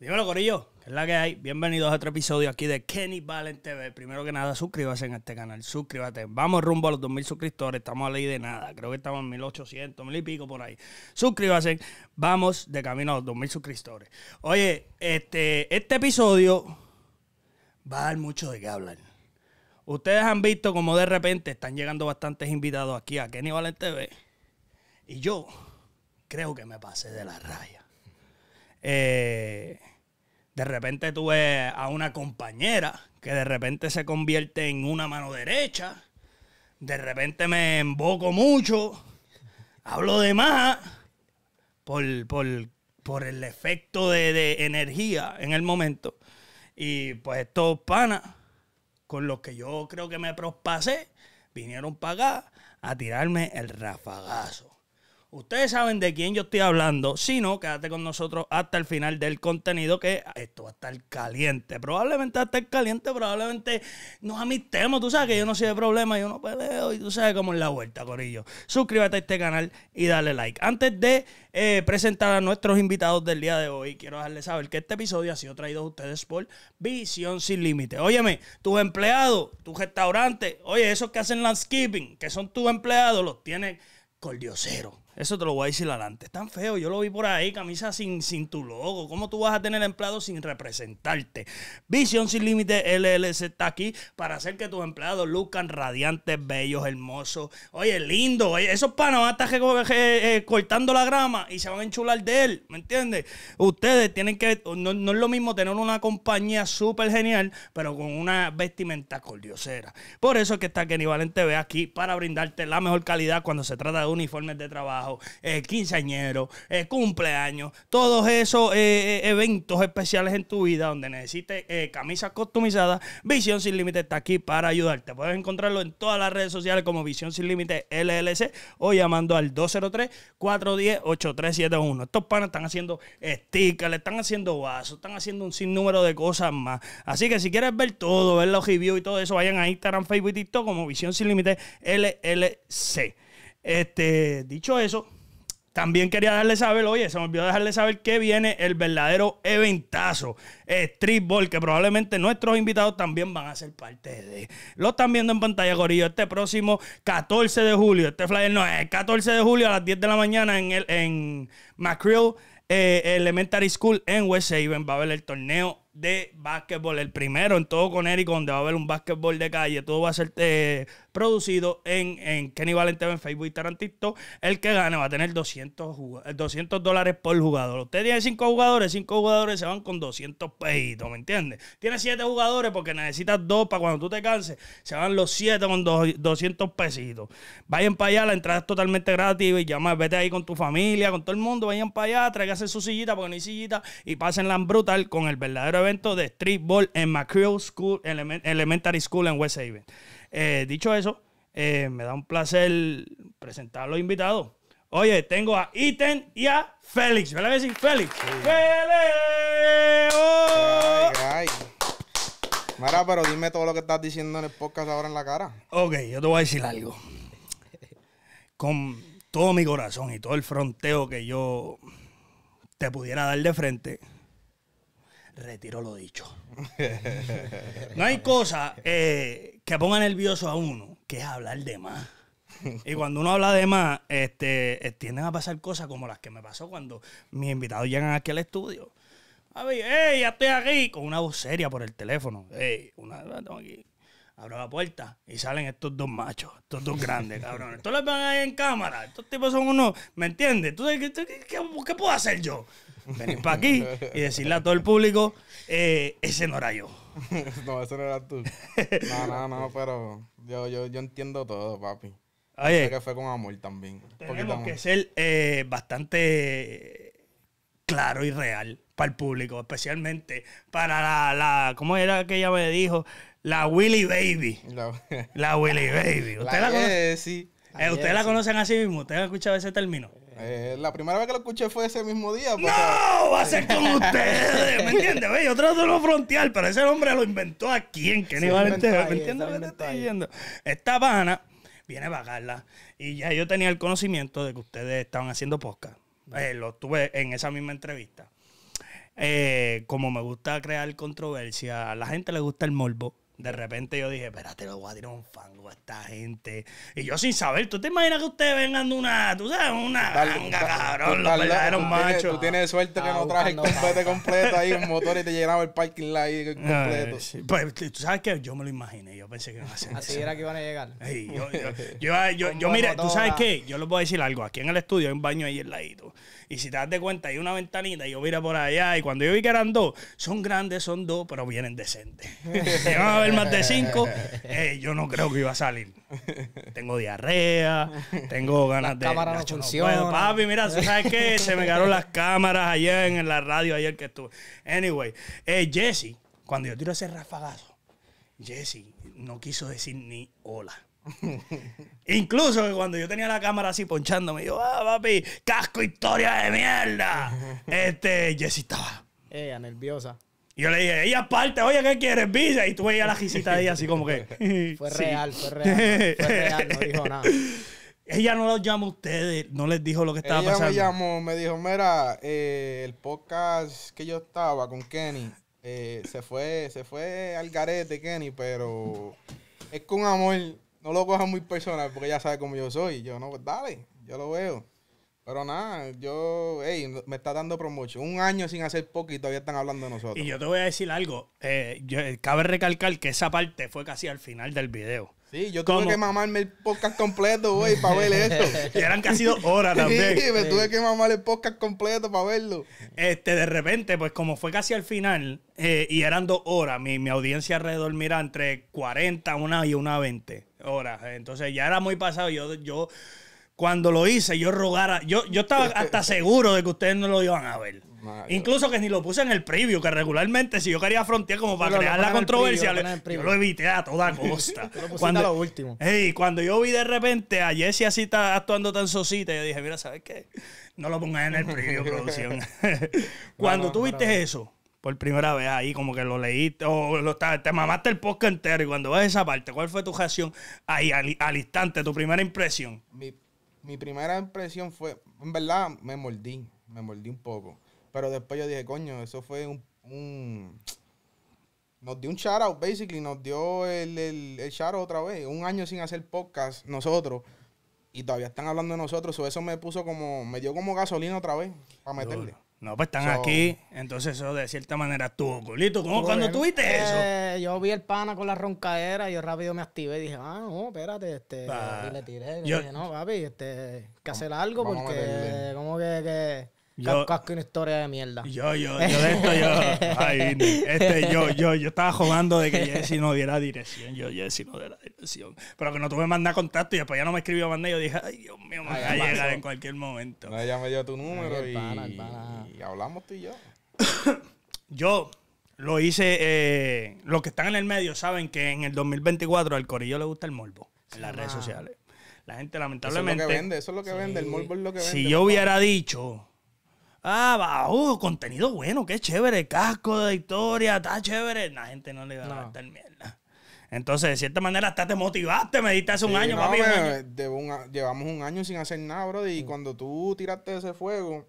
Dímelo, Corillo, que es la que hay. Bienvenidos a otro episodio aquí de Kenny Valen TV. Primero que nada, suscríbase en este canal, suscríbate. Vamos rumbo a los 2.000 suscriptores, estamos a ley de nada. Creo que estamos en 1.800, 1.000 y pico por ahí. Suscríbase, vamos de camino a los 2.000 suscriptores. Oye, este, este episodio va a dar mucho de qué hablar. Ustedes han visto como de repente están llegando bastantes invitados aquí a Kenny Valen TV. Y yo creo que me pasé de la raya. Eh de repente tuve a una compañera que de repente se convierte en una mano derecha. De repente me emboco mucho. Hablo de más por, por, por el efecto de, de energía en el momento. Y pues estos panas con los que yo creo que me prospasé vinieron para acá a tirarme el rafagazo. Ustedes saben de quién yo estoy hablando. Si no, quédate con nosotros hasta el final del contenido que esto va a estar caliente. Probablemente va a estar caliente, probablemente nos amistemos. Tú sabes que yo no soy de problema, yo no peleo y tú sabes cómo es la vuelta, Corillo. Suscríbete a este canal y dale like. Antes de eh, presentar a nuestros invitados del día de hoy, quiero dejarles saber que este episodio ha sido traído a ustedes por Visión Sin Límite. Óyeme, tus empleados, tus restaurantes, oye, esos que hacen landscaping, que son tus empleados, los tienen cordioseros. Eso te lo voy a decir adelante. Es tan feo. Yo lo vi por ahí, camisa sin, sin tu logo. ¿Cómo tú vas a tener empleados sin representarte? Visión Sin Límite LLC está aquí para hacer que tus empleados lucan radiantes, bellos, hermosos. Oye, lindo. Oye, esos panos van a estar eh, eh, cortando la grama y se van a enchular de él. ¿Me entiendes? Ustedes tienen que. No, no es lo mismo tener una compañía súper genial, pero con una vestimenta cordiosera. Por eso es que está Kenny Valente ve aquí para brindarte la mejor calidad cuando se trata de uniformes de trabajo el eh, quinceañero, eh, cumpleaños, todos esos eh, eh, eventos especiales en tu vida donde necesites camisas customizadas, Visión Sin Límite está aquí para ayudarte. Puedes encontrarlo en todas las redes sociales como Visión Sin Límite LLC o llamando al 203-410-8371. Estos panas están haciendo stickers, están haciendo vasos, están haciendo un sinnúmero de cosas más. Así que si quieres ver todo, ver los reviews y todo eso, vayan a Instagram, Facebook y TikTok como Visión Sin Límite LLC. Este, dicho eso, también quería darle saber, oye, se me olvidó dejarle saber que viene el verdadero eventazo, eh, Streetball, que probablemente nuestros invitados también van a ser parte de. Lo están viendo en pantalla, gorillo este próximo 14 de julio. Este flyer no es el 14 de julio a las 10 de la mañana en, el, en eh, Elementary School en West Haven. Va a haber el torneo de básquetbol, el primero en todo con Eric donde va a haber un básquetbol de calle. Todo va a ser eh, producido en, en Kenny Valente en Facebook y Tarantito. El que gane va a tener 200, 200 eh, dólares por jugador. Usted tiene 5 jugadores, 5 jugadores se van con 200 pesitos, ¿me entiendes? Tiene 7 jugadores porque necesitas dos para cuando tú te canses, se van los 7 con 200 pesitos. Vayan para allá, la entrada es totalmente gratis y llama, vete ahí con tu familia, con todo el mundo, vayan para allá, tráigase su sillita porque no hay sillita y pasen la brutal con el verdadero evento evento de streetball en McCrew School, Elementary School en West Haven. Eh, dicho eso, eh, me da un placer presentar a los invitados. Oye, tengo a Iten y a Félix. Yo le voy Félix. Sí. ¡Félix! pero dime todo lo que estás diciendo en el podcast ahora en la cara. Ok, yo te voy a decir algo. Con todo mi corazón y todo el fronteo que yo te pudiera dar de frente, retiro lo dicho. no hay cosa eh, que ponga nervioso a uno, que es hablar de más. Y cuando uno habla de más, este, eh, tienden a pasar cosas como las que me pasó cuando mis invitados llegan aquí al estudio. A ver, hey, ya estoy aquí, con una voz seria por el teléfono. Hey, una, tengo aquí. Abro la puerta y salen estos dos machos, estos dos grandes, cabrones. Estos los van ahí en cámara. Estos tipos son unos, ¿me entiendes? qué puedo hacer yo? venir para aquí y decirle a todo el público, eh, ese no era yo. no, ese no era tú. No, no, no, pero yo, entiendo todo, papi. Oye, que fue con amor también. Tenemos que ser eh, bastante claro y real para el público, especialmente para la, la ¿cómo era que ella me dijo? La Willy Baby. La, Willy Baby. ¿Usted la, conoce? sí. Eh, la conocen así mismo? ¿Ustedes han escuchado ese término? Eh, la primera vez que lo escuché fue ese mismo día. ¡No! ¡Va a ser con ustedes! ¿Me entiendes? Yo trato de no frontear, pero ese hombre lo inventó aquí en Kenny Valente. ¿Me entiendes lo que te estoy diciendo? Esta pana viene a pagarla. Y ya yo tenía el conocimiento de que ustedes estaban haciendo podcast. Eh, lo tuve en esa misma entrevista. Eh, como me gusta crear controversia, a la gente le gusta el morbo de repente yo dije, espérate, lo voy a tirar un fango a esta gente. Y yo sin saber, ¿tú te imaginas que ustedes vengan de una, tú sabes, una ganga, cabrón, Lo los verdaderos machos? tú tienes suerte que ah, no traje el completo ahí, un motor y te llenaba el parking lot ahí completo. Pues tú sabes que yo me lo imaginé, yo pensé que iban a hacer Así era que iban a llegar. yo, yo, yo, mira, tú sabes qué, yo les voy a decir algo. Aquí en el estudio hay un baño ahí al ladito. Y si te das de cuenta, hay una ventanita y yo mira por allá. Y cuando yo vi que eran dos, son grandes, son dos, pero vienen decentes. si van a haber más de cinco, eh, yo no creo que iba a salir. Tengo diarrea, tengo ganas de. Cámara no Papi, mira, ¿sabes qué? Se me quedaron las cámaras ayer en la radio, ayer que estuve. Anyway, eh, Jesse, cuando yo tiro ese rafagazo, Jesse no quiso decir ni hola. Incluso cuando yo tenía la cámara así ponchándome, yo, ah, papi, casco historia de mierda. este, Jessy estaba. Ella, nerviosa. Y yo le dije, ella aparte, oye, ¿qué quieres, visa? Y tú veías la jisita de ella así como que. fue real, fue real. no dijo nada. Ella no lo llama a ustedes, no les dijo lo que estaba pasando. Ella me llamó, me dijo, mira, eh, el podcast que yo estaba con Kenny, eh, se fue, se fue al garete Kenny, pero es con amor no lo cojas muy personal porque ya sabe cómo yo soy. Yo, no, pues, dale, yo lo veo. Pero nada, yo, hey, me está dando promoción. Un año sin hacer poquito y todavía están hablando de nosotros. Y yo te voy a decir algo. Eh, yo, eh, cabe recalcar que esa parte fue casi al final del video. Sí, yo tuve que mamarme el podcast completo, güey, para ver esto. y eran casi dos horas también. Sí, me tuve que mamar el podcast completo para verlo. Este, de repente, pues como fue casi al final, eh, y eran dos horas, mi, audiencia alrededor mira entre 40, una y una 20 ahora Entonces ya era muy pasado. Yo, cuando lo hice, yo rogara. Yo, yo estaba hasta seguro de que ustedes no lo iban a ver. Incluso que ni lo puse en el preview, que regularmente si yo quería frontear como para crear la controversia, yo lo evité a toda costa. cuando, lo último. cuando yo vi de repente a Jesse así está actuando tan sosita, yo dije, mira, ¿sabes qué? No lo pongas en el preview, producción. cuando tú viste eso, por primera vez ahí, como que lo leíste o lo, te mamaste el podcast entero y cuando a esa parte, ¿cuál fue tu reacción ahí al, instante, tu primera impresión? Mi, primera impresión fue, en verdad me mordí, me mordí un poco, pero después yo dije, coño, eso fue un... un... nos dio un shout out, basically, nos dio el, el, shout otra vez, un año sin hacer podcast nosotros y todavía están hablando de nosotros, o eso me puso como, me dio como gasolina otra vez para meterle. No, pues están aquí. Entonces eso de cierta manera estuvo culito. ¿Cómo cuando tuviste eh, eso? Yo vi el pana con la roncadera y yo rápido me activé y dije, ah, no, espérate, este. Y le tiré. dije, no, papi, este, que hacer algo porque como que, que yo, Casco una historia de mierda. Yo, yo, yo de esto, yo. Ay, este, yo, yo, yo estaba jugando de que Jesse no diera dirección. Yo, Jesse no diera dirección. Pero que no tuve mandar contacto y después ya no me escribió a y yo dije, ay, Dios mío, me va a llegar en cualquier momento. No, ella me dio tu número hermana, hermana. Y, hablamos tú y yo. yo lo hice. Eh, los que están en el medio saben que en el 2024 al Corillo le gusta el morbo en las redes ah. sociales. La gente, lamentablemente. Eso es lo que vende, eso es lo que vende. El morbo es lo que vende. Si yo hubiera dicho Ah, va, contenido bueno, qué chévere, casco de historia, está chévere. La gente no le da a mierda. Entonces, de cierta manera, hasta te motivaste, me diste hace un año, papi. llevamos un año sin hacer nada, bro. Y cuando tú tiraste ese fuego,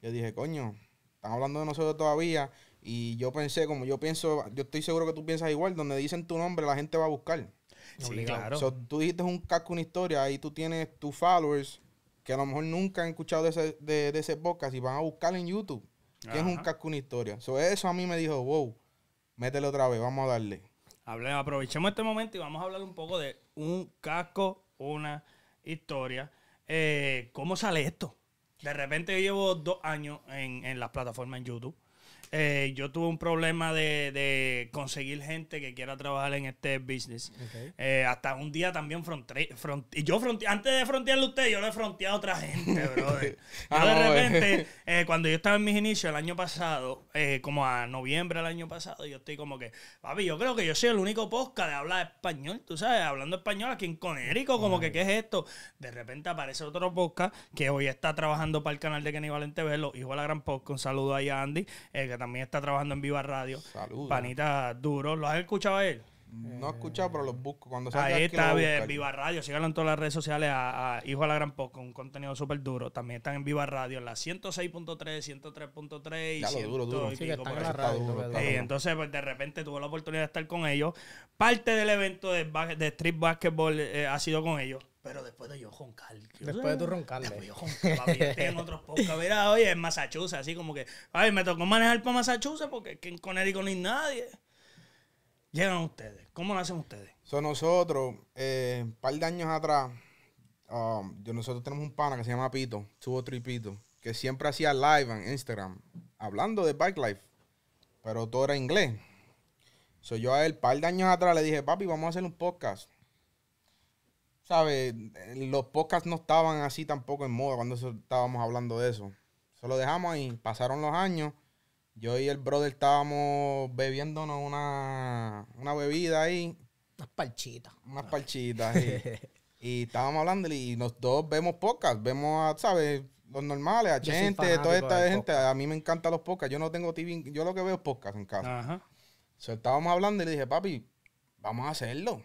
yo dije, coño, están hablando de nosotros todavía. Y yo pensé, como yo pienso, yo estoy seguro que tú piensas igual, donde dicen tu nombre, la gente va a buscar. Sí, claro. tú dijiste un casco, una historia, ahí tú tienes tus followers que a lo mejor nunca han escuchado de ese, de, ese podcast y van a buscar en YouTube, que es un casco, una historia. sobre eso a mí me dijo, wow, métele otra vez, vamos a darle. Hable, aprovechemos este momento y vamos a hablar un poco de un casco, una historia. Eh, ¿Cómo sale esto? De repente yo llevo dos años en, en las plataformas en YouTube. Eh, yo tuve un problema de, conseguir gente que quiera trabajar en este business. Eh, hasta un día también fronteé, y yo fronte, antes de frontearle a usted, yo le fronteado a otra gente, brother. Ah, de repente, eh, cuando yo estaba en mis inicios el año pasado, como a noviembre del año pasado, yo estoy como que, papi, yo creo que yo soy el único posca de hablar español, tú sabes, hablando español aquí en Conérico, como que, ¿qué es esto? De repente aparece otro posca que hoy está trabajando para el canal de Kenny Valente Velo, hijo de la gran posca Un saludo ahí a Andy, que también está trabajando en Viva Radio. Panita duro. ¿Lo has escuchado a él? No he escuchado, pero los busco. Cuando Ahí está Viva Radio. Síganlo en todas las redes sociales a, Hijo a la Gran Poco, con contenido súper duro. También están en Viva Radio, en la 106.3, 103.3 y duro, entonces, pues, de repente tuvo la oportunidad de estar con ellos. Parte del evento de, Street Basketball eh, ha sido con ellos. Pero después de yo roncar después de tu roncarle. Después yo Yo en otros oye, en Massachusetts, así como que, ay, me tocó manejar para Massachusetts porque en Connecticut ni nadie. Llegan ustedes. ¿Cómo lo hacen ustedes? So, nosotros, un eh, par de años atrás, um, yo, nosotros tenemos un pana que se llama Pito, Subo Tripito, que siempre hacía live en Instagram, hablando de Bike Life, pero todo era inglés. soy yo a él, un par de años atrás, le dije, papi, vamos a hacer un podcast ¿sabes? Los podcasts no estaban así tampoco en moda cuando estábamos hablando de eso. lo dejamos ahí. Pasaron los años. Yo y el brother estábamos bebiéndonos una, bebida ahí. Unas parchitas. Unas parchitas. y estábamos hablando y los dos vemos podcasts. Vemos, a, ¿sabes? Los normales, a gente, toda esta gente. A mí me encantan los podcasts. Yo no tengo TV. Yo lo que veo es podcast en casa. Ajá. estábamos hablando y le dije, papi, vamos a hacerlo.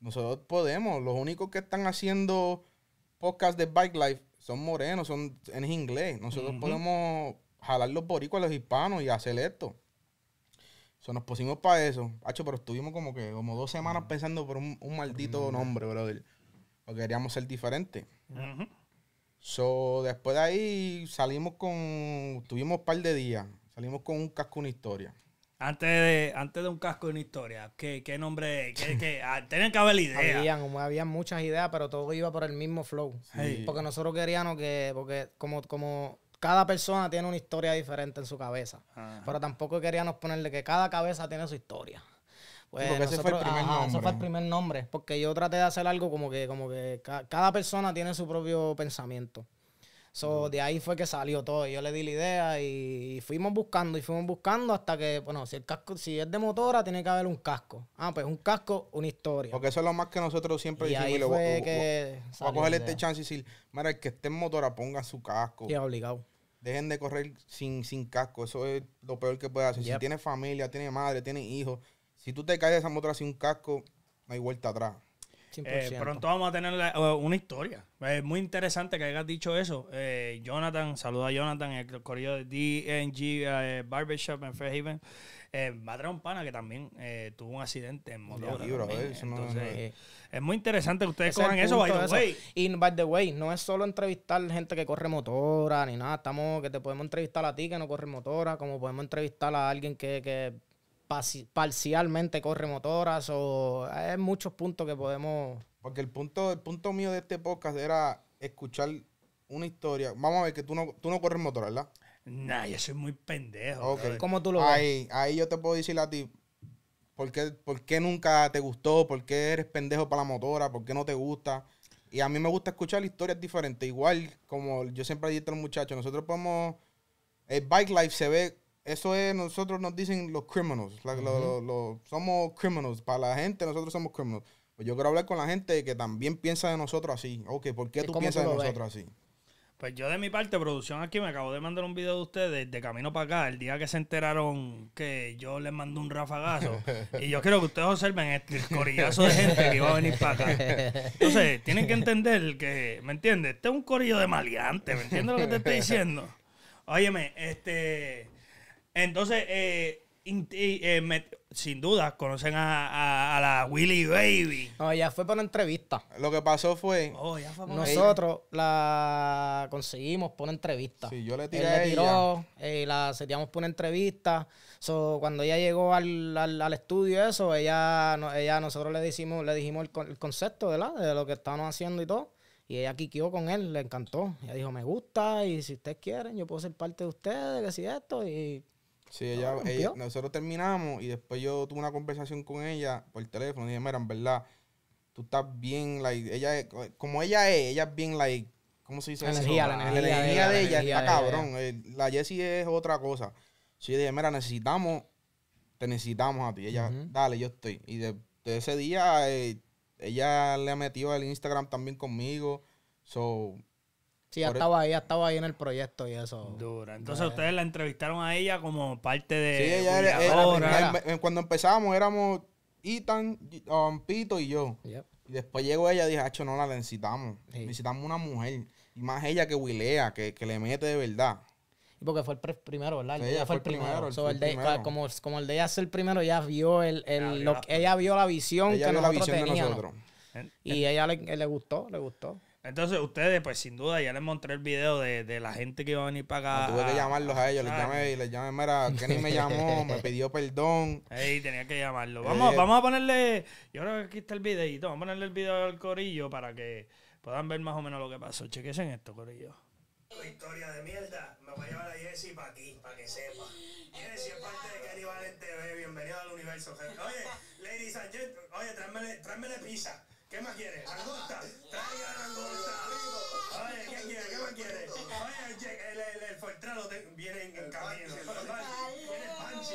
Nosotros podemos. Los únicos que están haciendo podcast de Bike Life son morenos, son en inglés. Nosotros podemos jalar los boricuas, los hispanos y hacer esto. So, nos pusimos para eso. Hacho, pero estuvimos como que como dos semanas pensando por un, maldito nombre, brother. Porque queríamos ser diferente. So, después de ahí salimos con. Tuvimos un par de días. Salimos con un casco, una historia. Antes de, antes de un casco de una historia, ¿qué, nombre? Qué, ah, tenían que haber ideas. Habían, habían, muchas ideas, pero todo iba por el mismo flow. Porque nosotros queríamos que, porque como, como cada persona tiene una historia diferente en su cabeza. Ah. Pero tampoco queríamos ponerle que cada cabeza tiene su historia. Pues porque ese fue el primer nombre. fue el primer nombre. Porque yo traté de hacer algo como que, como que cada persona tiene su propio pensamiento. So, de ahí fue que salió todo. Yo le di la idea y, fuimos buscando y fuimos buscando hasta que, bueno, si el casco, si es de motora, tiene que haber un casco. Ah, pues un casco, una historia. Porque eso es lo más que nosotros siempre y Ahí fue que coger este chance y decir, mira, el que esté en motora, ponga su casco. Que obligado. Dejen de correr sin, sin casco. Eso es lo peor que puede hacer. Si tiene familia, tiene madre, tiene hijos. Si tú te caes de esa motora sin un casco, no hay vuelta atrás. Eh, pronto vamos a tener eh, una historia. Es muy interesante que hayas dicho eso. Eh, Jonathan, saluda a Jonathan, el corrido de DNG Barbershop en Fairhaven. va a un pana que también tuvo un accidente en motor. es muy interesante que ustedes cojan eso, by the way. Y by the way, no es solo entrevistar gente que corre motora ni nada. Estamos que te podemos entrevistar a ti que no corre motora, como podemos entrevistar a alguien que parcialmente corre motoras o eh, hay muchos puntos que podemos... Porque el punto, el punto mío de este podcast era escuchar una historia. Vamos a ver que tú no, tú no corres motoras, ¿verdad? Nah, yo soy muy pendejo. tú lo ves? Ahí, yo te puedo decir a ti, ¿por qué, nunca te gustó? ¿Por qué eres pendejo para la motora? ¿Por qué no te gusta? Y a mí me gusta escuchar historias diferentes. Igual, como yo siempre he a los muchachos, nosotros podemos... El bike life se ve eso es, nosotros nos dicen los criminals. somos criminals. Para la gente, nosotros somos criminals. Pues yo quiero hablar con la gente que también piensa de nosotros así. Ok, ¿por qué tú piensas de nosotros así? Pues yo de mi parte, producción aquí, me acabo de mandar un video de ustedes de camino para acá, el día que se enteraron que yo les mandé un rafagazo. y yo quiero que ustedes observen el corillazo de gente que iba a venir para acá. Entonces, tienen que entender que, ¿me entiendes? Este es un corillo de maleante, ¿me entiendes lo que te estoy diciendo? Óyeme, este... Entonces, eh, eh, sin duda, conocen a, la Willy Baby. No, ella fue para una entrevista. Lo que pasó fue. Oh, nosotros la conseguimos por una entrevista. Sí, yo le tiré tiró, eh, la seteamos por una entrevista. So, cuando ella llegó al, al, estudio, eso, ella, ella nosotros le dijimos, le dijimos el, el concepto ¿verdad? de lo que estábamos haciendo y todo. Y ella quiqueó con él, le encantó. Ella dijo, me gusta y si ustedes quieren, yo puedo ser parte de ustedes, que si esto. Y Sí, ella, nosotros terminamos y después yo tuve una conversación con ella por teléfono y dije, mira, en verdad, tú estás bien, like, ella, como ella es, ella es bien, like, ¿cómo se dice la Energía, de ella, está cabrón. Eh, la Jessie es otra cosa. Sí, dije, mira, necesitamos, te necesitamos a ti. Ella, dale, yo estoy. Y de, ese día, eh, ella le ha metido el Instagram también conmigo. So, Sí, ya e- estaba ahí, estaba ahí en el proyecto y eso. Dura. Pues, entonces ustedes la entrevistaron a ella como parte de. Sí, ella era, em, cuando empezamos éramos Ethan, um, Pito y yo. Y después llegó ella y dije, Hacho, no la necesitamos. Necesitamos una mujer. Y más ella que wilea, que, le mete de verdad. Y porque fue el primero, ¿verdad? ella fue el primero. Como, el de ella es el primero, ella vio el, el ella vio la visión que nosotros teníamos. De nosotros. Y ella le gustó, le gustó. Entonces, ustedes, pues sin duda, ya les mostré el video de, la gente que iba a venir para acá. tuve que llamarlos a ellos, les llamé y les llamé, mira, Kenny me llamó, me pidió perdón. Ey, tenía que llamarlo. Eh, vamos, vamos a ponerle, yo creo que aquí está el videito, vamos a ponerle el video al corillo para que puedan ver más o menos lo que pasó. Chequense esto, corillo. Historia de mierda, me voy a llevar a Jessy para ti, para que sepa. Jessy es parte de Kenny Valente, TV, bienvenido al universo. Oye, Lady and oye, tráeme tráemele pizza. ¿Qué más quiere? ¿Langosta? Traiga langosta. Oye, ¿qué quiere? ¿Qué más quiere? Oye, el, el, el fortrado viene en camino. Viene Panchi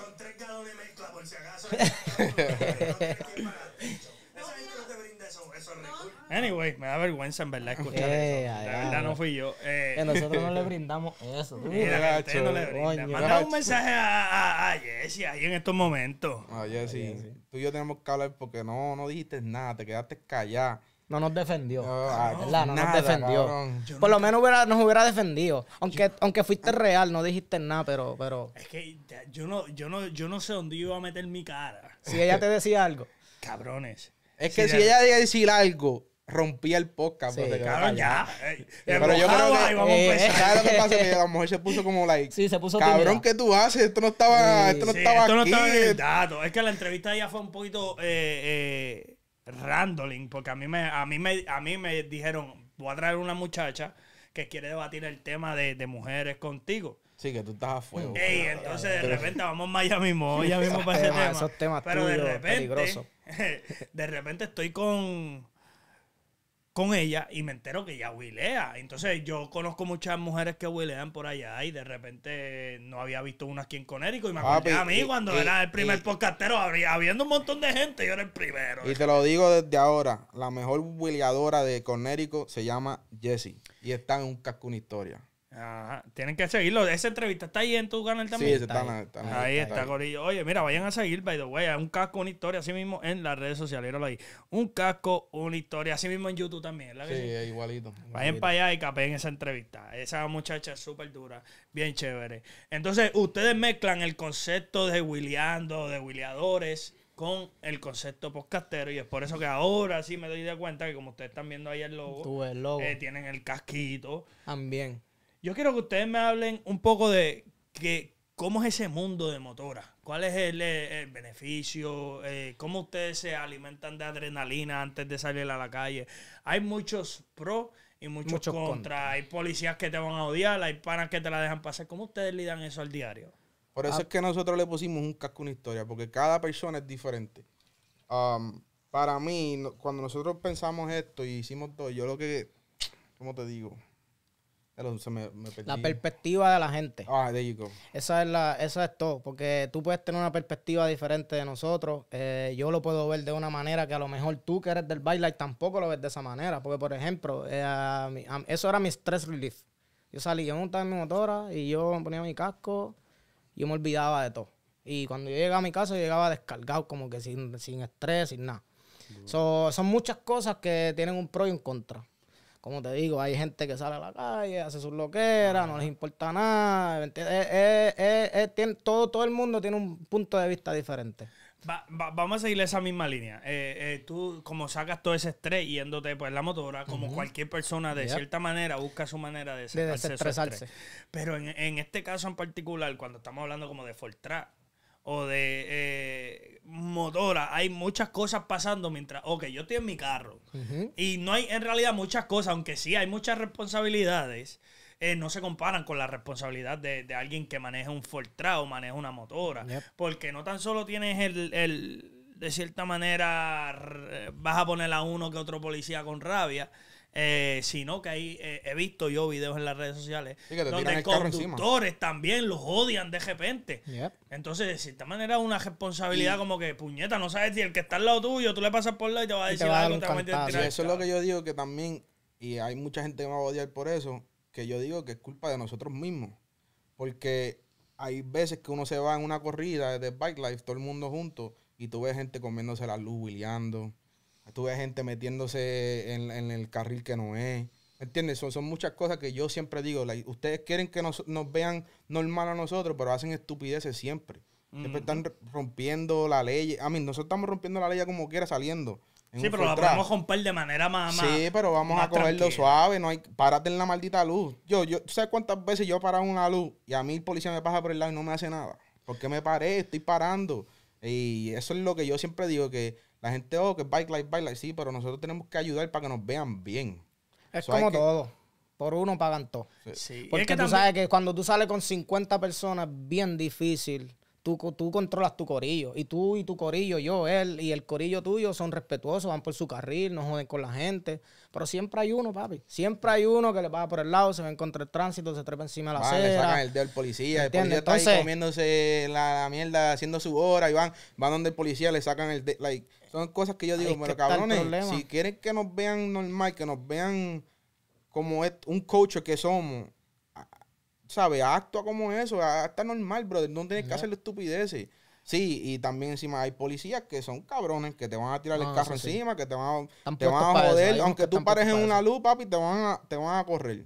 con tres galones de mezcla por si acaso. Anyway, me da vergüenza en verdad escuchar eh, eso. La verdad no fui yo. Eh. Que nosotros no le brindamos eso. no le Manda un mensaje a, a, ahí en estos momentos. A Jessy, tú y yo tenemos que hablar porque no, no dijiste nada, te quedaste callado. No nos defendió. Ah, ah, no, no nos defendió. Por lo menos nos hubiera defendido. Aunque, aunque fuiste real, no dijiste nada, pero, pero. Es que yo no, yo no, yo no sé dónde iba a meter mi cara. Si ella te decía algo. Cabrones. Es que si, si ella decía algo rompía el podcast. Sí, ya. pero yo creo que. eh, ¿Sabes lo que pasa? Que la mujer se puso como like. Sí, se puso Cabrón, ¿qué tú haces? Esto no estaba. esto no estaba. Esto no aquí. estaba en el dato. Es que la entrevista ya fue un poquito eh, eh Porque a mí me, a mí a mí me dijeron, voy a traer una muchacha que quiere debatir el tema de, de mujeres contigo. Sí, que tú estás a fuego. Ey, entonces de repente vamos más allá mismo, ya mismo para ese tema. Esos temas pero tuyos, de repente, de repente estoy con con ella y me entero que ella huilea. Entonces yo conozco muchas mujeres que huilean por allá y de repente no había visto una aquí en Conérico y me acordé a mí cuando era el primer y, habiendo un montón de gente, yo era el primero. Y te lo digo desde ahora, la mejor huileadora de Conérico se llama Jessie y está en un casco historia. Ajá. Tienen que seguirlo. Esa entrevista está ahí en tu canal también. ahí. Está, gorillo Oye, mira, vayan a seguir, by the Un casco, una historia, así mismo en las redes sociales. ahí. Un casco, una historia, así mismo en YouTube también. sí, igualito. Vayan para allá y capen esa entrevista. Esa muchacha es súper dura, bien chévere. Entonces, ustedes mezclan el concepto de Williando, de Williadores con el concepto podcastero y es por eso que ahora sí me doy de cuenta que como ustedes están viendo ahí el logo, el logo. Eh, tienen el casquito. También yo quiero que ustedes me hablen un poco de que, cómo es ese mundo de motora. ¿Cuál es el, eh, beneficio? Eh, ¿Cómo ustedes se alimentan de adrenalina antes de salir a la calle? Hay muchos pros y muchos, contras. Hay policías que te van a odiar, hay panas que te la dejan pasar. ¿Cómo ustedes lidan eso al diario? Por eso ah. es que nosotros le pusimos un casco una historia, porque cada persona es diferente. Um, para mí, cuando nosotros pensamos esto y hicimos todo, yo lo que, ¿cómo te digo? La perspectiva de la gente. Ah, there you go. Esa es, la, esa es todo, porque tú puedes tener una perspectiva diferente de nosotros. Eh, yo lo puedo ver de una manera que a lo mejor tú que eres del baile tampoco lo ves de esa manera. Porque, por ejemplo, eh, eso era mi stress relief. Yo salía, yo montaba mi motora y yo me ponía mi casco y yo me olvidaba de todo. Y cuando yo llegaba a mi casa, yo llegaba descargado, como que sin, estrés, sin nada. son muchas cosas que tienen un pro y un contra como te digo, hay gente que sale a la calle, hace sus loqueras, no les importa nada. Eh, eh, eh, todo, todo el mundo tiene un punto de vista diferente. vamos a seguir esa misma línea. tú, como sacas todo ese estrés yéndote por pues, la motora, como cualquier persona, de cierta manera, busca su manera de, de desestresarse. Pero en, este caso en particular, cuando estamos hablando como de Fortran, o de eh, motora, hay muchas cosas pasando mientras, ok, yo estoy en mi carro. Y no hay en realidad muchas cosas, aunque sí hay muchas responsabilidades, eh, no se comparan con la responsabilidad de, alguien que maneja un Fortra o maneja una motora. Porque no tan solo tienes el, el de cierta manera eh, vas a poner a uno que otro policía con rabia, eh, sino que ahí eh, he visto yo videos en las redes sociales donde conductores también los odian de repente. Entonces, de cierta manera, es una responsabilidad como que, puñeta, no sabes si el que está al lado tuyo, tú le pasas por lado y te va a decir algo. Te va eso es lo que yo digo que también, y hay mucha gente que me va a odiar por eso, que yo digo que es culpa de nosotros mismos. Porque hay veces que uno se va en una corrida de bike life, todo el mundo junto, y tú ves gente comiéndose la luz, huileando Tuve gente metiéndose en, el carril que no es. ¿Me entiendes? Son, muchas cosas que yo siempre digo. ustedes quieren que nos, vean normal a nosotros, pero hacen estupideces siempre. Siempre están rompiendo la ley. A mí, nosotros estamos rompiendo la ley como quiera saliendo. Sí, pero la podemos romper de manera más. sí, pero vamos a cogerlo suave. No hay, párate en la maldita luz. Yo, yo, ¿tú ¿sabes cuántas veces yo he una luz y a mí el policía me pasa por el lado y no me hace nada? Porque me paré, estoy parando. Y eso es lo que yo siempre digo, que la gente, oh, que bike life, bike life, sí, pero nosotros tenemos que ayudar para que nos vean bien. Es como todo. Por uno pagan todo. Porque tú sabes que cuando tú sales con 50 personas, bien difícil Tú, controlas tu corillo. Y tú y tu corillo, yo, él y el corillo tuyo son respetuosos, van por su carril, no joden con la gente. Pero siempre hay uno, papi. Siempre hay uno que le va por el lado, se va contra el tránsito, se trepa encima de la acera. Le sacan el al policía. El policía está ahí comiéndose la, mierda, haciendo su hora. Y van, van donde el policía le sacan el... dedo. like, son cosas que yo digo, pero cabrones, si quieren que nos vean normal, que nos vean como un coach que somos ¿sabes? Actúa como eso, está normal, brother. No tienes que hacerle estupideces. Sí, y también encima hay policías que son cabrones, que te van a tirar el ah, carro encima, que te van, a, joder. Aunque tú pares en una luz, papi, te van a, te van a correr.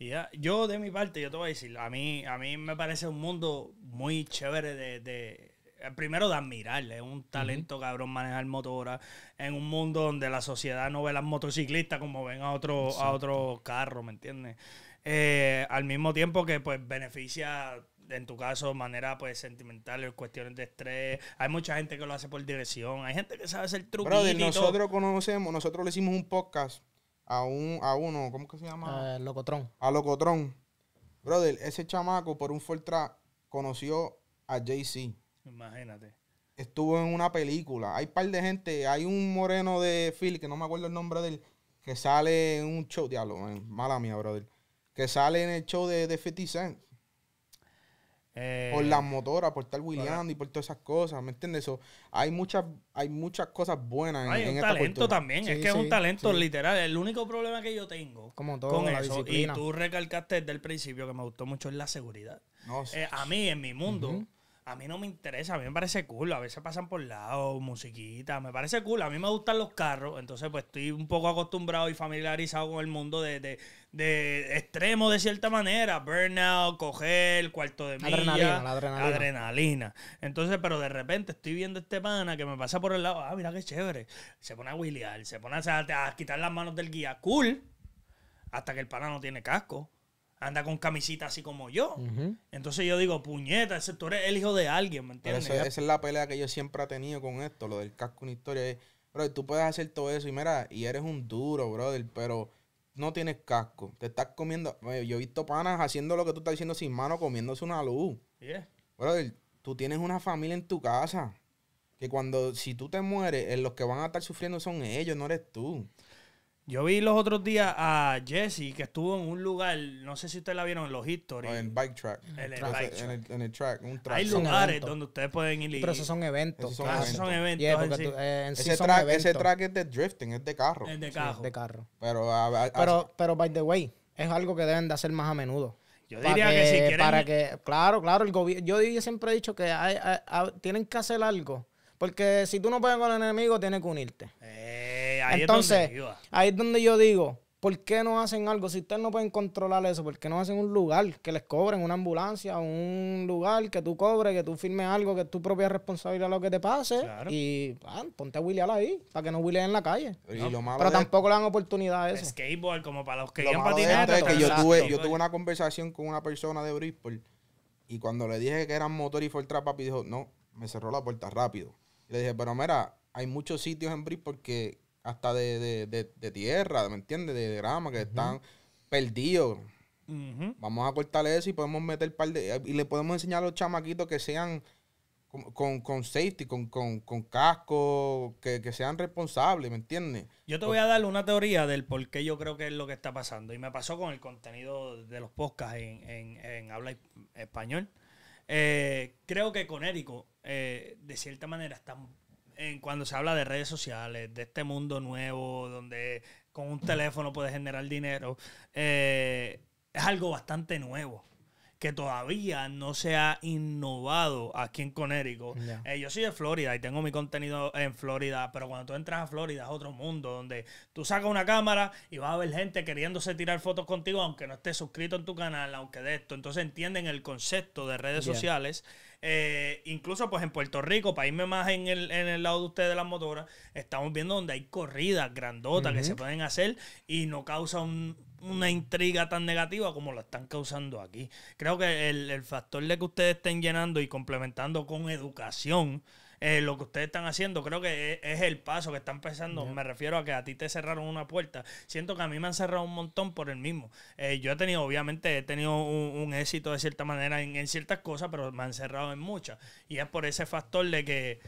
ya Yo, de mi parte, yo te voy a decir, a mí, a mí me parece un mundo muy chévere de, de primero de admirarle, es un talento cabrón manejar motora en un mundo donde la sociedad no ve a las motociclistas como ven a otro a otro carro, ¿me entiendes? Eh, al mismo tiempo que pues beneficia en tu caso, manera pues sentimental, cuestiones de estrés. Hay mucha gente que lo hace por dirección. Hay gente que sabe hacer truquitos. Brother, nosotros conocemos, nosotros le hicimos un podcast a a uno, ¿cómo que se llama? A Locotron A Locotron Brother, ese chamaco por un track conoció a Jay-Z. Imagínate. Estuvo en una película. Hay par de gente, hay un moreno de Phil, que no me acuerdo el nombre del que sale en un show. Diablo, mala mía, brother que sale en el show de, de 50 Cent. por eh, las motoras, por estar William y por todas esas cosas, ¿me entiendes? hay muchas hay muchas cosas buenas hay en, un talento también, es que es un talento literal. El único problema que yo tengo con eso, y tú recalcaste desde el principio que me gustó mucho, es la seguridad. Eh, a mí, en mi mundo, a mí no me interesa, a mí me parece cool. A veces pasan por lado, musiquita, me parece cool. A mí me gustan los carros, entonces pues estoy un poco acostumbrado y familiarizado con el mundo de, de, extremo de cierta manera. Burnout, coger, cuarto de milla. Adrenalina, adrenalina. Adrenalina. Entonces, pero de repente estoy viendo este pana que me pasa por el lado. Ah, mira qué chévere. Se pone a wheelear, se pone a, a quitar las manos del guía. Cool. Hasta que el pana no tiene casco anda con camisita así como yo. Entonces yo digo, puñeta, ese, tú eres el hijo de alguien, ¿me entiendes? esa es la pelea que yo siempre he tenido con esto, lo del casco en historia. Pero bro, tú puedes hacer todo eso y mira, y eres un duro, brother, pero no tienes casco. Te estás comiendo. Yo he visto panas haciendo lo que tú estás haciendo sin mano, comiéndose una luz. Brother, tú tienes una familia en tu casa. Que cuando, si tú te mueres, eh, los que van a estar sufriendo son ellos, no eres tú. Yo vi los otros días a Jesse que estuvo en un lugar, no sé si ustedes la vieron en los history. en bike track. En el, bike track. En el, track, un Hay lugares donde ustedes pueden ir. Pero esos son eventos. Esos son eventos. en eh, ese, sí son track, es de drifting, es de carro. Es de carro. Pero, pero, by the way, es algo que deben de hacer más a menudo. Yo diría que, si quieren... Para que, claro, claro, el gobierno... Yo, siempre he dicho que tienen que hacer algo. Porque si tú no puedes con el enemigo, tienes que unirte. Eh, entonces, ahí es donde yo digo, ¿por qué no hacen algo? Si ustedes no pueden controlar eso, ¿por qué no hacen un lugar que les cobren, una ambulancia, un lugar que tú cobres, que tú firmes algo, que es tu propia responsabilidad lo que te pase? Y ah, ponte a William ahí, para que no william en la calle. pero tampoco le dan oportunidad a eso. Skateboard, como para los que Lo patinando. yo tuve, una conversación con una persona de Bristol y cuando le dije que eran motor y fue el trap, papi dijo, no, me cerró la puerta rápido. le dije, pero mira, hay muchos sitios en Bristol que hasta de, tierra, ¿me entiendes? De grama, que están perdidos. Vamos a cortarle eso y podemos meter par eh, Y le podemos enseñar a los chamaquitos que sean con, con, safety, con, casco, que, sean responsables, ¿me entiendes? Yo te voy a dar una teoría del por qué yo creo que es lo que está pasando. Y me pasó con el contenido de los podcasts en, en, en habla español. Eh, creo que con Érico, eh, de cierta manera, están cuando se habla de redes sociales, de este mundo nuevo, donde con un teléfono puedes generar dinero, eh, es algo bastante nuevo que todavía no se ha innovado aquí en Conérico. Eh, yo soy de Florida y tengo mi contenido en Florida, pero cuando tú entras a Florida es otro mundo donde tú sacas una cámara y va a haber gente queriéndose tirar fotos contigo, aunque no estés suscrito en tu canal, aunque de esto. Entonces entienden el concepto de redes sociales eh, incluso pues en Puerto Rico, para irme más en el, en el lado de ustedes de las motoras, estamos viendo donde hay corridas grandotas que se pueden hacer y no causa una intriga tan negativa como la están causando aquí. Creo que el, el factor de que ustedes estén llenando y complementando con educación eh, lo que ustedes están haciendo, creo que e, es, el paso que están pensando. Me refiero a que a ti te cerraron una puerta. Siento que a mí me han cerrado un montón por el mismo. Eh, yo he tenido, obviamente, he tenido un, éxito de cierta manera en, ciertas cosas, pero me han cerrado en muchas. Y es por ese factor de que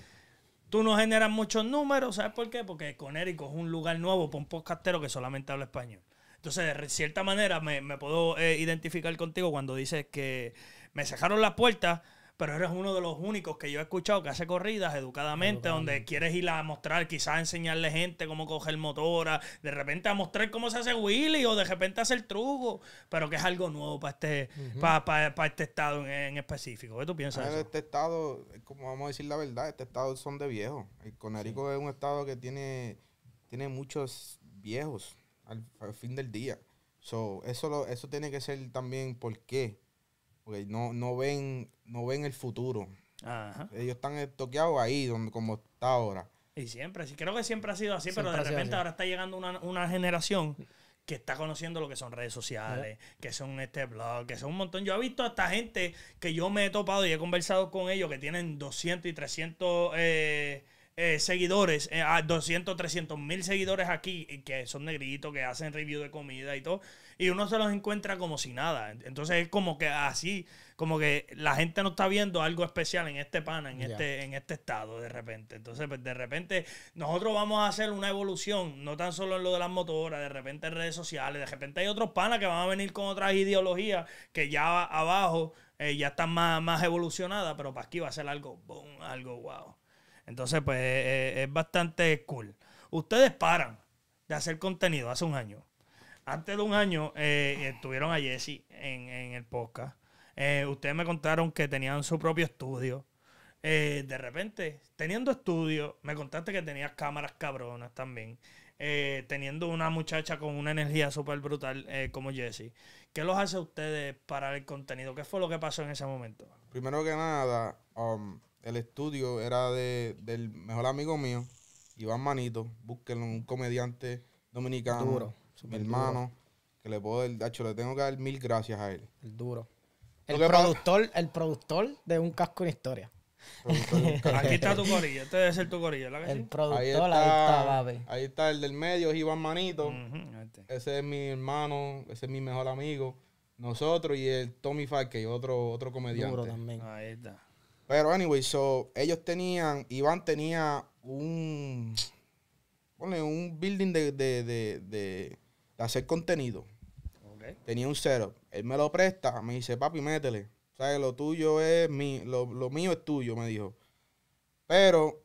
tú no generas muchos números, ¿sabes por qué? Porque Érico es un lugar nuevo para un podcastero que solamente habla español. Entonces, de cierta manera, me, puedo eh, identificar contigo cuando dices que me cerraron la puerta pero eres uno de los únicos que yo he escuchado que hace corridas educadamente, donde quieres ir a mostrar, quizás a enseñarle gente cómo coger motora, de repente a mostrar cómo se hace Willy o de repente hacer truco, pero que es algo nuevo para este, para, este estado en, específico. ¿Qué tú piensas? En ah, este estado, como vamos a decir la verdad, este estado son de viejos. El Conarico es un estado que tiene, tiene muchos viejos al, fin del día. So, eso, eso tiene que ser también por qué porque no, ven, no ven el futuro. Ellos están toqueados ahí, donde, como está ahora. Y siempre, sí, creo que siempre ha sido así, pero de repente ahora está llegando una, una generación que está conociendo lo que son redes sociales, que son este blog, que son un montón. Yo he visto a hasta gente que yo me he topado y he conversado con ellos que tienen 200 y 300 eh, eh, seguidores, a 200, 300 mil seguidores aquí, que son negritos, que hacen review de comida y todo y uno se los encuentra como si nada. Entonces es como que así, como que la gente no está viendo algo especial en este pana, en, este, en este estado de repente. Entonces, pues, de repente nosotros vamos a hacer una evolución, no tan solo en lo de las motoras, de repente redes sociales, de repente hay otros panas que van a venir con otras ideologías que ya abajo eh, ya están más, más evolucionadas, pero para aquí va a ser algo, boom, algo wow. Entonces, pues e-, e-, es bastante cool. Ustedes paran de hacer contenido hace un año antes de un año eh, estuvieron a Jesse en, el podcast. Eh, ustedes me contaron que tenían su propio estudio. Eh, de repente, teniendo estudio, me contaste que tenías cámaras cabronas también. teniendo una muchacha con una energía súper brutal como Jesse. ¿Qué los hace ustedes para el contenido? ¿Qué fue lo que pasó en ese momento? Primero que nada, um, el estudio era de, del mejor amigo mío, Iván Manito. Búsquenlo, un comediante dominicano. Duro mi hermano, que le puedo dar, hecho, le tengo que dar mil gracias a él. El duro. El productor, el productor de un casco en historia. Aquí está tu corilla, este debe ser tu corilla, que El productor, ahí está, ahí está, el del medio, es Iván Manito. Este. Ese es mi hermano, ese es mi mejor amigo. Nosotros y el Tommy Falke, otro, otro comediante. Duro también. Ahí está. Pero anyway, so, ellos tenían, Iván tenía un, ponle, un building de, de de hacer contenido. Tenía un setup. Él me lo presta, me dice, papi, métele. Lo tuyo es mi, lo, mío es tuyo, me dijo. Pero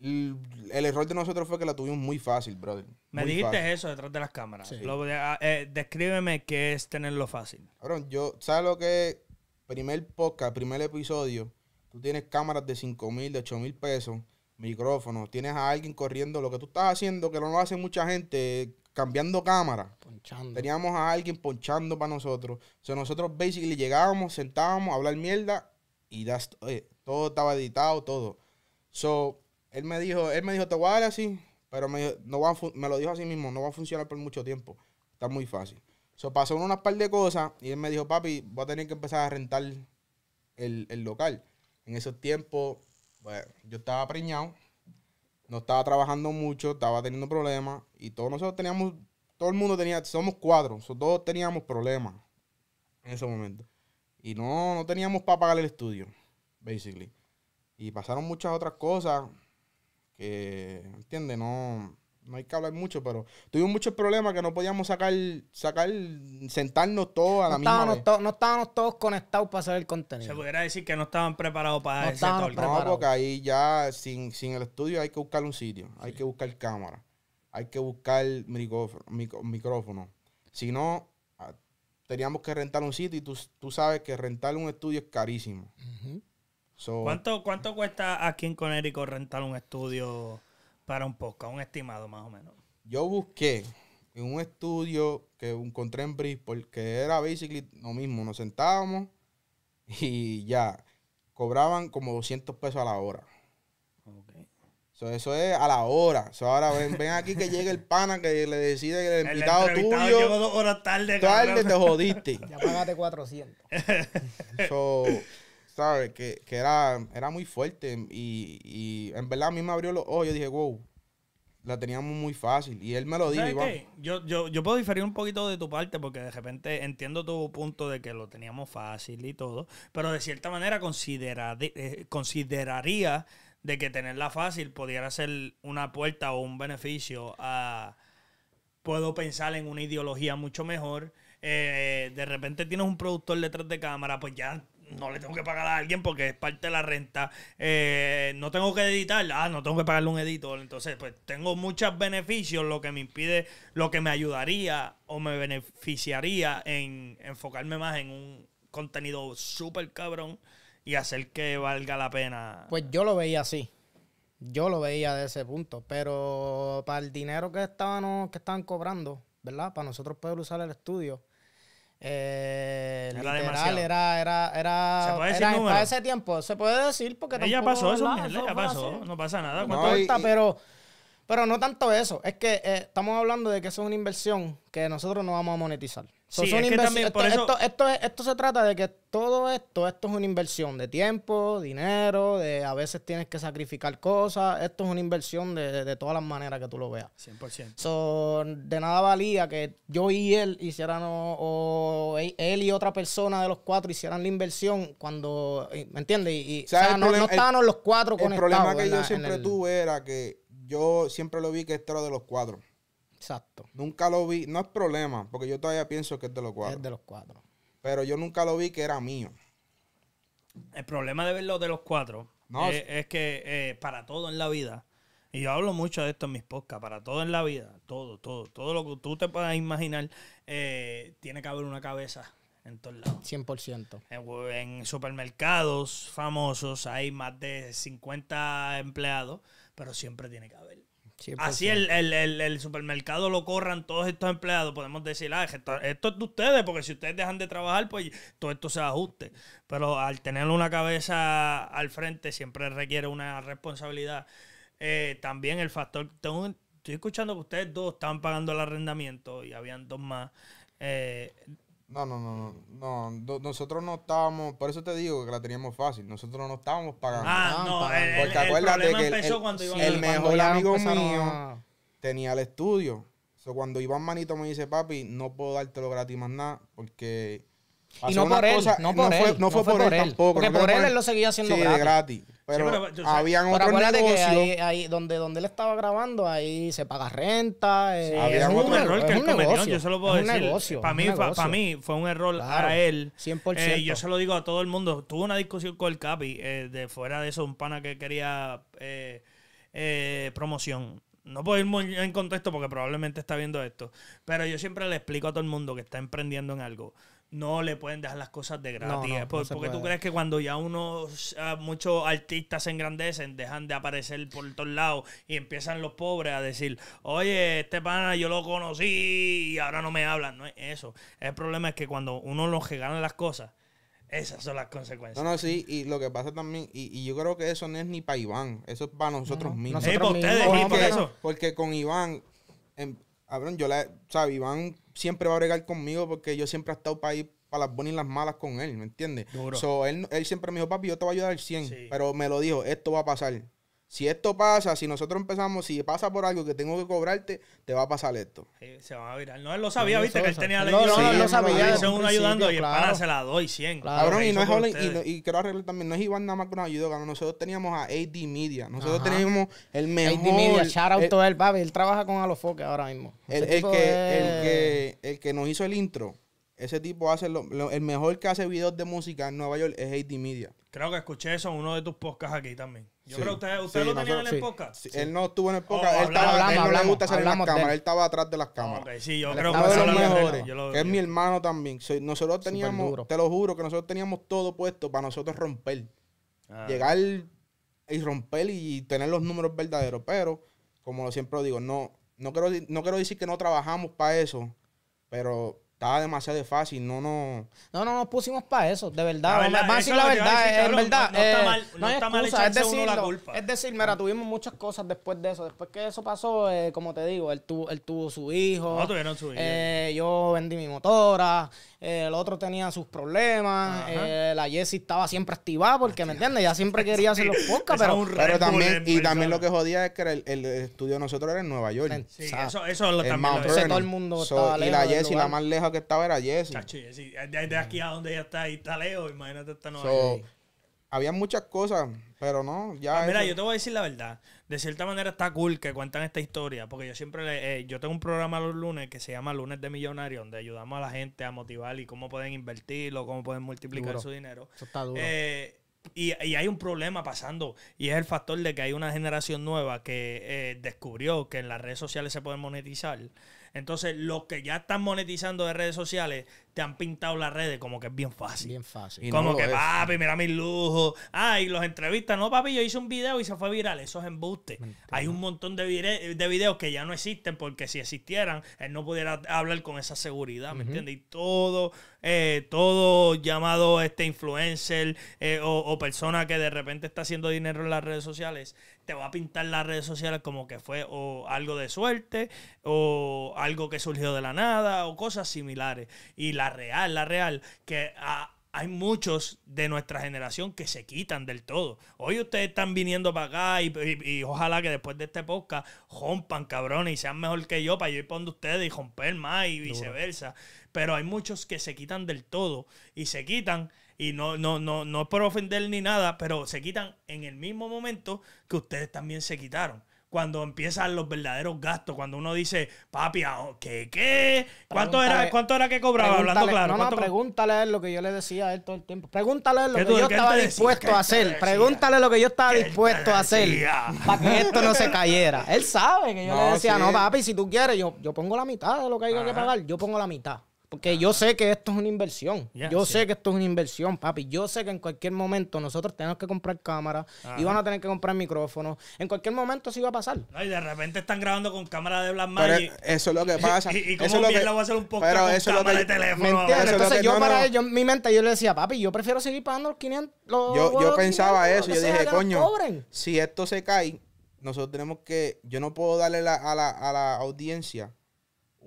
el, error de nosotros fue que la tuvimos muy fácil, brother. Me dijiste eso detrás de las cámaras. Ah, eh, descríbeme qué es tenerlo fácil. Cabrón, yo, ¿sabes lo que Primer podcast, primer episodio, tú tienes cámaras de 5 mil, de 8 mil pesos, micrófonos, tienes a alguien corriendo. Lo que tú estás haciendo, que lo no hace mucha gente, cambiando cámara. Teníamos a alguien ponchando para nosotros. O sea, nosotros basically llegábamos, sentábamos a hablar mierda y das, eh, todo estaba editado, todo. So, él me dijo, él me dijo, te voy a dar así, pero me, no me lo dijo así mismo, no va a funcionar por mucho tiempo. Está muy fácil. So, pasó unas par de cosas y él me dijo, papi, voy a tener que empezar a rentar el, el local. En esos tiempos, bueno, pues, yo estaba preñado no estaba trabajando mucho, estaba teniendo problemas y todos nosotros teníamos, todo el mundo tenía, somos cuatro, todos teníamos problemas en ese momento. Y no, no teníamos para pagar el estudio, basically. Y pasaron muchas otras cosas que, ¿entiendes? No, no hay que hablar mucho, pero tuvimos muchos problemas que no podíamos sacar, sacar sentarnos todos a la misma vez. no estábamos todos conectados para hacer el contenido. Se pudiera decir que no estaban preparados para no ese contenido. No, porque ahí ya sin, sin, el estudio hay que buscar un sitio, hay que buscar cámara, hay que buscar micrófono. micrófono. Si no, ah, teníamos que rentar un sitio y tú, tú sabes que rentar un estudio es carísimo. ¿Cuánto, ¿Cuánto cuesta aquí en Conérico rentar un estudio? para un a un estimado más o menos? Yo busqué en un estudio que encontré en Brisbane, que era basically lo mismo, nos sentábamos y ya, cobraban como 200 pesos a la hora. eso es a la hora. ahora ven, aquí que llega el pana que le decide que el, el invitado, tuyo. dos tarde, tarde te jodiste. Ya pagaste 400. Eso... ¿sabes? Que, era, era muy fuerte y, en verdad a mí me abrió los ojos. Yo dije, wow, la teníamos muy fácil. Y él me lo dijo. Yo, yo, yo puedo diferir un poquito de tu parte porque de repente entiendo tu punto de que lo teníamos fácil y todo, pero de cierta manera considera, eh, consideraría de que tenerla fácil pudiera ser una puerta o un beneficio a... Puedo pensar en una ideología mucho mejor. Eh, de repente tienes un productor detrás de cámara, pues ya no le tengo que pagar a alguien porque es parte de la renta. Eh, no tengo que editar, ah, no tengo que pagarle un editor. Entonces, pues tengo muchos beneficios, lo que me impide, lo que me ayudaría o me beneficiaría en enfocarme más en un contenido súper cabrón y hacer que valga la pena. Pues yo lo veía así. Yo lo veía de ese punto. Pero para el dinero que estaban, que estaban cobrando, ¿verdad? Para nosotros poder usar el estudio eh, era literal, era, era, era, ¿Se puede decir era para ese tiempo. Se puede decir porque Ella pasó, eso, ¿verdad? ella pasó, no pasa nada. No, y, pero pero no tanto eso, es que eh, estamos hablando de que eso es una inversión que nosotros no vamos a monetizar. esto, esto, se trata de que todo esto, esto es una inversión de tiempo, dinero, de a veces tienes que sacrificar cosas. Esto es una inversión de, de, todas las maneras que tú lo veas. 100%. de nada valía que yo y él hicieran, o, él y otra persona de los cuatro hicieran la inversión cuando, eh, ¿me entiendes? Y, o sea, no, estábamos los cuatro conectados. El problema que yo siempre tuve era que yo siempre lo vi que esto era de los cuatro. Exacto. Nunca lo vi, no es problema, porque yo todavía pienso que es de los cuatro. Es de los cuatro. Pero yo nunca lo vi que era mío. El problema de verlo de los cuatro es, que eh, para todo en la vida, y yo hablo mucho de esto en mis podcasts, para todo en la vida, todo, todo, todo lo que tú te puedas imaginar, eh, tiene que haber una cabeza en todos lados. 100%. en supermercados famosos hay más de 50 empleados pero siempre tiene que haber. Así el, supermercado lo corran todos estos empleados, podemos decir, ah, esto, es de ustedes, porque si ustedes dejan de trabajar, pues todo esto se ajuste. Pero al tener una cabeza al frente siempre requiere una responsabilidad. Eh, también el factor, estoy escuchando que ustedes dos estaban pagando el arrendamiento y habían dos más. Eh, no, no, no, no, Nosotros no estábamos, por eso te digo que la teníamos fácil. Nosotros no estábamos pagando. Ah, no, porque acuérdate el que el, el mejor amigo mío tenía el estudio. So, cuando Iván Manito me dice, papi, no puedo dártelo gratis más nada, porque. Y no por, él, no por fue, no, fue, por, él, tampoco. Porque por él, él lo seguía haciendo sí, gratis. Había habían ahí, donde, donde él estaba grabando, ahí se paga renta. Eh, había un error que él cometió. Yo se lo puedo decir. para mí, fue un error para él. 100%. Eh, yo se lo digo a todo el mundo. Tuve una discusión con el Capi eh, de fuera de eso, un pana que quería promoción. No puedo ir en contexto porque probablemente está viendo esto. Pero yo siempre le explico a todo el mundo que está emprendiendo en algo no le pueden dejar las cosas de gratis. porque tú crees que cuando ya unos ah, muchos artistas se engrandecen, dejan de aparecer por todos lados y empiezan los pobres a decir, oye, este pana yo lo conocí y ahora no me hablan. No es eso. El problema es que cuando uno los ganan las cosas, esas son las consecuencias. No, no, sí, y lo que pasa también, y, y yo creo que eso no es ni para Iván, eso es para nosotros mismos. Nosotros sí, para ustedes, Porque, porque con Iván, en, em, yo la, ¿sabes? Iván siempre va a bregar conmigo porque yo siempre he estado para ir para las buenas y las malas con él, ¿me entiendes? So, él, él, siempre me dijo, papi, yo te voy a ayudar al 100, pero me lo dijo, esto va a pasar si esto pasa, si nosotros empezamos, si pasa por algo que tengo que cobrarte, te va a pasar esto. se van a virar. No, él lo sabía, viste, que él tenía la No, no, sí, no, lo sabía. Son uno ayudando y claro. se la doy 100. Cabrón, y no es y, y, quiero arreglar también, no es Iván nada más que nos ayudó, Nosotros teníamos a AD Media. Nosotros teníamos el mejor. AD Media, shout out todo él, papi. Él trabaja con Alofoque ahora mismo. El, que, el, que, el que nos hizo el intro. Ese tipo hace lo, el mejor que hace videos de música en Nueva York es AD Media. Creo que escuché eso en uno de tus podcasts aquí también. Yo creo que usted, usted lo tenía en el podcast. Él no estuvo en el oh, podcast. él, estaba, no en las cámaras. Él estaba atrás de las cámaras. sí, yo creo que de los mejores. es mi hermano también. Nosotros teníamos, te lo juro, que nosotros teníamos todo puesto para nosotros romper. Ah. Llegar y romper y tener los números verdaderos. Pero, como siempre digo, no, no, quiero, no quiero decir que no trabajamos para eso, pero estaba demasiado fácil. No, no, no, no nos pusimos para eso, de verdad. más la verdad, es verdad. No, eh, está mal, es decir, mira, tuvimos muchas cosas después de eso. Después que eso pasó, eh, como te digo, él, él tuvo su hijo. Eh, yo vendí mi motora. el otro tenía sus problemas. la Jessie estaba siempre activada porque, ¿me entiendes? Ya siempre quería hacer los podcasts, pero, pero también, y también lo que jodía es que el, estudio de nosotros era en Nueva York. eso, eso lo también. todo el mundo Y la Jessie, la más lejos que estaba era Jesse. De, aquí a donde ella está, ahí está Leo. Imagínate esta nueva. había muchas cosas, pero no, ya. Pues mira, yo te voy a decir la verdad. De cierta manera está cool que cuentan esta historia, porque yo siempre, le, eh, yo tengo un programa los lunes que se llama Lunes de Millonario, donde ayudamos a la gente a motivar y cómo pueden invertirlo, cómo pueden multiplicar su dinero. Eso está duro. Eh, y, hay un problema pasando y es el factor de que hay una generación nueva que eh, descubrió que en las redes sociales se pueden monetizar entonces, los que ya están monetizando de redes sociales te han pintado las redes como que es bien fácil. Bien fácil. como que, papi, mira mis lujos. Ay, ah, los entrevistas. No, papi, yo hice un video y se fue viral. Eso es embuste. Hay un montón de, de, videos que ya no existen porque si existieran, él no pudiera hablar con esa seguridad, ¿me entiendes? Y todo, eh, todo llamado este influencer eh, o persona que de repente está haciendo dinero en las redes sociales te va a pintar las redes sociales como que fue o algo de suerte o algo que surgió de la nada o cosas similares. Y la real, la real, que hay muchos de nuestra generación que se quitan del todo. Hoy ustedes están viniendo para acá y, ojalá que después de este podcast rompan, cabrones, y sean mejor que yo para yo ir para ustedes y romper más y viceversa. Pero hay muchos que se quitan del todo y se quitan y no, no, no, no es por ofender ni nada, pero se quitan en el mismo momento que ustedes también se quitaron. Cuando empiezan los verdaderos gastos, cuando uno dice, papi, ¿qué, ah, qué? cuánto era, ¿Cuánto era que cobraba? Hablando claro. No, lo que yo le decía a él todo el tiempo. Pregúntale lo que yo estaba dispuesto a hacer. Pregúntale lo que yo estaba dispuesto a hacer para que esto no se cayera. Él sabe que yo le decía, no, papi, si tú quieres, yo, yo pongo la mitad de lo que hay que pagar. Yo pongo la mitad. Porque yo sé que esto es una inversión. yo sé que esto es una inversión, papi. Yo sé que en cualquier momento nosotros tenemos que comprar cámaras y van a tener que comprar micrófonos. En cualquier momento sí iba a pasar. No, y de repente están grabando con cámara de Black Magic. eso es lo que pasa. ¿Y, y cómo eso lo voy a hacer un poco con de teléfono? Entonces yo para mi mente yo le decía, papi, yo prefiero seguir pagando los 500. yo, yo pensaba eso. Yo dije, coño, si esto se cae, nosotros tenemos que... Yo no puedo darle a, la, a la audiencia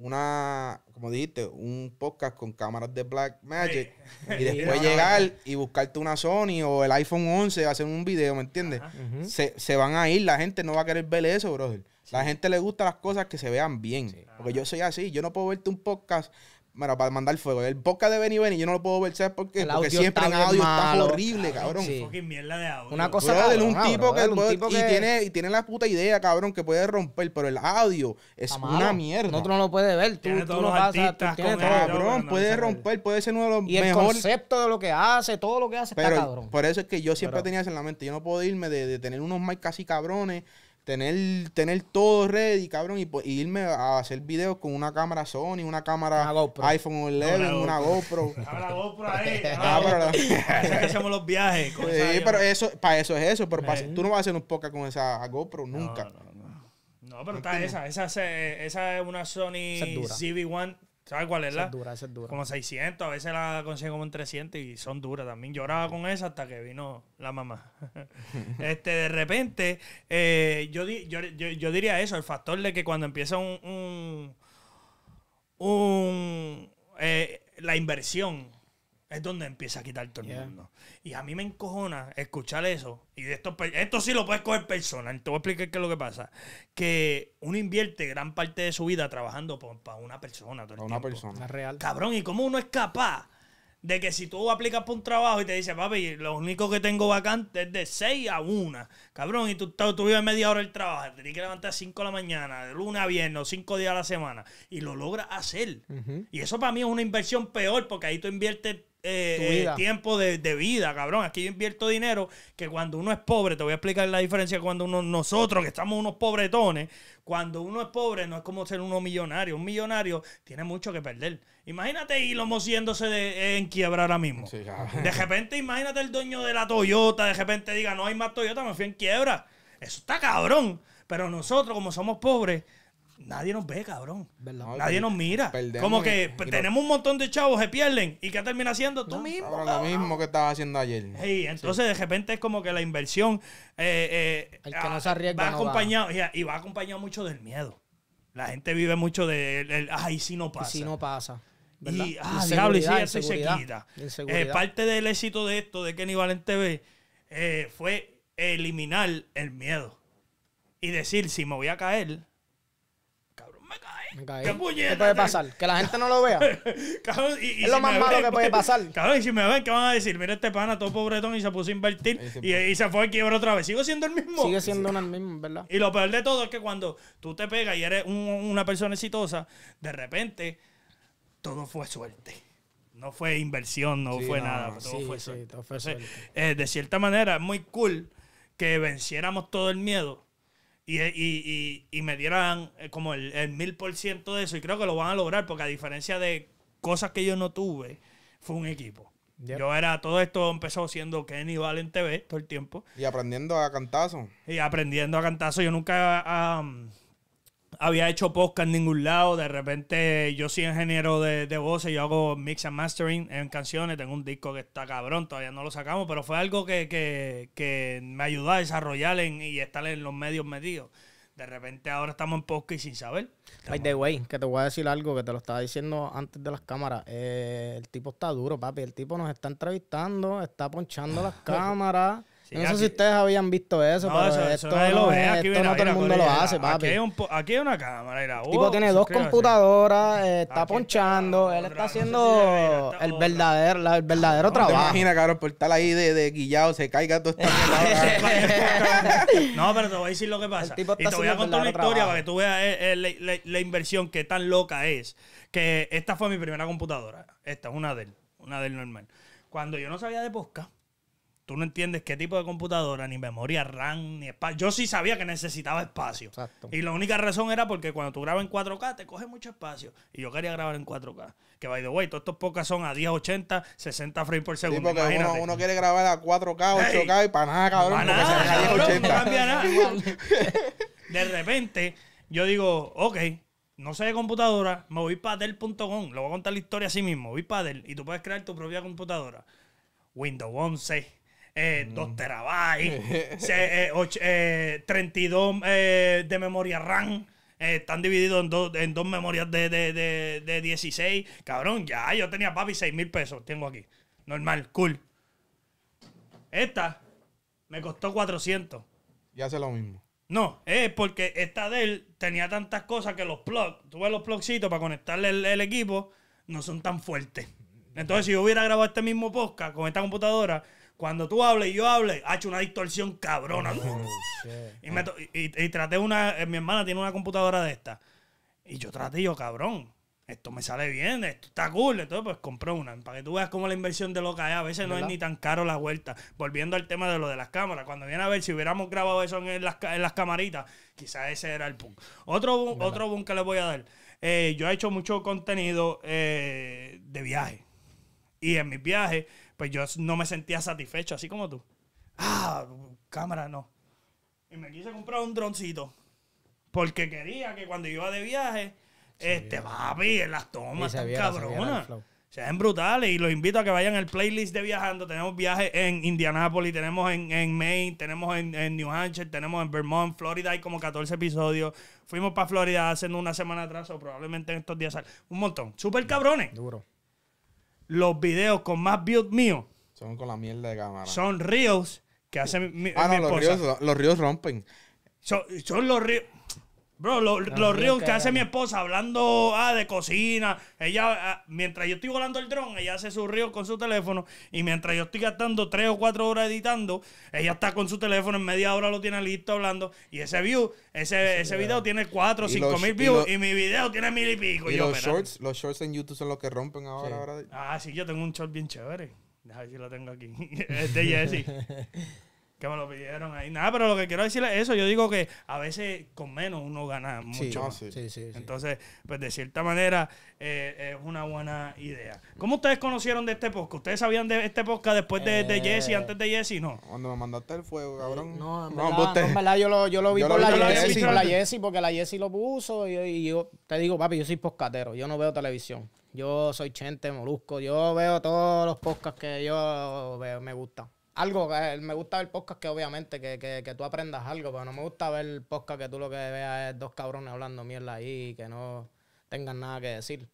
una, como dijiste, un podcast con cámaras de Black Magic y después llegar y buscarte una Sony o el iPhone 11, hacer un video, ¿me entiendes? se, se, van a ir, la gente no va a querer ver eso, brother. La gente le gusta las cosas que se vean bien. Porque yo soy así, yo no puedo verte un podcast Mira, para mandar fuego. El podcast de Benny Benny yo no lo puedo ver, ¿sabes por Porque siempre en audio está horrible, cabrón. Una cosa de un tipo que, un tipo Y, tiene, y tiene la puta idea, cabrón, que puede romper, pero el audio es una mierda. No, no lo puede ver. Tú, todos no los artistas Cabrón, puede romper, puede ser uno de los mejores. Y el concepto de lo que hace, todo lo que hace está cabrón. Por eso es que yo siempre tenía eso en la mente. Yo no puedo irme de, de tener unos mics casi cabrones tener, tener todo ready, cabrón, y, irme a hacer videos con una cámara Sony, una cámara iPhone 11, una GoPro. Habla GoPro ahí. que hacemos los viajes. Con sí, pero eso, para eso es eso, pero para, eh. tú no vas a hacer un podcast con esa GoPro nunca. No, pero está esa, esa, esa, es una Sony es 1 ¿Sabes cuál es la? Es dura, Como 600, a veces la consigo como en 300 y son duras también. Lloraba con esa hasta que vino la mamá. este, de repente, eh, yo, yo, diría eso, el factor de que cuando empieza un. un, eh, la inversión es donde empieza a quitar todo el mundo. Y a mí me encojona escuchar eso. Y esto, esto sí lo puedes coger personal. Te voy a explicar qué es lo que pasa. Que uno invierte gran parte de su vida trabajando para una persona. para una persona. Real. Cabrón, ¿y cómo uno es capaz? de que si tú aplicas para un trabajo y te dice, papi, lo único que tengo vacante es de 6 a 1, cabrón, y tú, vives media hora el trabajo, tienes que levantar a 5 de la mañana, de lunes a viernes, 5 días a la semana, y lo logras hacer. Y eso para mí es una inversión peor, porque ahí tú inviertes eh, eh, tiempo de, vida, cabrón. Aquí yo invierto dinero que cuando uno es pobre, te voy a explicar la diferencia cuando uno, nosotros, que estamos unos pobretones, cuando uno es pobre no es como ser uno millonario. Un millonario tiene mucho que perder. Imagínate y lo de, en quiebra ahora mismo. de repente, imagínate el dueño de la Toyota, de repente diga, no hay más Toyota, me fui en quiebra. Eso está cabrón. Pero nosotros, como somos pobres, nadie nos ve, cabrón. nadie nos mira. Como que tenemos un montón de chavos, que pierden. ¿Y qué termina haciendo? Tú mismo. Lo mismo que estabas haciendo ayer. Sí, entonces de repente es como que la inversión va acompañado y va acompañado mucho del miedo. La gente vive mucho del de, ay, si no pasa. Y si no pasa. Y, se habla y se quita. Eh, parte del éxito de esto, de Kenny Valente eh, fue eliminar el miedo. Y decir, si me voy a caer, ¿Qué puede pasar? Que la gente no lo vea. es lo más malo que puede pues, pasar. Cabrón, y si me ven, ¿qué van a decir? Mira este pana, todo pobretón, y se puso a invertir y, se fue a quiebra otra vez. Sigo siendo el mismo. Sigue siendo el mismo, ¿verdad? Y lo peor de todo es que cuando tú te pegas y eres una persona exitosa, de repente todo fue suerte. No fue inversión, no fue nada. Todo, sí, todo fue suerte. Eh, de cierta manera, es muy cool que venciéramos todo el miedo y, y, y, y me dieran eh, como el mil por ciento de eso. Y creo que lo van a lograr porque a diferencia de cosas que yo no tuve, fue un equipo. Yo era, todo esto empezó siendo Kenny Valen TV todo el tiempo. Y aprendiendo a cantazo. Y aprendiendo a cantazo. Yo nunca ah, había hecho podcast en ningún lado. De repente, yo soy ingeniero de, de voces, yo hago mix and mastering en canciones. Tengo un disco que está cabrón, todavía no lo sacamos, pero fue algo que, que, me ayudó a desarrollar en, y estar en los medios medios De repente, ahora estamos en podcast sin saber. By the way, que te voy a decir algo que te lo estaba diciendo antes de las cámaras. Eh, el tipo está duro, papi. El tipo nos está entrevistando, está ponchando las cámaras no sé si ustedes habían visto eso, pero esto, no, todo el mundo lo hace, papi. Aquí hay, una cámara, El tipo uh, tiene dos computadoras, eh, está ponchando, él está haciendo el verdadero, el verdadero trabajo. Imagina, cabrón, por estar ahí de, guillado, se caiga todo esta No, pero te voy a decir lo que pasa. Y te voy a contar una historia para que tú veas eh, eh, la inversión que tan loca es. Que esta fue mi primera computadora. Esta es una de una de normal. Cuando yo no sabía de Posca tú no entiendes qué tipo de computadora, ni memoria RAM, ni espacio. Yo sí sabía que necesitaba espacio. Y la única razón era porque cuando tú grabas en 4K te coge mucho espacio. Y yo quería grabar en 4K. Que by the way, todos estos pocas son a 1080, 60 frames por segundo. Sí, porque uno, quiere grabar a 4K, 8K y para nada, cabrón. Para nada, cabrón, no cambia nada. de repente, yo digo, ok, no sé de computadora, me voy para Dell.com. Lo voy a contar la historia así mismo. Voy para Dell y tú puedes crear tu propia computadora. Windows 11, eh, 2 mm. terabytes, 32 eh, eh, eh, de memoria RAM. están divididos en, dos memorias de, de, 16. Cabrón, ya, yo tenía papi 6 mil pesos. Tengo aquí. Normal, cool. Esta me costó 400. Y hace lo mismo. No, es porque esta de él tenía tantas cosas que los plugs, tuve los plugcitos para conectarle el, el, equipo, no son tan fuertes. Entonces, si yo hubiera grabado este mismo podcast con esta computadora, cuando tú hables y yo hable, ha hecho una distorsión cabrona. Oh, y, me traté una. Eh, mi hermana tiene una computadora de esta. Y yo traté yo, cabrón. Esto me sale bien, esto está cool. Entonces, pues compré una. Para que tú veas cómo la inversión de loca es. A veces no es ni tan caro la vuelta. Volviendo al tema de lo de las cámaras. Cuando viene a ver, si hubiéramos grabado eso en las, en las camaritas, quizás ese era el punto. Otro boom, otro boom que les voy a dar. Eh, yo he hecho mucho contenido eh, de viaje. Y en mis viajes pues yo no me sentía satisfecho, así como tú. Ah, cámara no. Y me quise comprar un droncito. Porque quería que cuando iba de viaje, este este a en las tomas, cabrona. cabronas. Se es brutales y los invito a que vayan el playlist de Viajando. Tenemos viajes en Indianápolis, tenemos en, Maine, tenemos en, New Hampshire, tenemos en Vermont, Florida. Hay como 14 episodios. Fuimos para Florida hace una semana atrás o probablemente en estos días. Un montón. Súper cabrones. Duro los videos con más views míos son con la mierda de cámara. Son ríos que hacen ah, no, Los ríos, rompen. son los ríos. Bro, los ríos que hace mi esposa hablando ah, de cocina. Ella, ah, mientras yo estoy volando el dron, ella hace su río con su teléfono. Y mientras yo estoy gastando tres o cuatro horas editando, ella está con su teléfono. En media hora lo tiene listo hablando. Y ese view, ese, video tiene cuatro o cinco mil views. Y, mi video tiene mil y pico. Y los, shorts, los shorts en YouTube son los que rompen ahora, Ah, sí, yo tengo un short bien chévere. Deja ver si lo tengo aquí. es de me lo pidieron ahí. Nada, pero lo que quiero decirle es eso. Yo digo que a veces con menos uno gana mucho. Entonces, pues de cierta manera eh, es una buena idea. ¿Cómo ustedes conocieron de este podcast? ¿Ustedes sabían de este podcast después de, eh, Jesse, antes de Jesse? No. Cuando me mandaste el fuego, eh, cabrón. No, en verdad, no, yo, lo, vi por, la Jesse porque la Jesse lo puso. Y, yo te digo, papi, yo soy poscatero Yo no veo televisión. Yo soy Chente, Molusco. Yo veo todos los podcasts que yo veo, me gustan algo que eh, me gusta ver podcast que obviamente que, que, que, tú aprendas algo, pero no me gusta ver podcast que tú lo que veas es dos cabrones hablando mierda ahí y que no tengan nada que decir.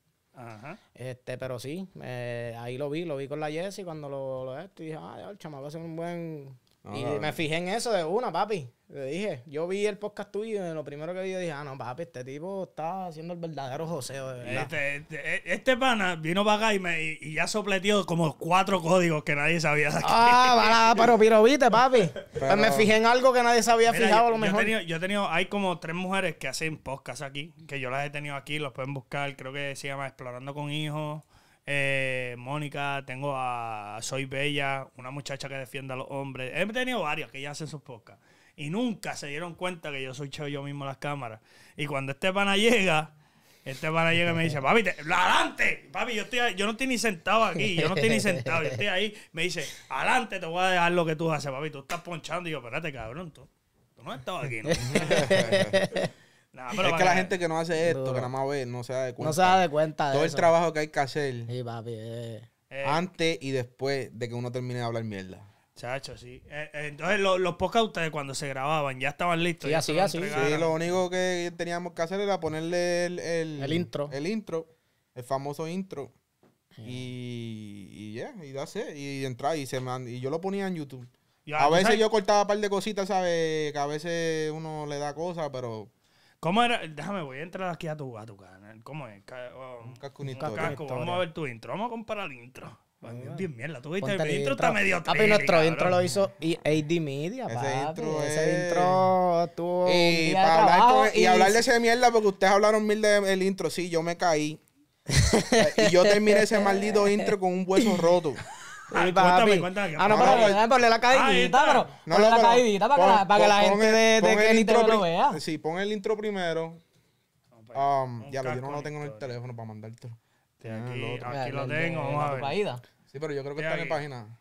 Este, pero sí, eh, ahí lo vi, lo vi con la Jessie cuando lo, lo esto y dije, ay, ah, el chamaco ser un buen y me fijé en eso de una, papi. Le dije, yo vi el podcast tuyo y lo primero que vi, yo dije, ah, no, papi, este tipo está haciendo el verdadero joseo. De verdad. este, este, e, este pana vino para acá y, ya sopleteó como cuatro códigos que nadie sabía de Ah, para, pero viste papi. Pues me fijé en algo que nadie se había fijado a lo mejor. Yo he, tenido, hay como tres mujeres que hacen podcasts aquí, que yo las he tenido aquí, los pueden buscar, creo que se llama Explorando con Hijos. Eh, Mónica, tengo a Soy Bella, una muchacha que defiende a los hombres. He tenido varios que ya hacen sus podcasts. Y nunca se dieron cuenta que yo soy chavo yo mismo las cámaras. Y cuando este pana llega, este pana llega y me dice, papi, adelante. Papi, yo, estoy, yo no estoy ni sentado aquí, yo no estoy ni sentado, yo estoy ahí. Me dice, adelante, te voy a dejar lo que tú haces, papi. Tú estás ponchando. Y yo, espérate, cabrón, tú, tú no has estado aquí, ¿no? es que la gente que no hace esto, que nada más ve, no se da de cuenta. No se da cuenta de Todo el trabajo que hay que hacer. Eh. Eh, antes y después de que uno termine de hablar mierda. Chacho, sí. Eh, entonces, los los podcasts ustedes cuando se grababan ya estaban listos. Sí, ya así, así. Sí, lo único que teníamos que hacer era ponerle el, el, intro. El intro, el famoso intro. Y, y ya, y y entrar, y, se man, y yo lo ponía en YouTube. a veces yo cortaba un par de cositas, ¿sabes? Que a veces uno le da cosas, pero ¿Cómo era? Déjame, voy a entrar aquí a tu, a tu canal. ¿Cómo es? Oh, un Vamos a ver tu intro. Vamos a comparar el intro. Bien, mierda. Tú viste, el intro, está medio Ah, pero nuestro intro lo hizo AD Media, Ese intro Ese intro y, hablar y... de ese mierda, porque ustedes hablaron mil del el intro. Sí, yo me caí. y yo terminé ese maldito intro con un hueso roto. Ah, cuéntame, Ah, no, pero ponle, ponle la caidita, pero no, ponle la caídita para, que, la, gente el, de, intro lo vea. Sí, pon el intro primero. ya, pues, um, yo no lo tengo en el teléfono para mandártelo. Aquí, ah, aquí lo tengo, vamos a ver. Sí, pero yo creo que está en la página.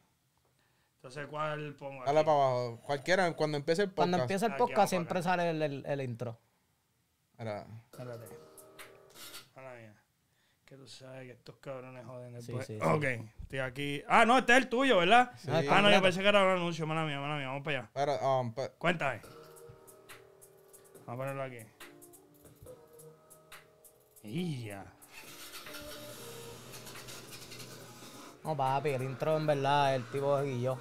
Entonces, ¿cuál pongo? Dale para abajo. Cualquiera, cuando empiece el podcast. Cuando empiece el podcast siempre sale el, intro. Ahora. Espérate. Que tú sabes que estos cabrones joden el sí, sí, sí. Ok aquí. Ah, no, este es el tuyo, ¿verdad? Ah, no, yo pensé que era un anuncio. Mala mía, mala mía. Vamos para allá. Pero, um, Cuéntame. Vamos a ponerlo aquí. ¡Ya! No, papi, el intro en verdad, el tipo de guillot.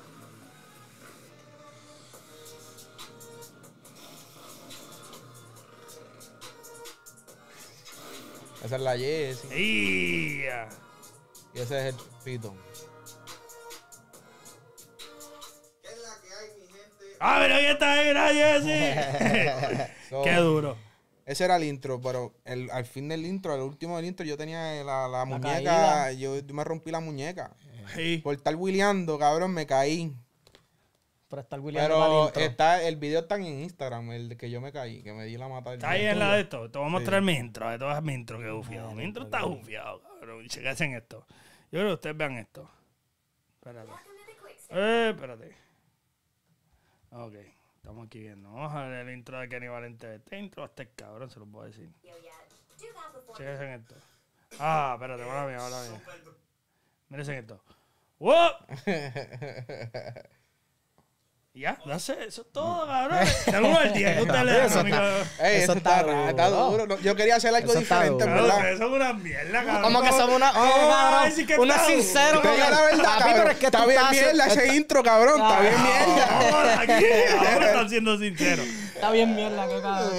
Esa es la Jessie. ¡Ya! Y ese es el pitón. ¿Qué la que hay, mi gente? ¡Ah, mira ahí está ahí! ¡Nadie, ¡Qué duro! Ese era el intro, pero al fin del intro, el último del intro, yo tenía la, muñeca. Yo, me rompí la muñeca. Por estar willeando, cabrón, me caí. Pero está, el video está en Instagram, el de que yo me caí, que me di la mata. Está ahí en la de esto. Te voy a mostrar mi intro, de todas mi intro que bufiado. Mi intro está bufiado, cabrón. Chequense en esto. Yo creo que ustedes vean esto. Espérate. Eh, espérate. Ok, estamos aquí viendo. Vamos a ver el intro de Kenny Valente. Este intro hasta el este cabrón, se lo puedo decir. Chequense en esto. Ah, espérate, ahora bien, esto. Ya, eso es todo, cabrón. De 1 al 10, no te eso, está, ey, eso, está, raro, está duro. No, yo quería hacer algo diferente, ¿verdad? ¿verdad? Eso es una mierda, cabrón. Como que somos una. Oh, eh, sí que una sincera, cabrón. la verdad, cabrón. pero es que está bien mierda ese intro, cabrón. Está bien mierda. Ahora, aquí, ahora están siendo sinceros. Está bien mierda, que cabrón.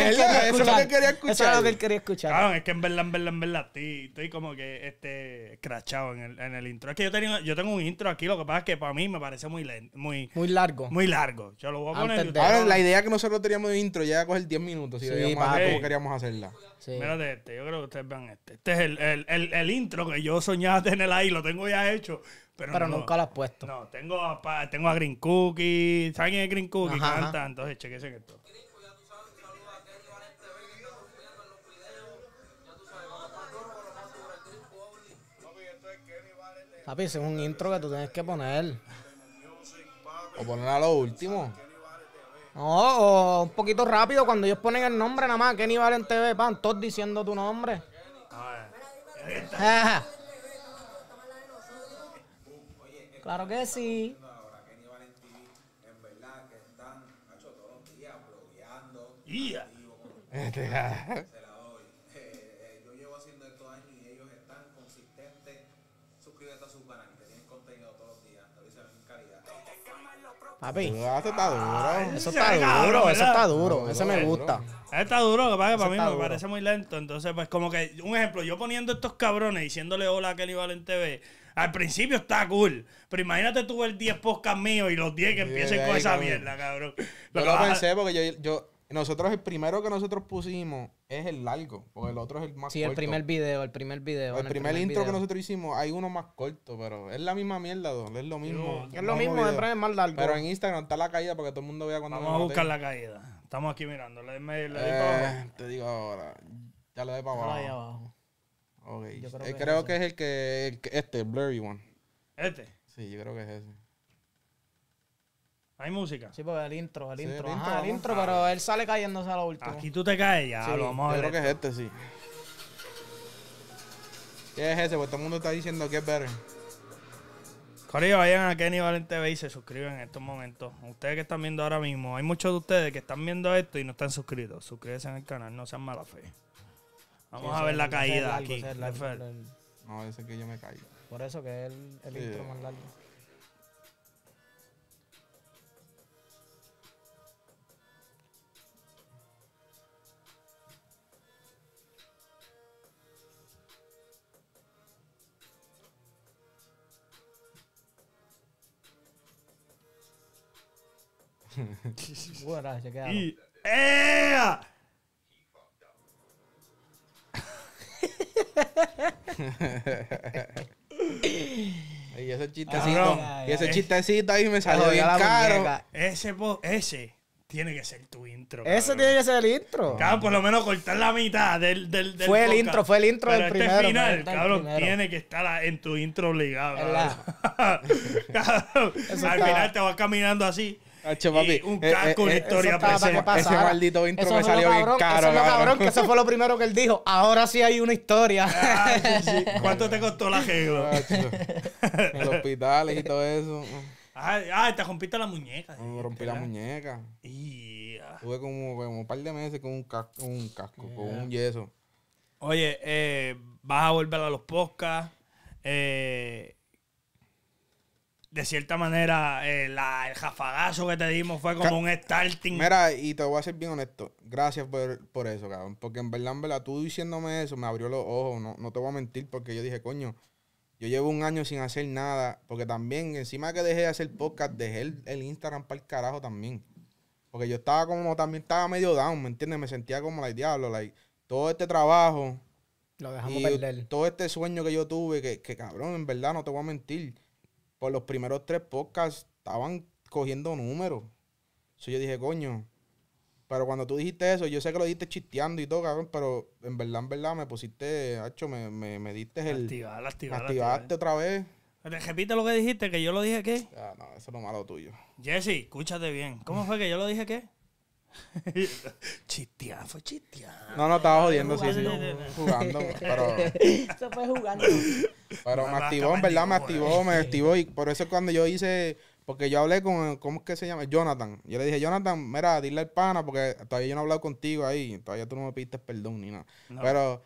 está Eso es lo que quería escuchar. Eso es lo que él quería escuchar. Claro, es que en verdad, en verdad, en verdad, estoy, como que este, crachado en el, en el intro. Es que yo, tenía, yo tengo un intro aquí, lo que pasa es que para mí me parece muy, muy, muy largo. Muy largo. Yo lo voy a poner. Ahora, la idea que nosotros teníamos de intro ya coger 10 minutos si sí, debíamos hacer como queríamos hacerla. Sí. este, yo creo que ustedes vean este. Este es el, el, el, el intro que yo soñaba tener ahí, lo tengo ya hecho. Pero, nunca lo has puesto. No, tengo a, tengo a Green Cookie. ¿Saben quién es Green Cookie? Ajá, Canta, ajá. entonces chequense esto. Papi, ese es un intro que tú tienes que poner. O poner a lo último. No, o un poquito rápido cuando ellos ponen el nombre nada más. Kenny Valen TV, pan, todos diciendo tu nombre. A ver. Claro que sí. Yeah. Se la doy. Eh, eh, yo llevo haciendo estos años y ellos están consistentes. Suscríbete a su canal, que tienen contenido todos los días. Te en calidad. Papi. Ah, eso está ah, duro. Eso está duro, eso está duro. Eso me gusta. Está duro, que para, para mí me parece muy lento. Entonces, pues como que, un ejemplo, yo poniendo estos cabrones diciéndole hola a Kenny Valente TV al principio está cool. Pero imagínate tú ver 10 podcasts míos y los 10 que empiecen con esa mierda, cabrón. Lo yo lo pensé porque yo, yo, Nosotros, el primero que nosotros pusimos es el largo, porque el otro es el más corto. Sí, el primer video, el primer video. El, primer, intro que nosotros hicimos, hay uno más corto, pero es la misma mierda, don, es lo mismo. es lo mismo, siempre es más largo. Pero en Instagram está la caída porque todo el mundo vea cuando Vamos a buscar la caída. Estamos aquí mirando, le, me, eh, le abajo. Te digo ahora, ya lo doy para abajo creo, eh, que, es el que. este, el Blurry One. ¿Este? Sí, yo creo que es ese. ¿Hay música? Sí, porque el intro, el intro. El intro, el intro, pero él sale cayéndose a la última. Aquí tú te caes ya, lo vamos a ver. Yo creo que es este, sí. ¿Qué es ese? Pues todo el mundo está diciendo que es better. Corillo, vayan a Kenny Valente B y se suscriben en estos momentos. Ustedes que están viendo ahora mismo, hay muchos de ustedes que están viendo esto y no están suscritos. Suscríbanse al canal, no sean mala fe. Vamos a ver la caída aquí. el, no, ese que yo me caigo. Por eso que es el, intro más largo. Buenas, se quedaron. ¡Ea! y ese chistecito, ese chistecito ahí me salió bien caro. Ese, tiene que ser tu intro. Ese tiene que ser el intro. por lo menos cortar la mitad del. fue el intro, fue el intro del este primero. final, cabrón, tiene que estar en tu intro obligado. al final te vas caminando así. Eh, un eh, casco, eh, una historia presente. Pues, ese maldito intro me salió bien caro. Eso es cabrón, que eso fue lo primero que él dijo. Ahora sí hay una historia. Ah, ¿Cuánto te costó la arreglo? en los hospitales y todo eso. Ah, ah te rompiste la muñeca. rompí la muñeca. Tuve como, un par de meses con un casco, con un yeso. Oye, eh, vas a volver a los podcasts. Eh, de cierta manera, eh, el jafagazo que te dimos fue como un starting. Mira, y te voy a ser bien honesto. Gracias por, eso, cabrón. Porque en verdad, en verdad, tú diciéndome eso me abrió los ojos. No, no te voy a mentir porque yo dije, coño, yo llevo un año sin hacer nada. Porque también, encima que dejé de hacer podcast, dejé el, Instagram para el carajo también. Porque yo estaba como, también estaba medio down, ¿me entiendes? Me sentía como, la diablo, like, todo este trabajo. Lo dejamos perder. Todo este sueño que yo tuve, que, que cabrón, en verdad, no te voy a mentir por pues, los primeros tres podcasts estaban cogiendo números. Entonces yo dije, coño. Pero cuando tú dijiste eso, yo sé que lo dijiste chisteando y todo, cabrón, pero en verdad, en verdad, me pusiste, hacho, me, diste el. Activar, activar, activaste otra vez. Repite lo que dijiste, que yo lo dije qué. Ah, no, eso es lo malo tuyo. Jesse, escúchate bien. ¿Cómo fue que yo lo dije qué? chistea fue chistea No, no, estaba jodiendo, sí, sí. Jugando, pero. fue jugando. Pero me activó, en verdad, me activó, me activó. Y por eso cuando yo hice. Porque yo hablé con, ¿cómo es que se llama? Jonathan. Yo le dije, Jonathan, mira, dile al pana, porque todavía yo no he hablado contigo ahí. Todavía tú no me pides perdón ni nada. Pero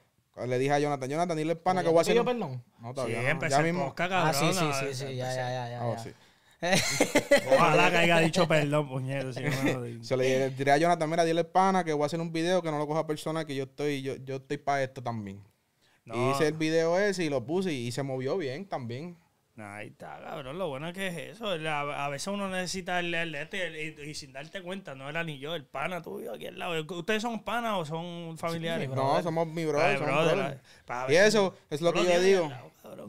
le dije a Jonathan, Jonathan, dile al pana que voy a hacer. perdón? No, todavía. Sí, Ya mismo. ah, sí, sí, sí, ya, ya, ya. Oh, Ojalá que haya dicho perdón, puñero. Si Se le diré a Jonathan, mira, dile pana que voy a hacer un video que no lo coja persona, que yo estoy, yo, yo estoy para esto también. hice el video ese y lo puse y, se movió bien también. Ahí está, cabrón. Lo bueno que es eso. a veces uno necesita el, este y, sin darte cuenta, no era ni yo, el pana tuyo aquí al lado. ¿Ustedes son panas o son familiares? no, somos mi brother. y eso es lo que yo digo.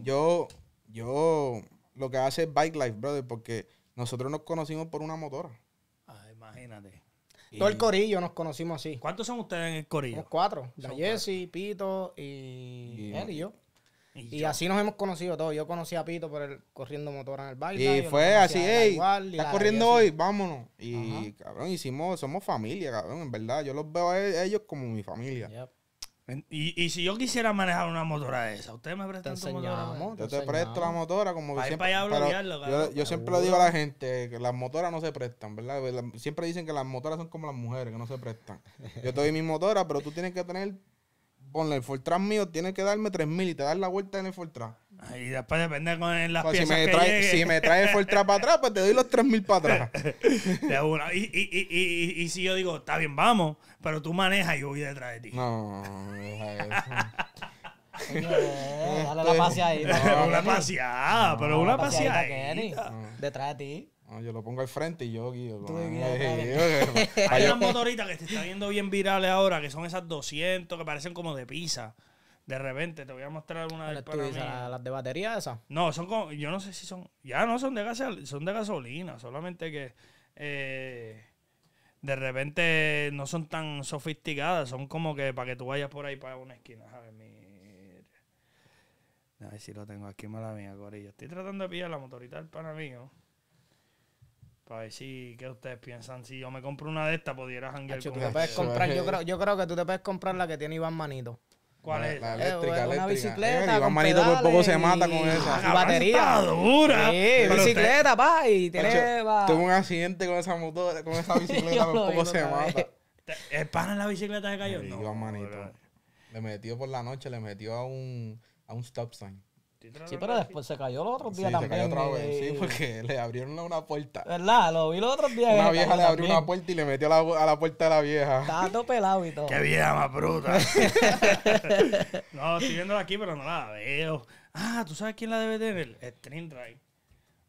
yo, yo lo que hace Bike Life, brother, porque nosotros nos conocimos por una motora. Ah, imagínate. Todo el corillo nos conocimos así. ¿Cuántos son ustedes en el corillo? cuatro. La Pito y, él y yo. Y, así nos hemos conocido todos. Yo conocí a Pito por el corriendo motora en el baile. Y fue así, hey, Está corriendo hoy, vámonos. Y cabrón, hicimos, somos familia, cabrón, en verdad. Yo los veo a e-, ellos como mi familia. Y, si yo quisiera manejar una motora esa, ¿usted me presta una motora? Yo te, presto la motora como que yo, siempre le digo a la gente que las motoras no se prestan, ¿verdad? Pues, siempre dicen que las motoras son como las mujeres, que no se prestan. Yo te doy mi motora, pero tú tienes que tener, ponle el Fortran mío, tienes que darme 3000 y te das la vuelta en el Fortran. Y después depende con las pues si me trae, Si me traes para atrás, pues te doy los 3.000 para atrás. Y, y, y, y, si yo digo, está bien, vamos, pero tú manejas y yo voy detrás de ti. No, deja eso. Eh, dale la este, paseadita. una paseada, pero una paseada Detrás de ti. yo lo pongo al frente y yo guío. Hay unas motoritas que se están viendo bien virales ahora, que son esas 200, que parecen como de pizza. De repente te voy a mostrar una de las de batería esas. No, son como, yo no sé si son, ya no son de gasolina, son de gasolina, solamente que eh, de repente no son tan sofisticadas, son como que para que tú vayas por ahí para una esquina, a ver Mira. A ver si lo tengo aquí, mala mía, Corillo. Estoy tratando de pillar la motorita del pana mío. Para ver si, ¿qué ustedes piensan? Si yo me compro una de estas, pudiera hangar con yo creo que tú te puedes comprar la que tiene Iván Manito. ¿Cuál es? La, eh, eléctrica, una eléctrica. bicicleta. Eh, Iván Manito por poco se mata con esa. Ah, batería. dura. bicicleta, usted... pa. Y tiene. Tuve un accidente con esa motora, con esa bicicleta, por poco se mata. ¿El pan en la bicicleta se cayó? no, Iván Manito. Le metió por la noche, le metió a un, a un stop sign. Sí, pero después se cayó los otros días también. Se cayó otra vez, sí, eh, porque le abrieron una puerta. ¿Verdad? Lo vi los otros días. Una eh, vieja le abrió una puerta y le metió a la puerta de la vieja. Estaba todo pelado y todo. ¡Qué vieja más bruta! no, estoy viéndola aquí, pero no la veo. Ah, ¿tú sabes quién la debe tener? Stream Drive.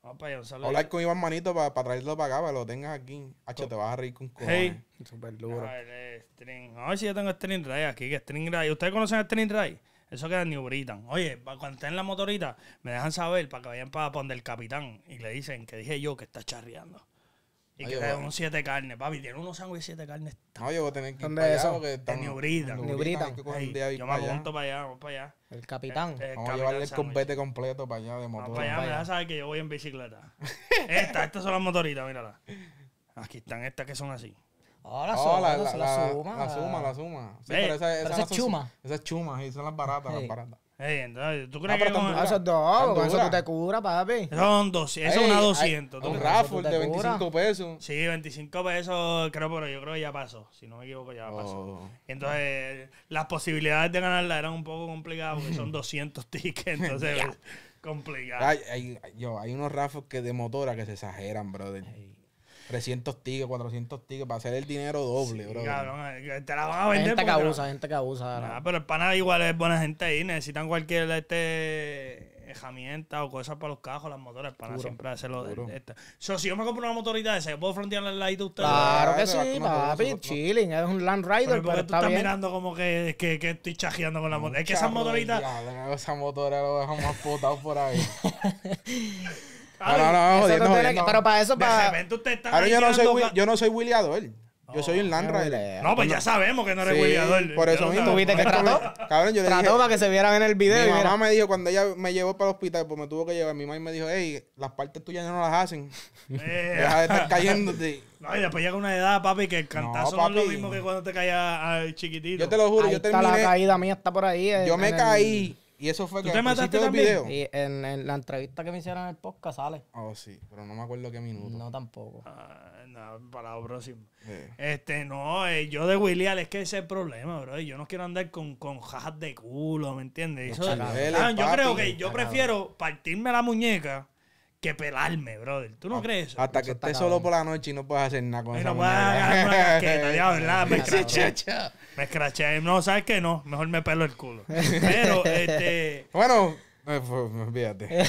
Vamos para saludo. con Iván Manito para traerlo para acá, para lo tengas aquí. H, te vas a reír con cojones. Hey. Súper duro. A ver, eh, String. A ver si yo tengo String Drive aquí. Que String Drive. ¿Ustedes conocen a String Drive? Eso queda en New Britain. Oye, cuando estén en la motorita, me dejan saber para que vayan para donde el capitán y le dicen que dije yo que está charreando. Y que trae pues. un siete carnes. Papi, tiene unos sangre y siete carnes. No, yo voy a tener que ir están... En New Britain. New Britain. yo me apunto para allá, vamos para allá. El capitán. Vamos a llevarle el compete completo para allá de motorita para allá, me dejan saber que yo voy en bicicleta. Estas, estas son las motoritas, mírala. Aquí están estas que son así. Oh, oh, la, suma, la, suma. La suma, Sí, pero esa, es chuma. Esa es chuma, y son las baratas, las baratas. Ey, entonces, ¿tú ah, crees que con dos, eso tú te curas, papi? Son dos, eso es una 200. un raffle de 25 pesos. Sí, 25 pesos, creo, pero yo creo que ya pasó. Si no me equivoco, ya pasó. Oh. Entonces, las posibilidades de ganarla eran un poco complicadas porque son 200 tickets, entonces, complicado. Hay, yo, hay unos raffles que de motora que se exageran, brother. 300 tigres, 400 tigres, para hacer el dinero doble, bro. Cabrón, eh, te la van a vender. gente que abusa, gente que abusa. pero el pana igual es buena gente ahí. Necesitan cualquier este, herramienta o cosas para los cajos, las motores, para siempre hacerlo. lo de esta. si yo me compro una motorita de esa, puedo frontear al ladito de usted? Claro que sí, papi, chilling. Es un Land Rider, pero, pero tú estás mirando como que, que, que estoy chajeando con la motora. Es que esas motoritas... Esa motora lo dejamos potado por ahí. No, no, no, Pero para eso, para. De yo no, soy, William yo Yo soy oh, un Landra. No, pues ya sabemos que no eres Sí, Williador. por eso mismo. ¿Tuviste que trató? Cabrón, yo le dije. Trató para que se vieran en el video. Mi mamá me dijo cuando ella me llevó para el hospital, pues me tuvo que llevar. Mi mamá me dijo, hey, las partes tuyas ya no las hacen. Deja de estar cayéndote. No, y después llega una edad, papi, que el cantazo no, es lo mismo que cuando te caías al chiquitito. Yo te lo juro, yo está la caída mía, está por ahí. Yo me caí y eso fue que video. Y en, la entrevista que me hicieron en el podcast sale. Oh, sí, pero no me acuerdo qué minuto. No tampoco. Ah, no, para la próxima. Eh. Este, no, eh, yo de William es que ese es el problema, bro. Yo no quiero andar con, con jajas de culo, ¿me entiendes? Ah, yo creo que yo prefiero partirme la muñeca que pelarme, brother. ¿Tú no ah, crees eso? Hasta que estés solo por la noche y no puedes hacer nada con y no puedes una casqueta, ya, ¿verdad? Me escraché. me escraché. No, ¿sabes qué? No, mejor me pelo el culo. Pero, este... Bueno, eh, fíjate.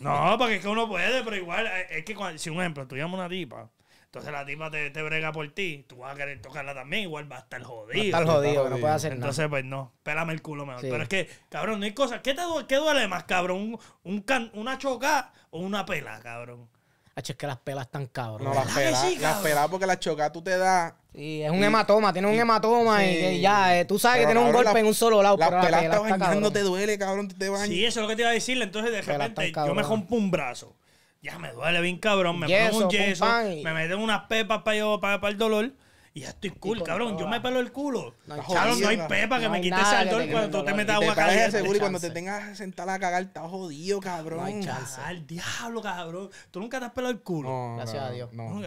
no, porque es que uno puede, pero igual, eh, es que cuando, si un ejemplo, tú llamas una tipa entonces la tipa te, te, brega por ti, tú vas a querer tocarla también, igual va a estar jodido. Va a estar jodido, no puede hacer nada. Entonces, pues no, pélame el culo mejor. Pero es que, cabrón, no hay cosas. ¿Qué, te duele, qué duele más, cabrón? ¿Un, ¿Una choca o una pela, cabrón? H, es que las pelas están cabrón. No, las pelas. las pelas porque las choca tú te das. Sí, es un hematoma, tiene un hematoma y, ya, eh, tú sabes que tiene un golpe en un solo lado. Las pelas, la pelas te duele, cabrón, te bañas. Sí, eso es lo que te iba a decirle. Entonces, de repente, yo me rompo un brazo ya me duele bien cabrón, me pongo un yeso, me meten unas pepas para yo, para, el dolor. Y ya estoy cool, cabrón. Yo me pelo el culo. No no hay pepa que me quite ese dolor cuando tú te metas a caliente. seguro y cuando te tengas sentada a cagar, estás jodido, cabrón. No hay Al diablo, cabrón. Tú nunca te has pelado el culo. Gracias a Dios. No.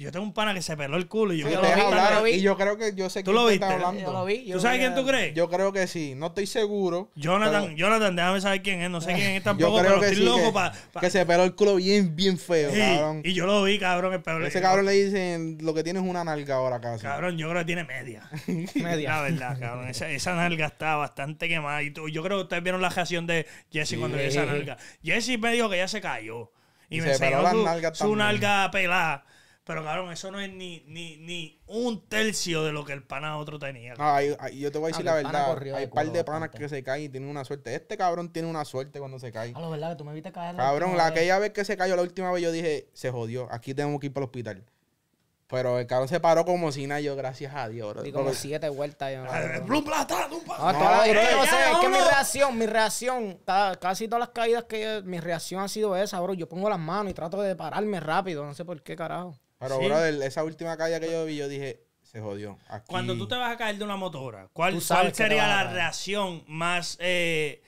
Yo tengo un pana que se peló el culo y yo, lo, vi, Y yo creo que yo sé ¿Tú lo viste? Hablando. vi, ¿Tú sabes quién tú crees? Yo creo que sí. No estoy seguro. Jonathan, Jonathan, déjame saber quién es. No sé quién es tampoco, pero estoy sí, loco para... que se peló el culo bien, bien feo, cabrón. Y yo lo vi, cabrón. Ese cabrón le dicen, lo que tiene es una nalga ahora casi. Cabrón, yo creo que tiene media. media. La verdad, cabrón. Esa, esa, nalga está bastante quemada. Y tú, yo creo que ustedes vieron la reacción de Jesse cuando vio esa nalga. Jesse me dijo que ya se cayó. Y, me enseñó su nalga pelada. Pero cabrón, eso no es ni, ni, un tercio de lo que el pana otro tenía. No, ah, yo te voy a decir ah, la verdad. Hay un par de panas que se caen y tienen una suerte. Este cabrón tiene una suerte cuando se cae. Ah, lo verdad que tú me viste caer. Cabrón, la aquella vez que se cayó la última vez, yo dije, se jodió, aquí tenemos que ir para el hospital. Pero el cabrón se paró como si nada, yo, gracias a Dios. bro. como siete vueltas. yo plata, ah, No, es que, mi reacción, mi reacción, casi todas las caídas que mi reacción ha sido esa, bro. Yo pongo las manos y trato de pararme rápido, no sé por qué carajo. Pero, brother, esa última calle que yo vi, yo dije, se jodió. Cuando tú te vas a caer de una motora, ¿cuál, cuál sería la reacción más. Eh,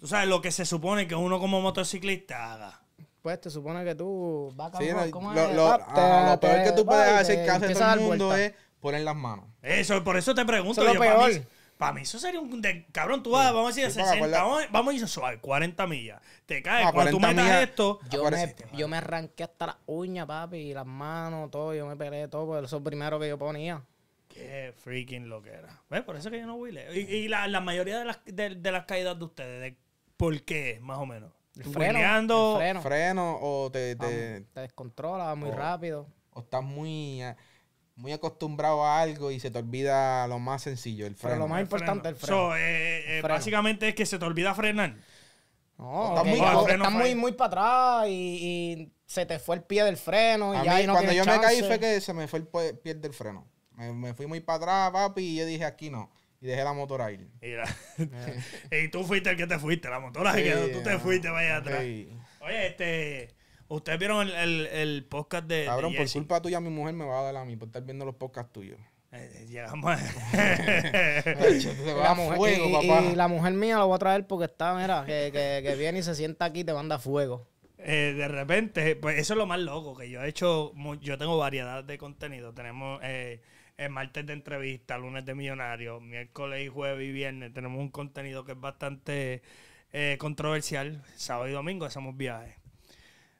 tú sabes, lo que se supone que uno como motociclista haga? Pues te supone que tú vas a caer. lo, peor que tú puedes hacer que hace todo el mundo es poner las manos. Eso, por eso te pregunto. yo, Para mí, para mí eso sería un... De, cabrón, tú vas, vamos a decir, sí, a 60, vamos, a ir suave, 40 millas. Te caes, cuando tú metas esto... Yo este me, arranqué hasta las uñas, papi, y las manos, todo. Yo me peleé todo por pues, eso primero que yo ponía. Qué freaking lo que era. Por eso que yo no voy Y, y la, la, mayoría de las, de, las caídas de ustedes, ¿por qué, más o menos? El freno, o te, te, muy rápido. O estás muy... Ah, muy acostumbrado a algo y se te olvida lo más sencillo, el freno. Pero lo más importante es el eh, eh, freno. Básicamente es que se te olvida frenar. No, pues estás muy, muy, muy para atrás y, se te fue el pie del freno. Y a mí, cuando yo me caí fue que se me fue el pie del freno. Me, fui muy para atrás, papi, y yo dije, aquí no. Y dejé la motora ahí. Y, eh. y tú fuiste el que te fuiste, la motora sí, tú te fuiste, vaya atrás. Oye, este... Ustedes vieron el, podcast de. Cabrón, por culpa tuya, mi mujer me va a dar a mí por estar viendo los podcasts tuyos. Eh, eh, llegamos a... la, mujer, la mujer mía lo voy a traer porque está, mira, que, que, viene y se sienta aquí y te manda fuego. Eh, de repente, pues eso es lo más loco que yo he hecho. Yo tengo variedad de contenido. Tenemos el martes de entrevista, lunes de millonario, miércoles y jueves y viernes. Tenemos un contenido que es bastante controversial. Sábado y domingo hacemos viajes.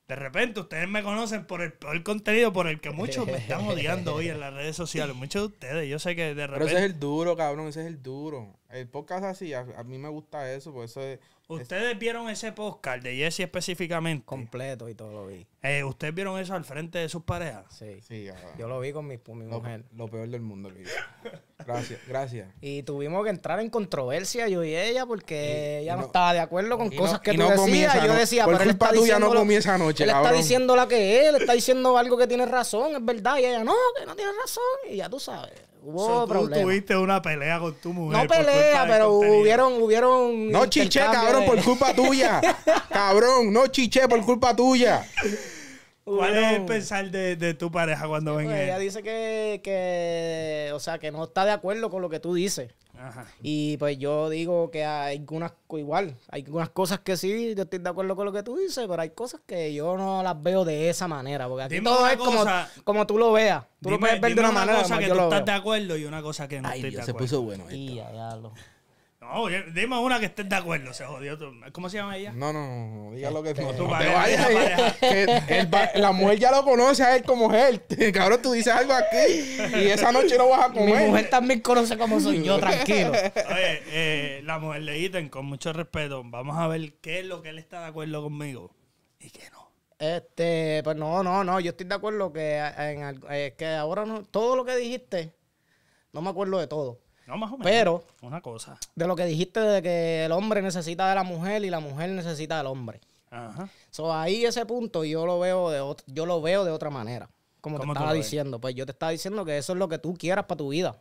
De repente ustedes me conocen por el peor contenido por el que muchos me están odiando hoy en las redes sociales. Muchos de ustedes, yo sé que de repente... Pero ese es el duro, cabrón, ese es el duro. El podcast así, a, mí me gusta eso, por eso es, ¿Ustedes vieron ese postcard de Jesse específicamente? Completo y todo lo vi. Eh, ¿Ustedes vieron eso al frente de sus parejas? Sí. Yo lo vi con mi, lo, mujer. Lo peor del mundo, Gracias, gracias. Y tuvimos que entrar en controversia yo y ella porque ella no, estaba de acuerdo con cosas que tú no decías. yo decía, por pero culpa está tuya no comí esa noche, Él está diciendo la que es, él está diciendo algo que tiene razón, es verdad. Y ella, no, que no tiene razón. Y ya tú sabes tuviste una pelea con tu mujer. No pelea, pero hubieron, hubieron. No chiché, cabrón, por culpa tuya. cabrón, no chiché por culpa tuya. ¿Cuál es el pensar de, tu pareja cuando ven pues, Ella dice que, que, o sea, que no está de acuerdo con lo que tú dices. Y pues yo digo que hay algunas, igual, hay algunas cosas que sí, yo estoy de acuerdo con lo que tú dices, pero hay cosas que yo no las veo de esa manera, porque aquí todo es como, como tú lo veas. Tú lo puedes ver de una, una manera cosa pues que tú estás de acuerdo y una cosa que no se puso bueno esto. No, dime una que estés de acuerdo, se jodió. ¿Cómo se llama ella? No, no, diga lo que este, tú, no, la mujer ya lo conoce a él como él. Cabrón, tú dices algo aquí y esa noche lo vas a comer. Mi mujer también conoce como soy yo, tranquilo. Oye, eh, la mujer le dicen con mucho respeto, vamos a ver qué es lo que él está de acuerdo conmigo y qué no. Este, pues no, no, no, yo estoy de acuerdo que en, que ahora no, todo lo que dijiste, no me acuerdo de todo. Pero, una cosa. De lo que dijiste de que el hombre necesita de la mujer y la mujer necesita del hombre. Ajá. ahí ese punto yo lo veo de, yo lo veo de otra manera. Como te estaba diciendo. Pues yo te estaba diciendo que eso es lo que tú quieras para tu vida.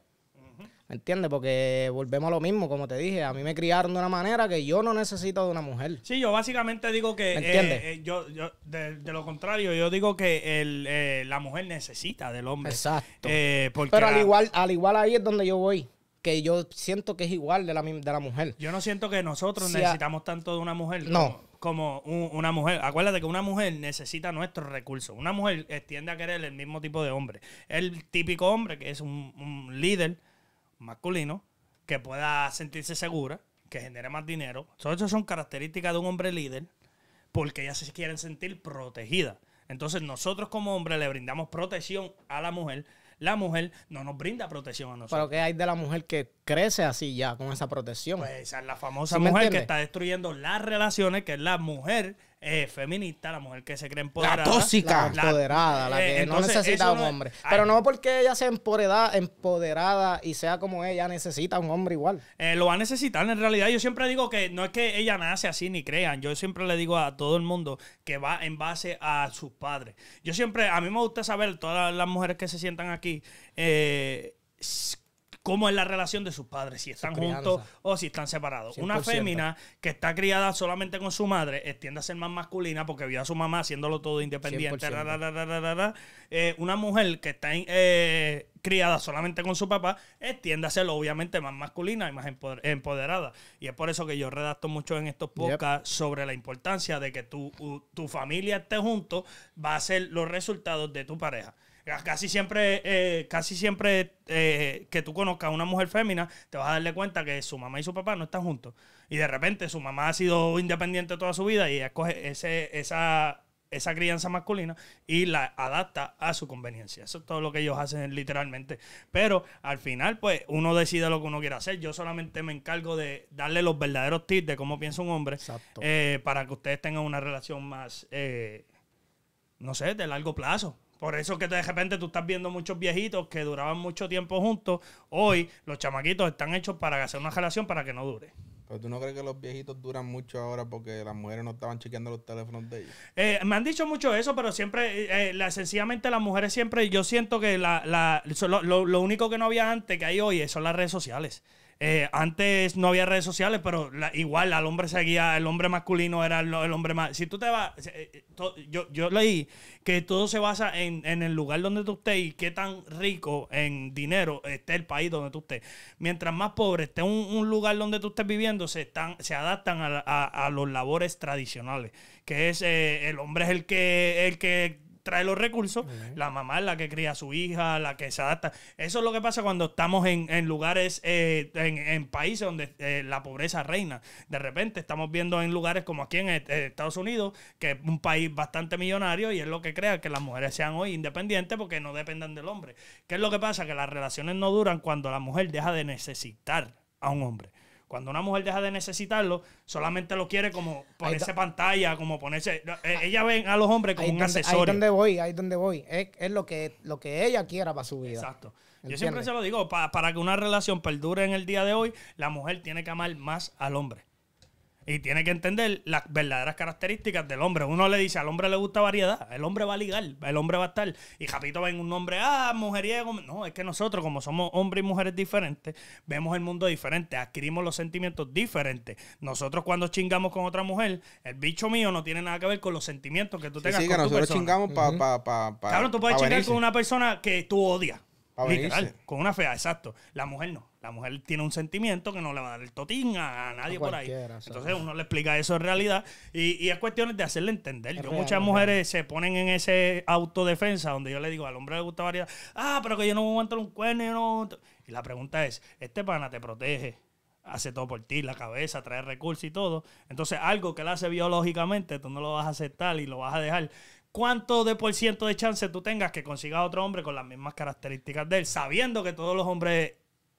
¿Me entiendes? Porque volvemos a lo mismo, como te dije, a mí me criaron de una manera que yo no necesito de una mujer. Sí, yo básicamente digo que... Eh, eh, yo, de, lo contrario, yo digo que el, eh, la mujer necesita del hombre. Exacto. Pero al igual, al igual ahí es donde yo voy que yo siento que es igual de la, de la mujer. Yo no siento que nosotros necesitamos tanto de una mujer no. como, una mujer. Acuérdate que una mujer necesita nuestros recursos. Una mujer tiende a querer el mismo tipo de hombre. El típico hombre que es un, líder masculino que pueda sentirse segura, que genere más dinero. esas son características de un hombre líder porque ellas se quieren sentir protegida. Entonces nosotros como hombre le brindamos protección a la mujer la mujer no nos brinda protección a nosotros. Pero ¿qué hay de la mujer que crece así ya con esa protección? Pues esa es la famosa mujer que está destruyendo las relaciones, que es la mujer eh, feminista, la mujer que se cree empoderada. La tóxica. empoderada, la, que no necesita un hombre. Pero no porque ella sea empoderada, empoderada y sea como ella, necesita un hombre igual. Eh, lo va a necesitar en realidad. Yo siempre digo que no es que ella nace así ni crean. Yo siempre le digo a todo el mundo que va en base a sus padres. Yo siempre, a mí me gusta saber, todas las mujeres que se sientan aquí, eh, cómo es la relación de sus padres, si están juntos o si están separados. Una fémina que está criada solamente con su madre extiende a ser más masculina porque vio a su mamá haciéndolo todo independiente. Eh, una mujer que está eh, criada solamente con su papá extiende a ser obviamente más masculina y más empoderada. Y es por eso que yo redacto mucho en estos podcasts sobre la importancia de que tu, tu familia esté junto va a ser los resultados de tu pareja. Casi siempre, eh, casi siempre eh, que tú conozcas a una mujer fémina, te vas a darle cuenta que su mamá y su papá no están juntos. Y de repente su mamá ha sido independiente toda su vida y escoge ese, esa, esa crianza masculina y la adapta a su conveniencia. Eso es todo lo que ellos hacen literalmente. Pero al final, pues uno decide lo que uno quiere hacer. Yo solamente me encargo de darle los verdaderos tips de cómo piensa un hombre eh, para que ustedes tengan una relación más, no sé, de largo plazo. Por eso que de repente tú estás viendo muchos viejitos que duraban mucho tiempo juntos. Hoy los chamaquitos están hechos para hacer una relación para que no dure. Pero tú no crees que los viejitos duran mucho ahora porque las mujeres no estaban chequeando los teléfonos de ellos. Eh, me han dicho mucho eso, pero siempre, eh, eh, sencillamente las mujeres siempre, yo siento que lo, lo, único que no había antes que hay hoy son las redes sociales. Eh, antes no había redes sociales, pero igual al hombre seguía, el hombre masculino era el, hombre más. Si tú te vas, eh, eh, yo, leí que todo se basa en, el lugar donde tú estés y qué tan rico en dinero esté el país donde tú estés. Mientras más pobre esté un, lugar donde tú estés viviendo, se, están, se adaptan a, a, los labores tradicionales, que es el hombre es el que, el que trae los recursos, la mamá es la que cría a su hija, la que se adapta. Eso es lo que pasa cuando estamos en, en lugares, eh, en, países donde eh, la pobreza reina. De repente estamos viendo en lugares como aquí en, en eh, Estados Unidos, que es un país bastante millonario y es lo que crea que las mujeres sean hoy independientes porque no dependan del hombre. ¿Qué es lo que pasa? Que las relaciones no duran cuando la mujer deja de necesitar a un hombre. Cuando una mujer deja de necesitarlo, solamente lo quiere como ponerse pantalla, como ponerse. Eh, ah. Ella ve a los hombres como un donde, accesorio. Ahí donde voy, ahí donde voy. Es, lo, que, lo que ella quiera para su vida. Exacto. Yo siempre se lo digo, para que una relación perdure en el día de hoy, la mujer tiene que amar más al hombre. Y tiene que entender las verdaderas características del hombre. Uno le dice, al hombre le gusta variedad, el hombre va a ligar, el hombre va a estar. Y Japito ven un hombre, ah, mujeriego. No, es que nosotros, como somos hombres y mujeres diferentes, vemos el mundo diferente, adquirimos los sentimientos diferentes. Nosotros cuando chingamos con otra mujer, el bicho mío no tiene nada que ver con los sentimientos que tú tengas sí, con que nosotros chingamos para... Claro, tú puedes chingar con una persona que tú odias. con una fea, exacto. La mujer no. La mujer tiene un sentimiento que no le va a dar el totín a, nadie por ahí. Entonces uno le explica eso en realidad y, es cuestión de hacerle entender. muchas mujeres se ponen en ese autodefensa donde yo le digo al hombre le gusta variedad, ah, pero que yo no me aguanto un cuerno. Yo no... Y la pregunta es, ¿este pana te protege? hace todo por ti, la cabeza, trae recursos y todo. Entonces, algo que él hace biológicamente, tú no lo vas a aceptar y lo vas a dejar. ¿Cuánto de por ciento de chance tú tengas que consigas otro hombre con las mismas características de él, sabiendo que todos los hombres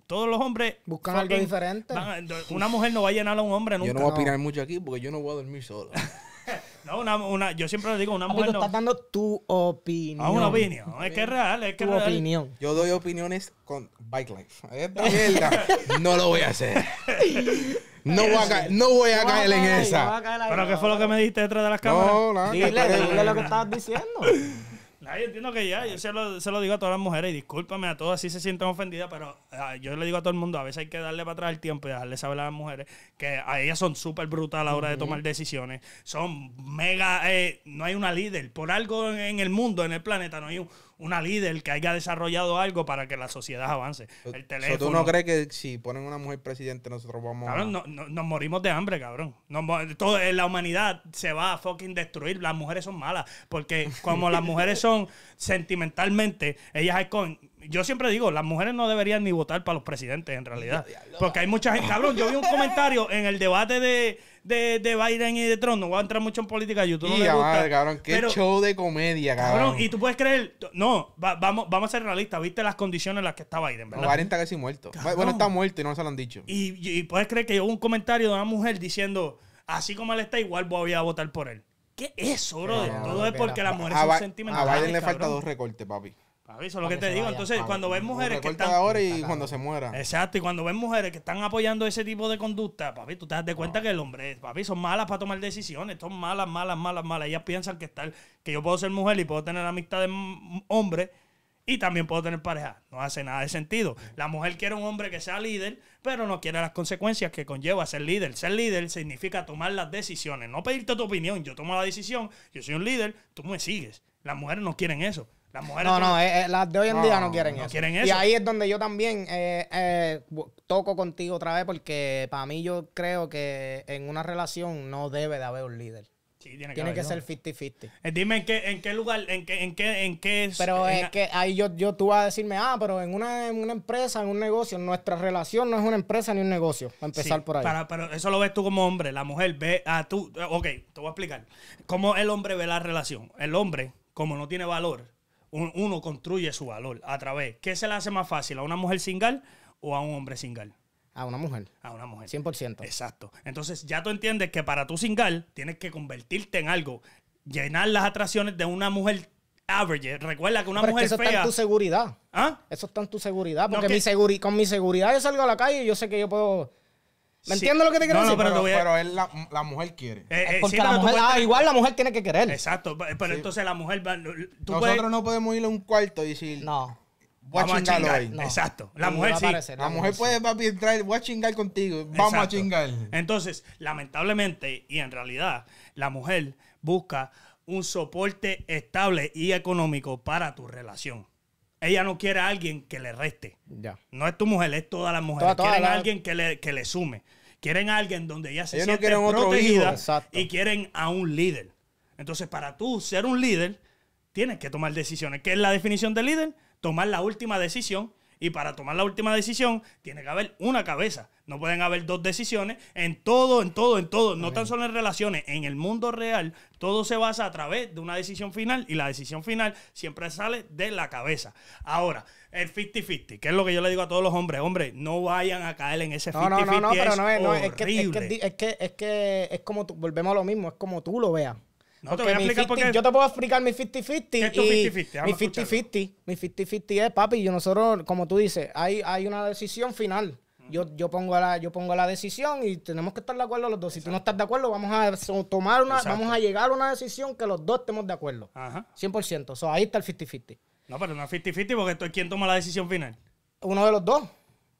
todos los hombres buscan algo diferente. una mujer no va a llenar a un hombre nunca. Yo no voy a opinar mucho aquí porque yo no voy a dormir solo. no, una, una, yo siempre le digo, una mujer. Tú no... estás dando tu opinión. Ah, una opinión. Es que es real, es que tu opinión. Yo doy opiniones con Bike Life. no lo voy a hacer. No voy, a caer, en esa. ¿Pero qué fue lo que me dijiste detrás de las cámaras? No, dile lo que estabas diciendo. Ay, entiendo que ya, yo se lo, se lo, digo a todas las mujeres y discúlpame a todas si se sienten ofendidas, pero ah, yo le digo a todo el mundo, a veces hay que darle para atrás el tiempo y dejarle saber a las mujeres que a ellas son súper brutales a la hora de tomar decisiones, son mega, eh, no hay una líder, por algo en, el mundo, en el planeta, no hay un, una líder que haya desarrollado algo para que la sociedad avance. El teléfono. ¿Tú no crees que si ponen una mujer presidente nosotros vamos no, nos morimos de hambre, cabrón. Eh, la humanidad se va a fucking destruir. Las mujeres son malas. Porque como las mujeres son sentimentalmente, ellas hay con yo siempre digo, las mujeres no deberían ni votar para los presidentes en realidad. Porque hay mucha gente, cabrón, yo vi un comentario en el debate de, de, de Biden y de Trump, no voy a entrar mucho en política, YouTube no cabrón, qué show de comedia, cabrón. y tú puedes creer, no, vamos, a ser realistas, viste las condiciones en las que está Biden, ¿verdad? No, Biden casi muerto. Bueno, está muerto y no se lo han dicho. Y, puedes creer que hubo un comentario de una mujer diciendo, así como él está, igual voy a votar por él. ¿Qué es eso, bro? Todo es porque las mujeres son sentimentales. A Biden le falta dos recortes, papi. Eso es lo que, te digo. Entonces, cuando ves mujeres que están. ahora y cuando se muera. Exacto, y cuando ves mujeres que están apoyando ese tipo de conducta, papi, tú te das ah. cuenta que el hombre, papi, son malas para tomar decisiones. Son malas, malas, malas, malas. Ellas piensan que, que yo puedo ser mujer y puedo tener amistad de hombre y también puedo tener pareja. No hace nada de sentido. La mujer quiere un hombre que sea líder, pero no quiere las consecuencias que conlleva ser líder. Ser líder significa tomar las decisiones, no pedirte tu opinión. Yo tomo la decisión, yo soy un líder, tú me sigues. Las mujeres no quieren eso. No, no, eh, eh, las de hoy en día no quieren, eso. Y ahí es donde yo también eh, toco contigo otra vez, porque para mí yo creo que en una relación no debe de haber un líder. tiene que, ser 50-50. dime en qué, en qué lugar, en qué, en qué, en qué Pero es que ahí yo, yo tú vas a decirme, ah, pero en una, empresa, en un negocio, nuestra relación no es una empresa ni un negocio. Para empezar por ahí. pero eso lo ves tú como hombre. La mujer ve a tú. Ok, te voy a explicar. ¿Cómo el hombre ve la relación? El hombre, como no tiene valor, uno construye su valor a través. ¿Qué se le hace más fácil, a una mujer single o a un hombre single? A una mujer. A una mujer. 100%. Exacto. Entonces ya tú entiendes que para tú single tienes que convertirte en algo, llenar las atracciones de una mujer average. Recuerda que una mujer es eso está en tu seguridad. ¿Ah? Eso está en tu seguridad. Porque mi con mi seguridad yo salgo a la calle y yo sé que yo puedo ¿Me entiendes lo que te quiero decir? pero, él, la, la, mujer quiere. Eh, eh, porque ah, igual la mujer tiene que querer. Exacto, pero entonces la mujer... Nosotros no podemos ir a un cuarto y decir... No. Voy a chingar ahí. Exacto. La mujer sí. la, mujer, puede papi, entrar, voy a chingar contigo. Vamos a chingar. Entonces, lamentablemente y en realidad, la mujer busca un soporte estable y económico para tu relación ella no quiere a alguien que le reste. Ya. No es tu mujer, es todas las mujeres. Toda, toda Quieren a alguien que le, que le sume. Quieren a alguien donde ya se siente protegida y quieren a un líder. Entonces, para tú ser un líder, tienes que tomar decisiones. ¿Qué es la definición de líder? Tomar la última decisión y para tomar la última decisión tiene que haber una cabeza. No pueden haber dos decisiones en todo, en todo, en todo. No tan solo en relaciones, en el mundo real todo se basa a través de una decisión final y la decisión final siempre sale de la cabeza. Ahora, el 50-50, que es lo que yo le digo a todos los hombres, hombre, no vayan a caer en ese 50-50. No, no, no, pero no, es, que, es, que, es, que, es, que, es como tú, volvemos a lo mismo, es como tú lo veas. No, te voy a explicar Yo te puedo explicar mi 50-50. ¿Qué es tu 50 Mi 50-50. Mi 50-50 es, papi, yo nosotros, como tú dices, hay, una decisión final. Yo, pongo la, decisión y tenemos que estar de acuerdo los dos. Si tú no estás de acuerdo, vamos a tomar una, vamos a llegar a una decisión que los dos estemos de acuerdo. Ajá. 100%. ahí está el 50-50. No, pero no es 50-50 porque esto es quien toma la decisión final? Uno de los dos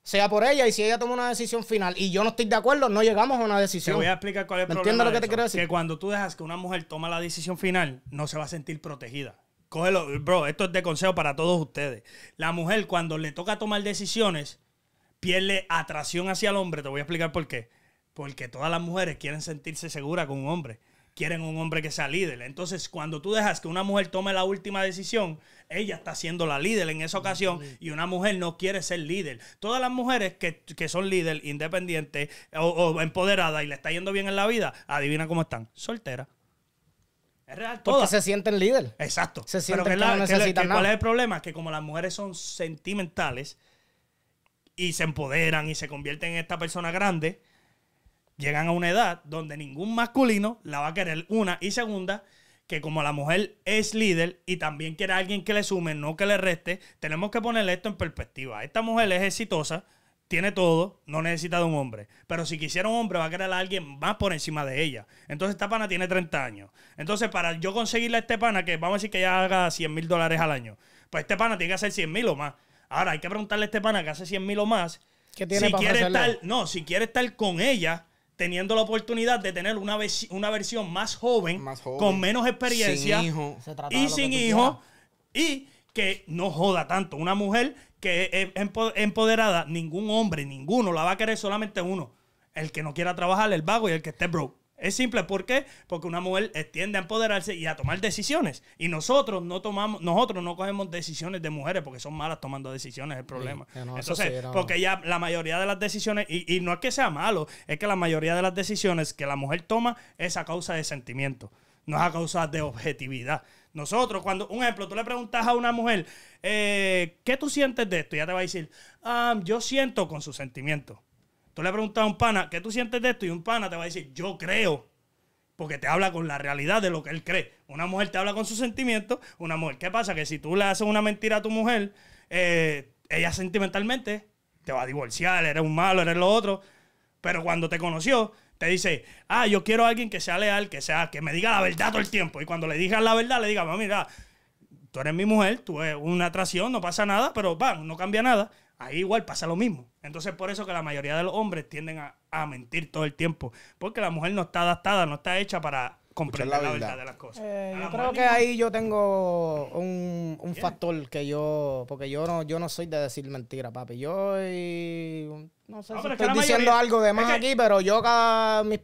sea por ella y si ella toma una decisión final y yo no estoy de acuerdo, no llegamos a una decisión. Te voy a explicar cuál es el problema. Entiendo lo que te quiero decir. Que cuando tú dejas que una mujer toma la decisión final, no se va a sentir protegida. Cógelo, bro, esto es de consejo para todos ustedes. La mujer cuando le toca tomar decisiones, pierde atracción hacia el hombre. Te voy a explicar por qué. Porque todas las mujeres quieren sentirse seguras con un hombre quieren un hombre que sea líder. Entonces, cuando tú dejas que una mujer tome la última decisión, ella está siendo la líder en esa ocasión y una mujer no quiere ser líder. Todas las mujeres que, son líder, independientes o, empoderadas y le está yendo bien en la vida, adivina cómo están, soltera. Es real, todas. se sienten líder. Exacto. Se sienten Pero que, no ¿Cuál es el problema? Que como las mujeres son sentimentales y se empoderan y se convierten en esta persona grande, llegan a una edad donde ningún masculino la va a querer, una. Y segunda, que como la mujer es líder y también quiere a alguien que le sume, no que le reste, tenemos que ponerle esto en perspectiva. Esta mujer es exitosa, tiene todo, no necesita de un hombre. Pero si quisiera un hombre, va a querer a alguien más por encima de ella. Entonces, esta pana tiene 30 años. Entonces, para yo conseguirle a este pana, que vamos a decir que ella haga 100 mil dólares al año, pues este pana tiene que hacer 100 mil o más. Ahora, hay que preguntarle a este pana que hace 100 mil o más. ¿Qué tiene si para quiere estar, No, si quiere estar con ella teniendo la oportunidad de tener una, una versión más joven, con menos experiencia y sin hijos, y que no joda tanto. Una mujer que es empoderada, ningún hombre, ninguno la va a querer, solamente uno. El que no quiera trabajar, el vago y el que esté broke. Es simple, ¿por qué? Porque una mujer tiende a empoderarse y a tomar decisiones. Y nosotros no tomamos, nosotros no cogemos decisiones de mujeres porque son malas tomando decisiones, el problema. Entonces, porque ya la mayoría de las decisiones, y, no es que sea malo, es que la mayoría de las decisiones que la mujer toma es a causa de sentimiento, no es a causa de objetividad. Nosotros, cuando, un ejemplo, tú le preguntas a una mujer, eh, ¿qué tú sientes de esto? Y ella te va a decir, ah, yo siento con su sentimiento. Tú le preguntas a un pana, ¿qué tú sientes de esto? Y un pana te va a decir, yo creo. Porque te habla con la realidad de lo que él cree. Una mujer te habla con sus sentimientos. Una mujer, ¿qué pasa? Que si tú le haces una mentira a tu mujer, eh, ella sentimentalmente te va a divorciar, eres un malo, eres lo otro. Pero cuando te conoció, te dice, ah, yo quiero a alguien que sea leal, que sea, que me diga la verdad todo el tiempo. Y cuando le digas la verdad, le diga, mira, tú eres mi mujer, tú eres una atracción, no pasa nada, pero va, no cambia nada. Ahí igual pasa lo mismo. Entonces, por eso que la mayoría de los hombres tienden a, mentir todo el tiempo. Porque la mujer no está adaptada, no está hecha para comprender la, verdad. de las cosas. Eh, yo creo que ahí yo tengo un, factor que yo, porque yo no, yo no soy de decir mentira, papi. Yo y, no sé ah, si estoy diciendo algo de más aquí, pero yo cada mis,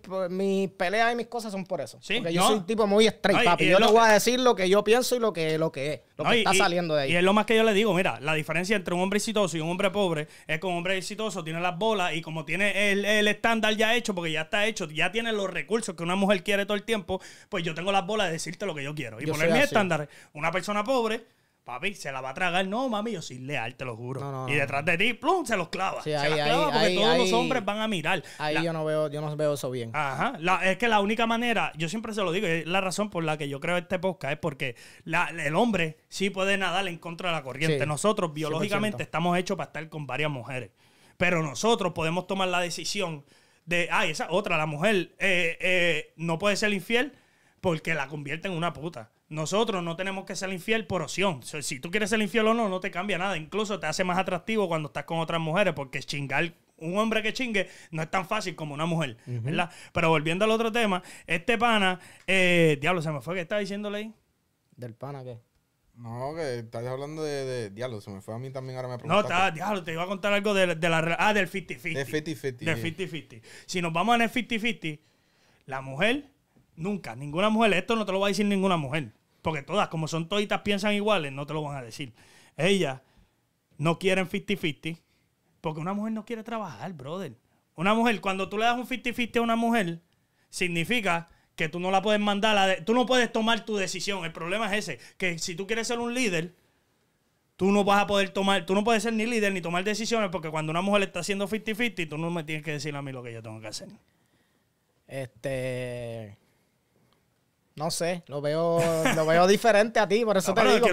peleas y mis cosas son por eso. Porque yo soy un tipo muy straight, papi. yo le voy a decir lo que yo pienso y lo que, lo que es, lo que está saliendo de ahí. Y es lo más que yo le digo, mira, la diferencia entre un hombre exitoso y un hombre pobre es que un hombre exitoso tiene las bolas y como tiene el, estándar ya hecho, porque ya está hecho, ya tiene los recursos que una mujer quiere todo el tiempo, pues yo tengo las bolas de decirte lo que yo quiero. Y poner mis estándares. Una persona pobre Papi, se la va a tragar. No, mami, yo soy leal, te lo juro. y detrás de ti, plum, se los clava. Sí, se ahí, ahí, porque todos los hombres van a mirar. Ahí yo no veo, yo no veo eso bien. Ajá. es que la única manera, yo siempre se lo digo, es la razón por la que yo creo este podcast, es porque el hombre sí puede nadar en contra de la corriente. Nosotros, biológicamente, estamos hechos para estar con varias mujeres. Pero nosotros podemos tomar la decisión de, ay, esa otra, la mujer, eh, eh, no puede ser infiel porque la convierte en una puta nosotros no tenemos que ser infiel por opción. si tú quieres ser infiel o no, no te cambia nada. Incluso te hace más atractivo cuando estás con otras mujeres, porque chingar un hombre que chingue no es tan fácil como una mujer, ¿verdad? Pero volviendo al otro tema, este pana, eh, diablo, se me fue, ¿qué estaba diciéndole ahí? ¿Del pana qué? No, que estás hablando de, diablo, se me fue a mí también ahora me No, está, diablo, te iba a contar algo de, de la... Ah, del 50-50. Del 50-50. Del Si nos vamos en el 50-50, la mujer, nunca, ninguna mujer, esto no te lo va a decir ninguna mujer porque todas, como son toditas, piensan iguales, no te lo van a decir. Ellas no quieren 50-50 porque una mujer no quiere trabajar, brother. Una mujer, cuando tú le das un 50-50 a una mujer, significa que tú no la puedes mandar, tú no puedes tomar tu decisión. El problema es ese, que si tú quieres ser un líder, tú no vas a poder tomar, tú no puedes ser ni líder ni tomar decisiones porque cuando una mujer está haciendo 50-50, tú no me tienes que decir a mí lo que yo tengo que hacer. Este. No sé, lo veo, lo veo diferente a ti, por eso te te digo.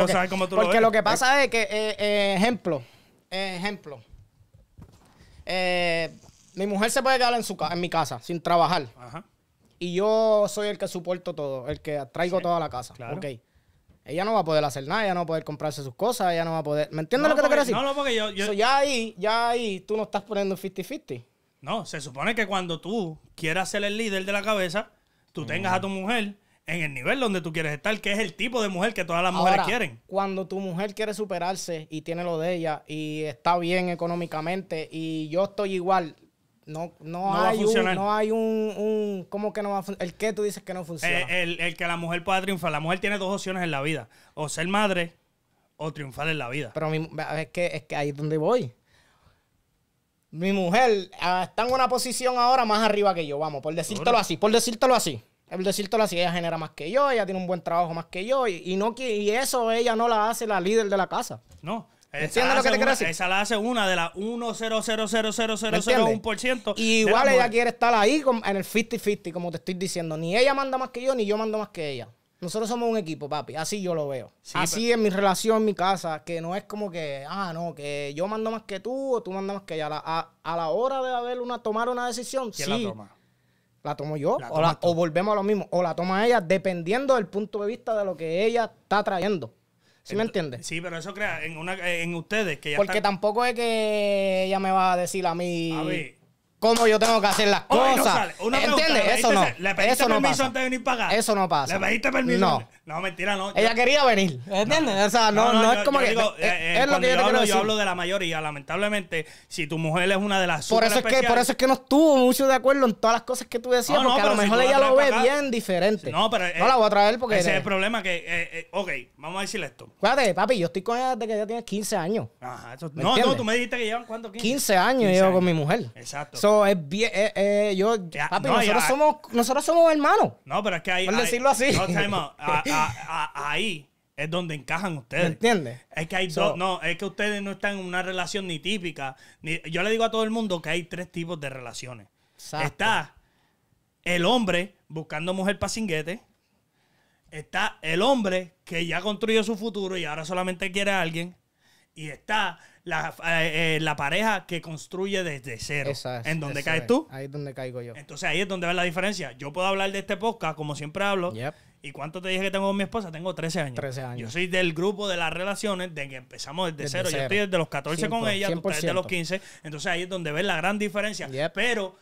Porque, lo, que pasa es que, eh, eh, ejemplo, ejemplo. Eh, mi mujer se puede quedar en, su, en mi casa sin trabajar. Y yo soy el que soporto todo, el que traigo toda la casa. Ella no va a poder hacer nada, ella no va a poder comprarse sus cosas, ella no va a poder. ¿Me entiendes lo que te quiero decir? No, no, porque yo. ya ahí, ya ahí, tú no estás poniendo 50-50. No, se supone que cuando tú quieras ser el líder de la cabeza, tú mm. tengas a tu mujer en el nivel donde tú quieres estar, que es el tipo de mujer que todas las mujeres Ahora, quieren. Cuando tu mujer quiere superarse y tiene lo de ella y está bien económicamente y yo estoy igual, no, no, hay, un, no hay un, ¿Cómo que no va a funcionar? ¿El qué tú dices que no funciona? Eh, el, que la mujer pueda triunfar. La mujer tiene dos opciones en la vida: o ser madre o triunfar en la vida. Pero es, que, es que ahí es donde voy mi mujer ah, está en una posición ahora más arriba que yo, vamos, por decírtelo así, por decírtelo así. El decirte si ella genera más que yo, ella tiene un buen trabajo más que yo, y, y no, y eso ella no la hace la líder de la casa. No. ¿Entiendes lo que te quiero decir? Esa la hace una de la 100000001%. Y igual ella quiere estar ahí en el 50-50, como te estoy diciendo. Ni ella manda más que yo, ni yo mando más que ella. Nosotros somos un equipo, papi. Así yo lo veo. Así en mi relación, en mi casa, que no es como que, ah, no, que yo mando más que tú o tú mandas más que ella. A la, hora de haber una, tomar una decisión, sí la tomo yo o, volvemos a lo mismo, o la toma ella, dependiendo del punto de vista de lo que ella está trayendo. ¿Sí me entiendes? Sí, pero eso crea en, ustedes que ya Porque tampoco es que ella me va a decir a mí... cómo yo tengo que hacer las cosas. ¿Entiendes? Eso no. ¿Le pediste eso permiso no antes de venir para Eso no pasa. ¿Le pediste permiso? No. No, mentira, no. Ella quería venir. ¿Entiendes? o sea, no, no, es como que. es, eh, eh, lo que yo, te hablo, decir. yo hablo de la mayoría. Lamentablemente, si tu mujer es una de las por eso es que Por eso es que no estuvo mucho de acuerdo en todas las cosas que tú decías, porque a lo mejor ella lo ve bien diferente. no, pero. no la eh, voy a traer porque. Ese es el problema que. ok, vamos a decirle esto. Cuídate, papi, yo estoy con ella desde que ella tiene 15 años. Ajá, eso, No, no, tú me dijiste que llevan cuánto 15, 15 años llevo con mi mujer. Exacto. Eso es bien. yo, papi, nosotros ah. somos nosotros somos hermanos. No, pero es que hay. No, decirlo así. ahí es donde encajan ustedes. ¿Me entiendes? Es que hay dos, no, es que ustedes no están en una relación ni típica. yo le digo a todo el mundo que hay tres tipos de relaciones. Está el hombre buscando mujer cinguete Está el hombre que ya construyó su futuro y ahora solamente quiere a alguien. Y está la, eh, eh, pareja que construye desde cero. ¿En donde caes tú? Ahí es donde caigo yo. Entonces ahí es donde va la diferencia. Yo puedo hablar de este podcast, como siempre hablo. Yep ¿Y cuánto te dije que tengo con mi esposa? Tengo 13 años. 13 años. Yo soy del grupo de las relaciones, de que empezamos desde, cero. Yo estoy desde los 14 con ella, tú estás desde los 15. Entonces ahí es donde ves la gran diferencia. Pero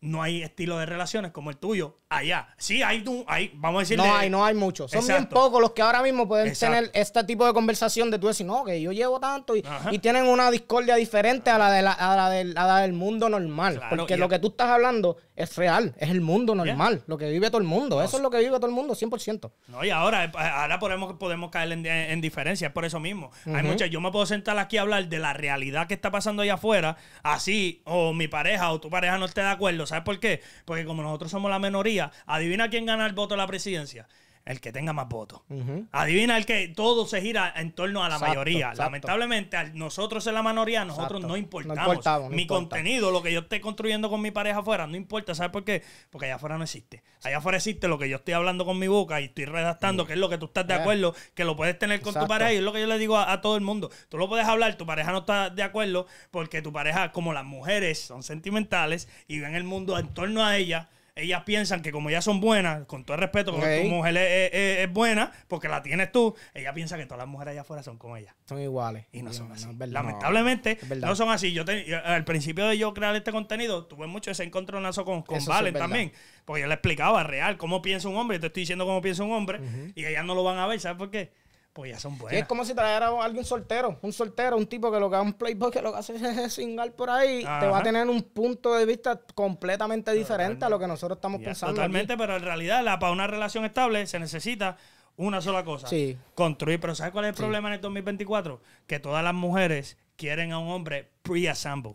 no hay estilo de relaciones como el tuyo allá. Sí, hay, hay vamos a decirle... No hay, no hay muchos. Son bien pocos los que ahora mismo pueden tener este tipo de conversación de tú decir, no, que yo llevo tanto y, tienen una discordia diferente a la, de la, del, mundo normal. porque lo que tú estás hablando es real, es el mundo normal, lo que vive todo el mundo. eso es lo que vive todo el mundo, 100%. No, y ahora, eh, eh, ahora podemos, podemos caer en, diferencias diferencia, es por eso mismo. Hay muchas, yo me puedo sentar aquí a hablar de la realidad que está pasando allá afuera, así, o mi pareja o tu pareja no esté de acuerdo. ¿Sabes por qué? Porque como nosotros somos la minoría, adivina quién gana el voto de la presidencia el que tenga más votos. Adivina el que todo se gira en torno a la mayoría. Lamentablemente, nosotros en la mayoría, nosotros no importamos. mi contenido, lo que yo esté construyendo con mi pareja afuera, no importa. ¿Sabes por qué? Porque allá afuera no existe. Allá afuera existe lo que yo estoy hablando con mi boca y estoy redactando, mm. que es lo que tú estás de eh. acuerdo, que lo puedes tener con tu pareja. Y es lo que yo le digo a, a, todo el mundo. Tú lo puedes hablar, tu pareja no está de acuerdo, porque tu pareja, como las mujeres, son sentimentales y ven el mundo en torno a ella ellas piensan que como ellas son buenas, con todo el respeto, porque tu mujer es, buena, porque la tienes tú, Ella piensa que todas las mujeres allá afuera son como ellas. Son iguales. Y no, son así. Lamentablemente, no son así. Yo, al principio de yo crear este contenido, tuve mucho ese encontronazo con, con Valen también. Porque yo le explicaba real cómo piensa un hombre, yo te estoy diciendo cómo piensa un hombre, y ellas no lo van a ver, ¿sabes por qué? Pues ya son buenas. es como si trajera a alguien soltero, un soltero, un tipo que lo que hace un playboy, que lo que hace es singar por ahí, te va a tener un punto de vista completamente diferente a lo que nosotros estamos pensando. Totalmente, pero en realidad la, para una relación estable se necesita una sola cosa. Sí. Construir. Pero ¿sabes cuál es el problema en el 2024? Que todas las mujeres quieren a un hombre pre-assemble.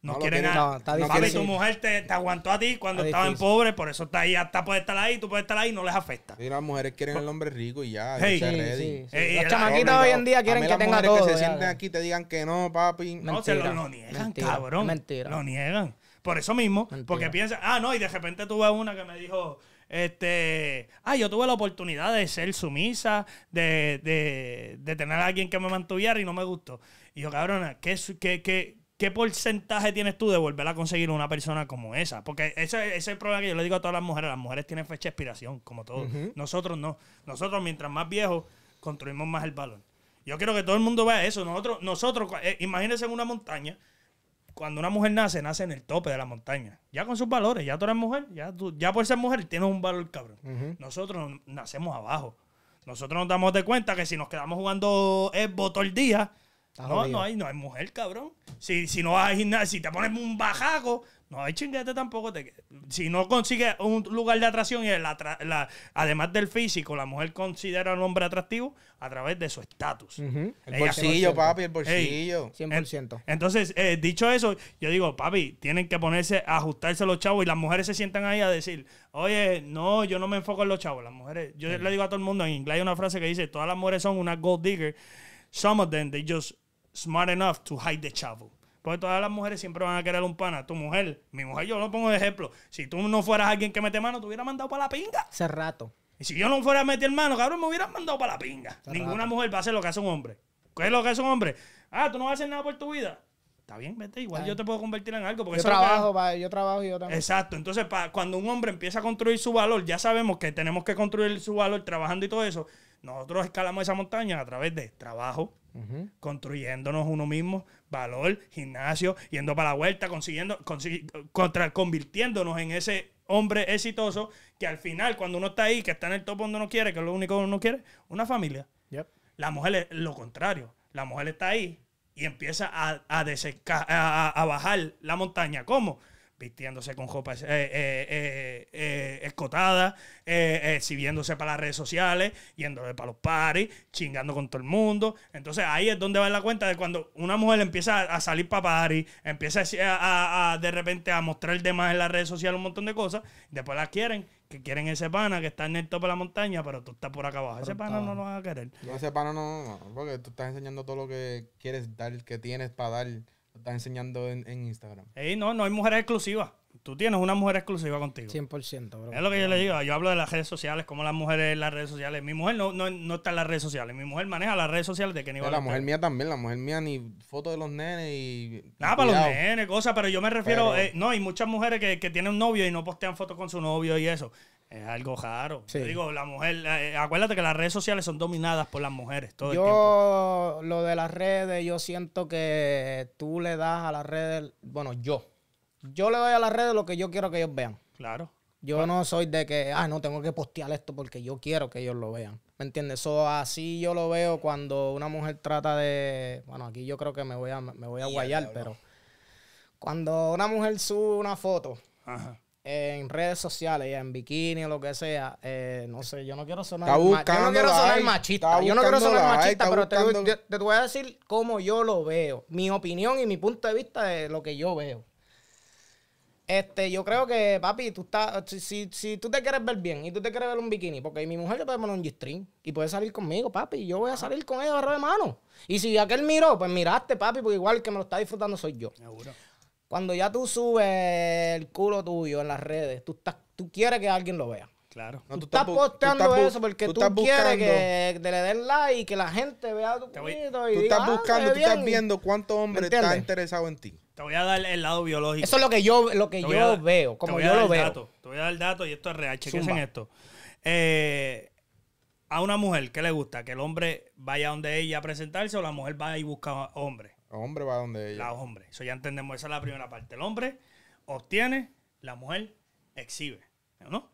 No, quieren. a, no, papi, tu mujer te, aguantó a ti cuando está en pobre, por eso está ahí. Hasta puede estar ahí, tú puedes estar ahí, no les afecta. Y las mujeres quieren el hombre rico y ya. Hey, los chamaquitos hoy en día quieren que tenga todo. que se sienten aquí te digan que no, papi. no, se lo, niegan, cabrón. Mentira. Lo niegan. Por eso mismo, porque piensan, ah, no, y de repente tuve una que me dijo, este, ah, yo tuve la oportunidad de ser sumisa, de, tener a alguien que me mantuviera y no me gustó. Y yo, cabrona, ¿qué, qué, qué, ¿qué porcentaje tienes tú de volver a conseguir una persona como esa? Porque ese, es el problema que yo le digo a todas las mujeres. Las mujeres tienen fecha de expiración, como todos. Nosotros no. Nosotros, mientras más viejos, construimos más el valor. Yo quiero que todo el mundo vea eso. Nosotros, nosotros eh, imagínense en una montaña. Cuando una mujer nace, nace en el tope de la montaña. Ya con sus valores. Ya tú eres mujer. Ya, ya por ser mujer tienes un valor cabrón. Nosotros nacemos abajo. Nosotros nos damos de cuenta que si nos quedamos jugando el todo el día no, no hay, no hay mujer, cabrón. Si, si no vas si te pones un bajaco, no hay chinguete tampoco. si no consigues un lugar de atracción, y además del físico, la mujer considera al hombre atractivo a través de su estatus. El bolsillo, papi, el bolsillo. 100%. entonces, eh, dicho eso, yo digo, papi, tienen que ponerse, a ajustarse los chavos y las mujeres se sientan ahí a decir, oye, no, yo no me enfoco en los chavos. Las mujeres, yo le digo a todo el mundo, en inglés hay una frase que dice, todas las mujeres son una gold digger. Some of them, they just smart enough to hide the chavo. Porque todas las mujeres siempre van a querer un pana. Tu mujer, mi mujer, yo lo pongo de ejemplo. Si tú no fueras alguien que mete mano, te hubiera mandado para la pinga. Hace rato. Y si yo no fuera a meter mano, cabrón, me hubieran mandado para la pinga. Ninguna mujer va a hacer lo que hace un hombre. ¿Qué es lo que hace un hombre? Ah, tú no vas a hacer nada por tu vida. Está bien, vete. Igual yo te puedo convertir en algo. Porque yo, trabajo, yo trabajo y yo también. Exacto. Entonces, cuando un hombre empieza a construir su valor, ya sabemos que tenemos que construir su valor trabajando y todo eso. Nosotros escalamos esa montaña a través de trabajo, Construyéndonos uno mismo, valor, gimnasio, yendo para la vuelta, consiguiendo, contra, convirtiéndonos en ese hombre exitoso que al final, cuando uno está ahí, que está en el top donde uno quiere, que es lo único que uno quiere, una familia. La mujer es lo contrario. La mujer está ahí y empieza a, a, a, a bajar la montaña. ¿Cómo? vistiéndose con ropa escotadas, eh, eh, eh, escotada, exhibiéndose para las redes sociales, yéndole para los paris, chingando con todo el mundo. Entonces ahí es donde va la cuenta de cuando una mujer empieza a salir para paris, empieza a, de repente a mostrar de más en las redes sociales un montón de cosas, después las quieren. Que quieren ese pana que está en el tope de la montaña, pero tú estás por acá abajo. Ese pana no lo vas a querer. ese pana no, porque tú estás enseñando todo lo que quieres dar, que tienes para dar estás enseñando en, Instagram. Ey, no, no hay mujeres exclusivas. Tú tienes una mujer exclusiva contigo. 100%, bro. Es lo que yo le digo. Yo hablo de las redes sociales, como las mujeres en las redes sociales. Mi mujer no, no, está en las redes sociales. Mi mujer maneja las redes sociales de que ni La mujer mía también. La mujer mía ni fotos de los nenes y... Nada, ah, para los nenes, cosas. Pero yo me refiero... Eh, no, hay muchas mujeres que, que tienen un novio y no postean fotos con su novio y eso. Es algo raro. Yo digo, la mujer, eh, acuérdate que las redes sociales son dominadas por las mujeres todo yo, el lo de las redes, yo siento que tú le das a las redes, bueno, yo. Yo le doy a las redes lo que yo quiero que ellos vean. Claro. Yo no soy de que, ah, no, tengo que postear esto porque yo quiero que ellos lo vean. ¿Me entiendes? Eso así yo lo veo cuando una mujer trata de, bueno, aquí yo creo que me voy a, me voy a guayar, pero cuando una mujer sube una foto, Ajá en redes sociales, en bikini o lo que sea, eh, no sé, yo no quiero sonar, machista. Yo no quiero sonar machista, pero te, voy a decir cómo yo lo veo. Mi opinión y mi punto de vista de lo que yo veo. Este, yo creo que, papi, tú estás, si, si, tú te quieres ver bien y tú te quieres ver un bikini, porque mi mujer le puede poner un G-string y puede salir conmigo, papi, y yo voy a ah. salir con ella barro de mano. Y si aquel miró, pues miraste, papi, porque igual que me lo está disfrutando soy yo. Seguro. Cuando ya tú subes el culo tuyo en las redes, tú, estás, tú quieres que alguien lo vea. Claro. tú, estás posteando eso porque tú, quieres que le den like y que la gente vea tu culito. Y tú estás ah, buscando, tú estás viendo cuántos hombres están interesados en ti. Te voy a dar el lado biológico. Eso es lo que yo, lo que yo veo, como yo lo veo. Dato, te voy a dar dato y esto es real. Chequen esto. Eh, a una mujer, ¿qué le gusta? ¿Que el hombre vaya donde ella a presentarse o la mujer va y busca hombre? los hombre va a donde ella. La hombre. Eso ya entendemos. Esa es la primera parte. El hombre obtiene, la mujer exhibe. ¿No?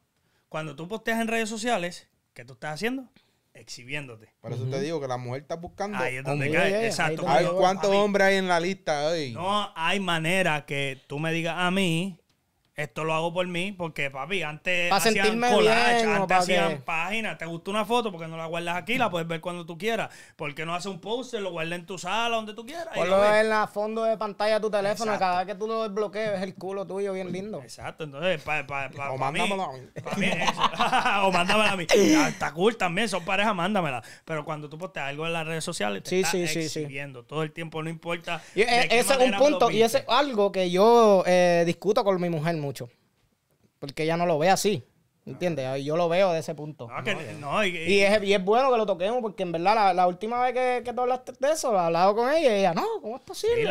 Cuando tú posteas en redes sociales, ¿qué tú estás haciendo? Exhibiéndote. Por eso te digo que la mujer está buscando. Ahí es donde cae. Exacto. Hay ¿Cuántos hombres hay en la lista hoy? No hay manera que tú me digas a mí esto lo hago por mí, porque papi, antes hacían collage, antes hacían páginas, te gustó una foto porque no la guardas aquí, la mm. puedes ver cuando tú quieras. ¿Por qué no hace un póster, lo guardas en tu sala, donde tú quieras? O lo ves en la fondo de pantalla de tu teléfono, cada vez que tú lo desbloquees, Es el culo tuyo bien lindo. Exacto, entonces, o mándamela a mí. o mándamela a mí. Está cool también, son pareja, mándamela. Pero cuando tú posteas algo en las redes sociales, te sí, estás sí, exhibiendo todo el tiempo, no importa. Y, eh, ese es un punto, y ese es algo que yo eh, discuto con mi mujer mucho. Porque ella no lo ve así. ¿Entiendes? Ah. Yo lo veo de ese punto. Ah, y, es, bueno que lo toquemos, porque en verdad la, última vez que, que, tú hablaste de eso, he hablado con ella y ella, no, ¿cómo es posible?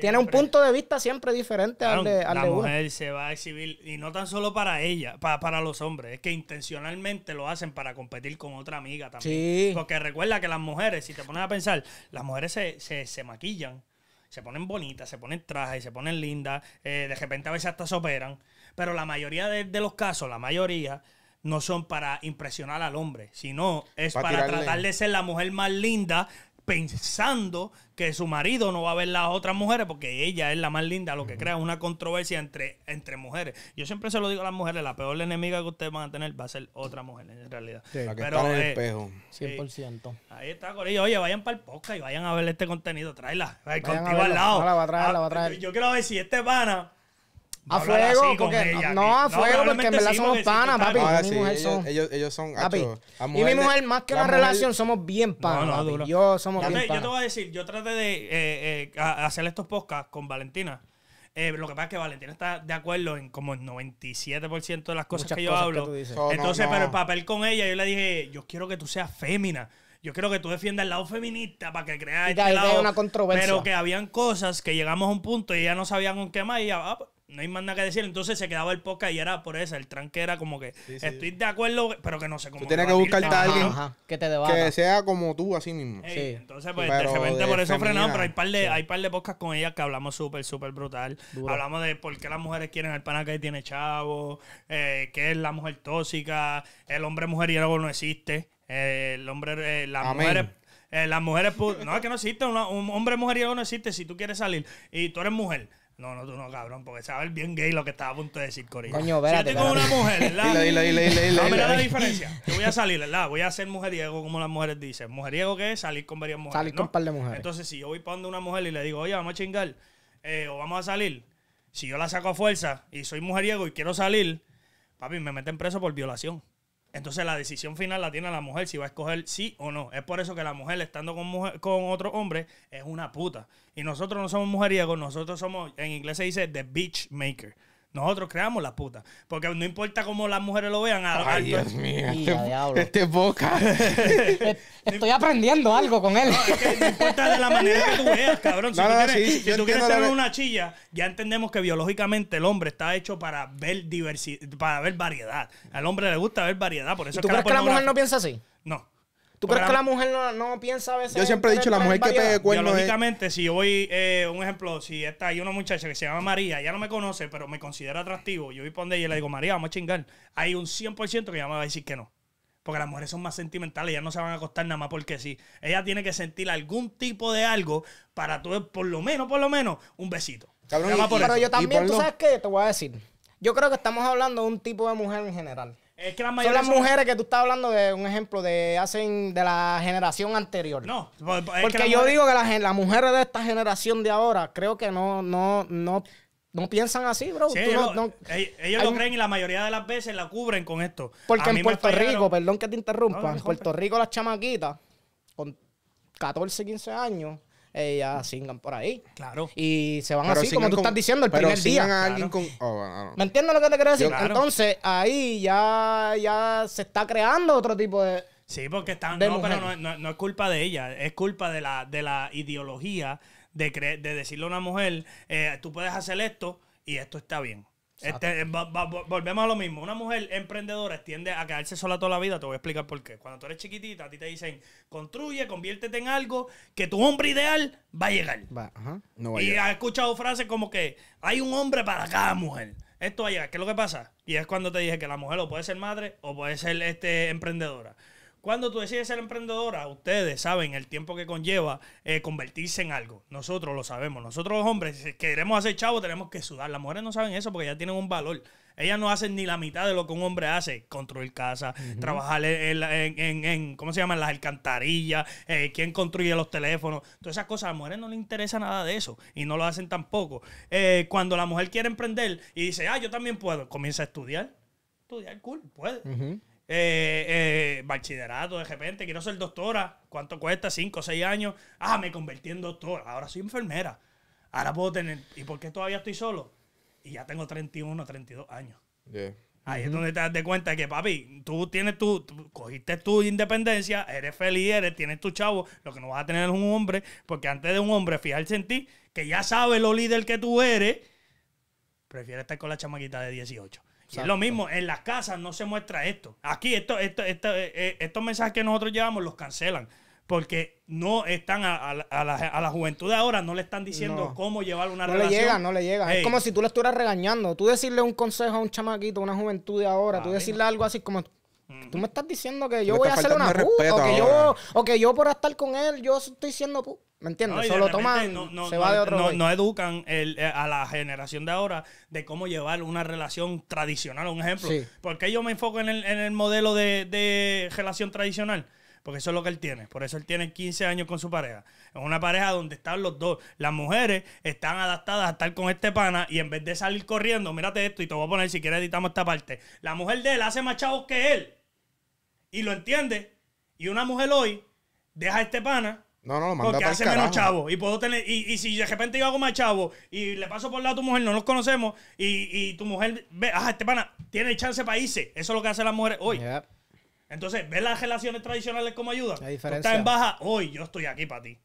tiene un punto de vista siempre diferente al de La mujer se va a exhibir, y no tan solo para ella, para, los hombres, es que intencionalmente lo hacen para competir con otra amiga también. Porque recuerda que las mujeres, si te pones a pensar, las mujeres se, se, se maquillan se ponen bonitas, se ponen trajes, se ponen lindas, eh, de repente a veces hasta se operan, pero la mayoría de, los casos, la mayoría, no son para impresionar al hombre, sino es para tratar de ser la mujer más linda pensando que su marido no va a ver las otras mujeres porque ella es la más linda, lo que crea una controversia entre, entre mujeres. Yo siempre se lo digo a las mujeres, la peor enemiga que ustedes van a tener va a ser otra mujer en realidad. que está en el eh, espejo. 100%. ahí está, Corillo. Oye, vayan para el podcast y vayan a ver este contenido. Tráela. Eh, contigo al lado. va a traer, va a ah, traer. Yo, yo quiero ver si este pana a fuego, porque, no, a fuego, porque en verdad somos panas, papi. ellos, son, ellos, y mi mujer, más que la, relación, somos bien panas. yo somos bien te, Yo te voy a decir, yo traté de eh, eh, hacer estos podcasts con Valentina. Eh, lo que pasa es que Valentina está de acuerdo en como el 97% de las cosas que yo hablo. Entonces, pero el papel con ella, yo le dije, yo quiero que tú seas fémina. Yo quiero que tú defiendas el lado feminista para que creas este lado. Una controversia. Pero que habían cosas que llegamos a un punto y ella no sabía con qué más y ella, no hay más nada que decir. Entonces se quedaba el podcast y era por eso. El tranque era como que estoy de acuerdo, pero que no sé cómo. Tú tienes que buscarte a alguien que te deba Que sea como tú, así mismo. sí. Entonces, pues de repente por eso Pero hay par de, hay par de podcasts con ellas que hablamos súper, súper brutal. Hablamos de por qué las mujeres quieren al pana que tiene chavo, eh, qué es la mujer tóxica, el hombre mujer y algo no existe. Eh, el hombre, eh, eh, las mujeres las mujeres. No, es que no existe. un hombre mujer y algo no existe. Si tú quieres salir y tú eres mujer, no, no, tú no, cabrón, porque sabes bien gay lo que estaba a punto de decir, Corina. Coño, espérate. Si yo tengo una mujer, ¿verdad? dilo, dilo, dilo, dilo, no, mira la diferencia. Yo voy a salir, ¿verdad? Voy a ser mujeriego, como las mujeres dicen. ¿Mujeriego qué es? Salir con varias mujeres. Salir con un par de mujeres. Entonces, si yo voy para donde una mujer y le digo, oye, vamos a chingar, eh, o vamos a salir, si yo la saco a fuerza y soy mujeriego y quiero salir, papi, me meten preso por violación. Entonces la decisión final la tiene la mujer si va a escoger sí o no. Es por eso que la mujer estando con, mujer, con otro hombre es una puta. Y nosotros no somos mujeriego nosotros somos, en inglés se dice the beach maker. Nosotros creamos la puta. Porque no importa cómo las mujeres lo vean. A, Ay, Dios mío. Este, este boca. Estoy aprendiendo algo con él. No, que importa de la manera que tú veas, cabrón. Si tú quieres, si tú quieres tener una chilla, ya entendemos que biológicamente el hombre está hecho para ver diversidad, para ver variedad. Al hombre le gusta ver variedad. Por eso ¿Y ¿Tú es crees que la mujer no piensa así? No. ¿Tú crees que la mujer no, piensa a veces? Yo siempre he dicho, la mujer que te cuernos lógicamente si yo voy, eh, un ejemplo, si está hay una muchacha que se llama María, ella no me conoce, pero me considera atractivo, yo voy por donde y le digo, María, vamos a chingar. Hay un 100% que ella me va a decir que no. Porque las mujeres son más sentimentales, ellas no se van a acostar nada más porque sí. Ella tiene que sentir algún tipo de algo para tú, por lo menos, por lo menos, un besito. pero yo también, ¿tú sabes qué? Te voy a decir. Yo creo que estamos hablando de un tipo de mujer en general son las mujeres que tú estás hablando de un ejemplo de hacen de la generación anterior. No, pues, porque yo digo que las mujeres de esta generación de ahora creo que no, no, no, no piensan así, bro. ellos, lo creen y la mayoría de las veces la cubren con esto. Porque en Puerto Rico, perdón que te interrumpa, en Puerto Rico las chamaquitas con 14, 15 años ella Singan por ahí. Claro. Y se van así, como tú estás diciendo, el primer día. Oh, ¿Me entiendes lo que te quiero decir? Entonces, ahí ya, ya se está creando otro tipo de. Sí, porque están. no, pero no, no, es culpa de ella, es culpa de la, de la ideología de, de decirle a una mujer: eh, tú puedes hacer esto y esto está bien. Este, volvemos a lo mismo. Una mujer emprendedora tiende a quedarse sola toda la vida. Te voy a explicar por qué. Cuando tú eres chiquitita, a ti te dicen, construye, conviértete en algo que tu hombre ideal va a llegar. No y has escuchado frases como que hay un hombre para cada mujer. Esto va a ¿Qué es lo que pasa? Y es cuando te dije que la mujer o puede ser madre o puede ser este, emprendedora. Cuando tú decides ser emprendedora, ustedes saben el tiempo que conlleva eh, convertirse en algo. Nosotros lo sabemos. Nosotros los hombres, si queremos hacer chavo, tenemos que sudar. Las mujeres no saben eso porque ya tienen un valor. Ellas no hacen ni la mitad de lo que un hombre hace. Construir casa, trabajar en, ¿cómo se llaman? Las alcantarillas, eh, quién construye los teléfonos. Todas esas cosas. A las mujeres no les interesa nada de eso y no lo hacen tampoco. Eh, cuando la mujer quiere emprender y dice, ah, yo también puedo, comienza a estudiar. Estudiar, cool, puede. Eh, eh, bachillerato de repente, quiero ser doctora, ¿cuánto cuesta? ¿Cinco, seis años? Ah, me convertí en doctora, ahora soy enfermera, ahora puedo tener, ¿y por qué todavía estoy solo? Y ya tengo 31, 32 años. Ahí es donde te das de cuenta que, papi, tú tienes cogiste tu independencia, eres feliz, eres, tienes tu chavo, lo que no vas a tener es un hombre, porque antes de un hombre fijarse en ti, que ya sabe lo líder que tú eres, prefiere estar con la chamaquita de 18. Es lo mismo, en las casas no se muestra esto. Aquí esto, eh, eh, estos mensajes que nosotros llevamos los cancelan porque no están a, la, a, la, juventud de ahora, no le están diciendo cómo llevar una relación. No le llega, no le llega. Es como si tú le estuvieras regañando. Tú decirle un consejo a un chamaquito, a una juventud de ahora, tú decirle algo así como, Tú me estás diciendo que yo voy a hacer una puta o, que yo, o que yo por estar con él, yo estoy diciendo ¿Me entiendes? No, Solo toman, se va de otro No, educan eh, a la generación de ahora de cómo llevar una relación tradicional. Un ejemplo, ¿por qué yo me enfoco en el, modelo de, de relación tradicional? Porque eso es lo que él tiene. Por eso él tiene 15 años con su pareja. Es una pareja donde están los dos. Las mujeres están adaptadas a estar con este pana y en vez de salir corriendo, mírate esto y te voy a poner si quieres editamos esta parte. La mujer de él hace más chavos que él y lo entiende. Y una mujer hoy deja a este pana. No, no, lo Porque hace menos chavo. Y puedo tener. Y, si de repente yo hago más chavo y le paso por lado a tu mujer, no los conocemos. Y, tu mujer ve, ah, este pana tiene chance para irse. Eso es lo que hacen las mujeres hoy. Entonces, ve las relaciones tradicionales como ayuda. está en baja, hoy yo estoy aquí para ti.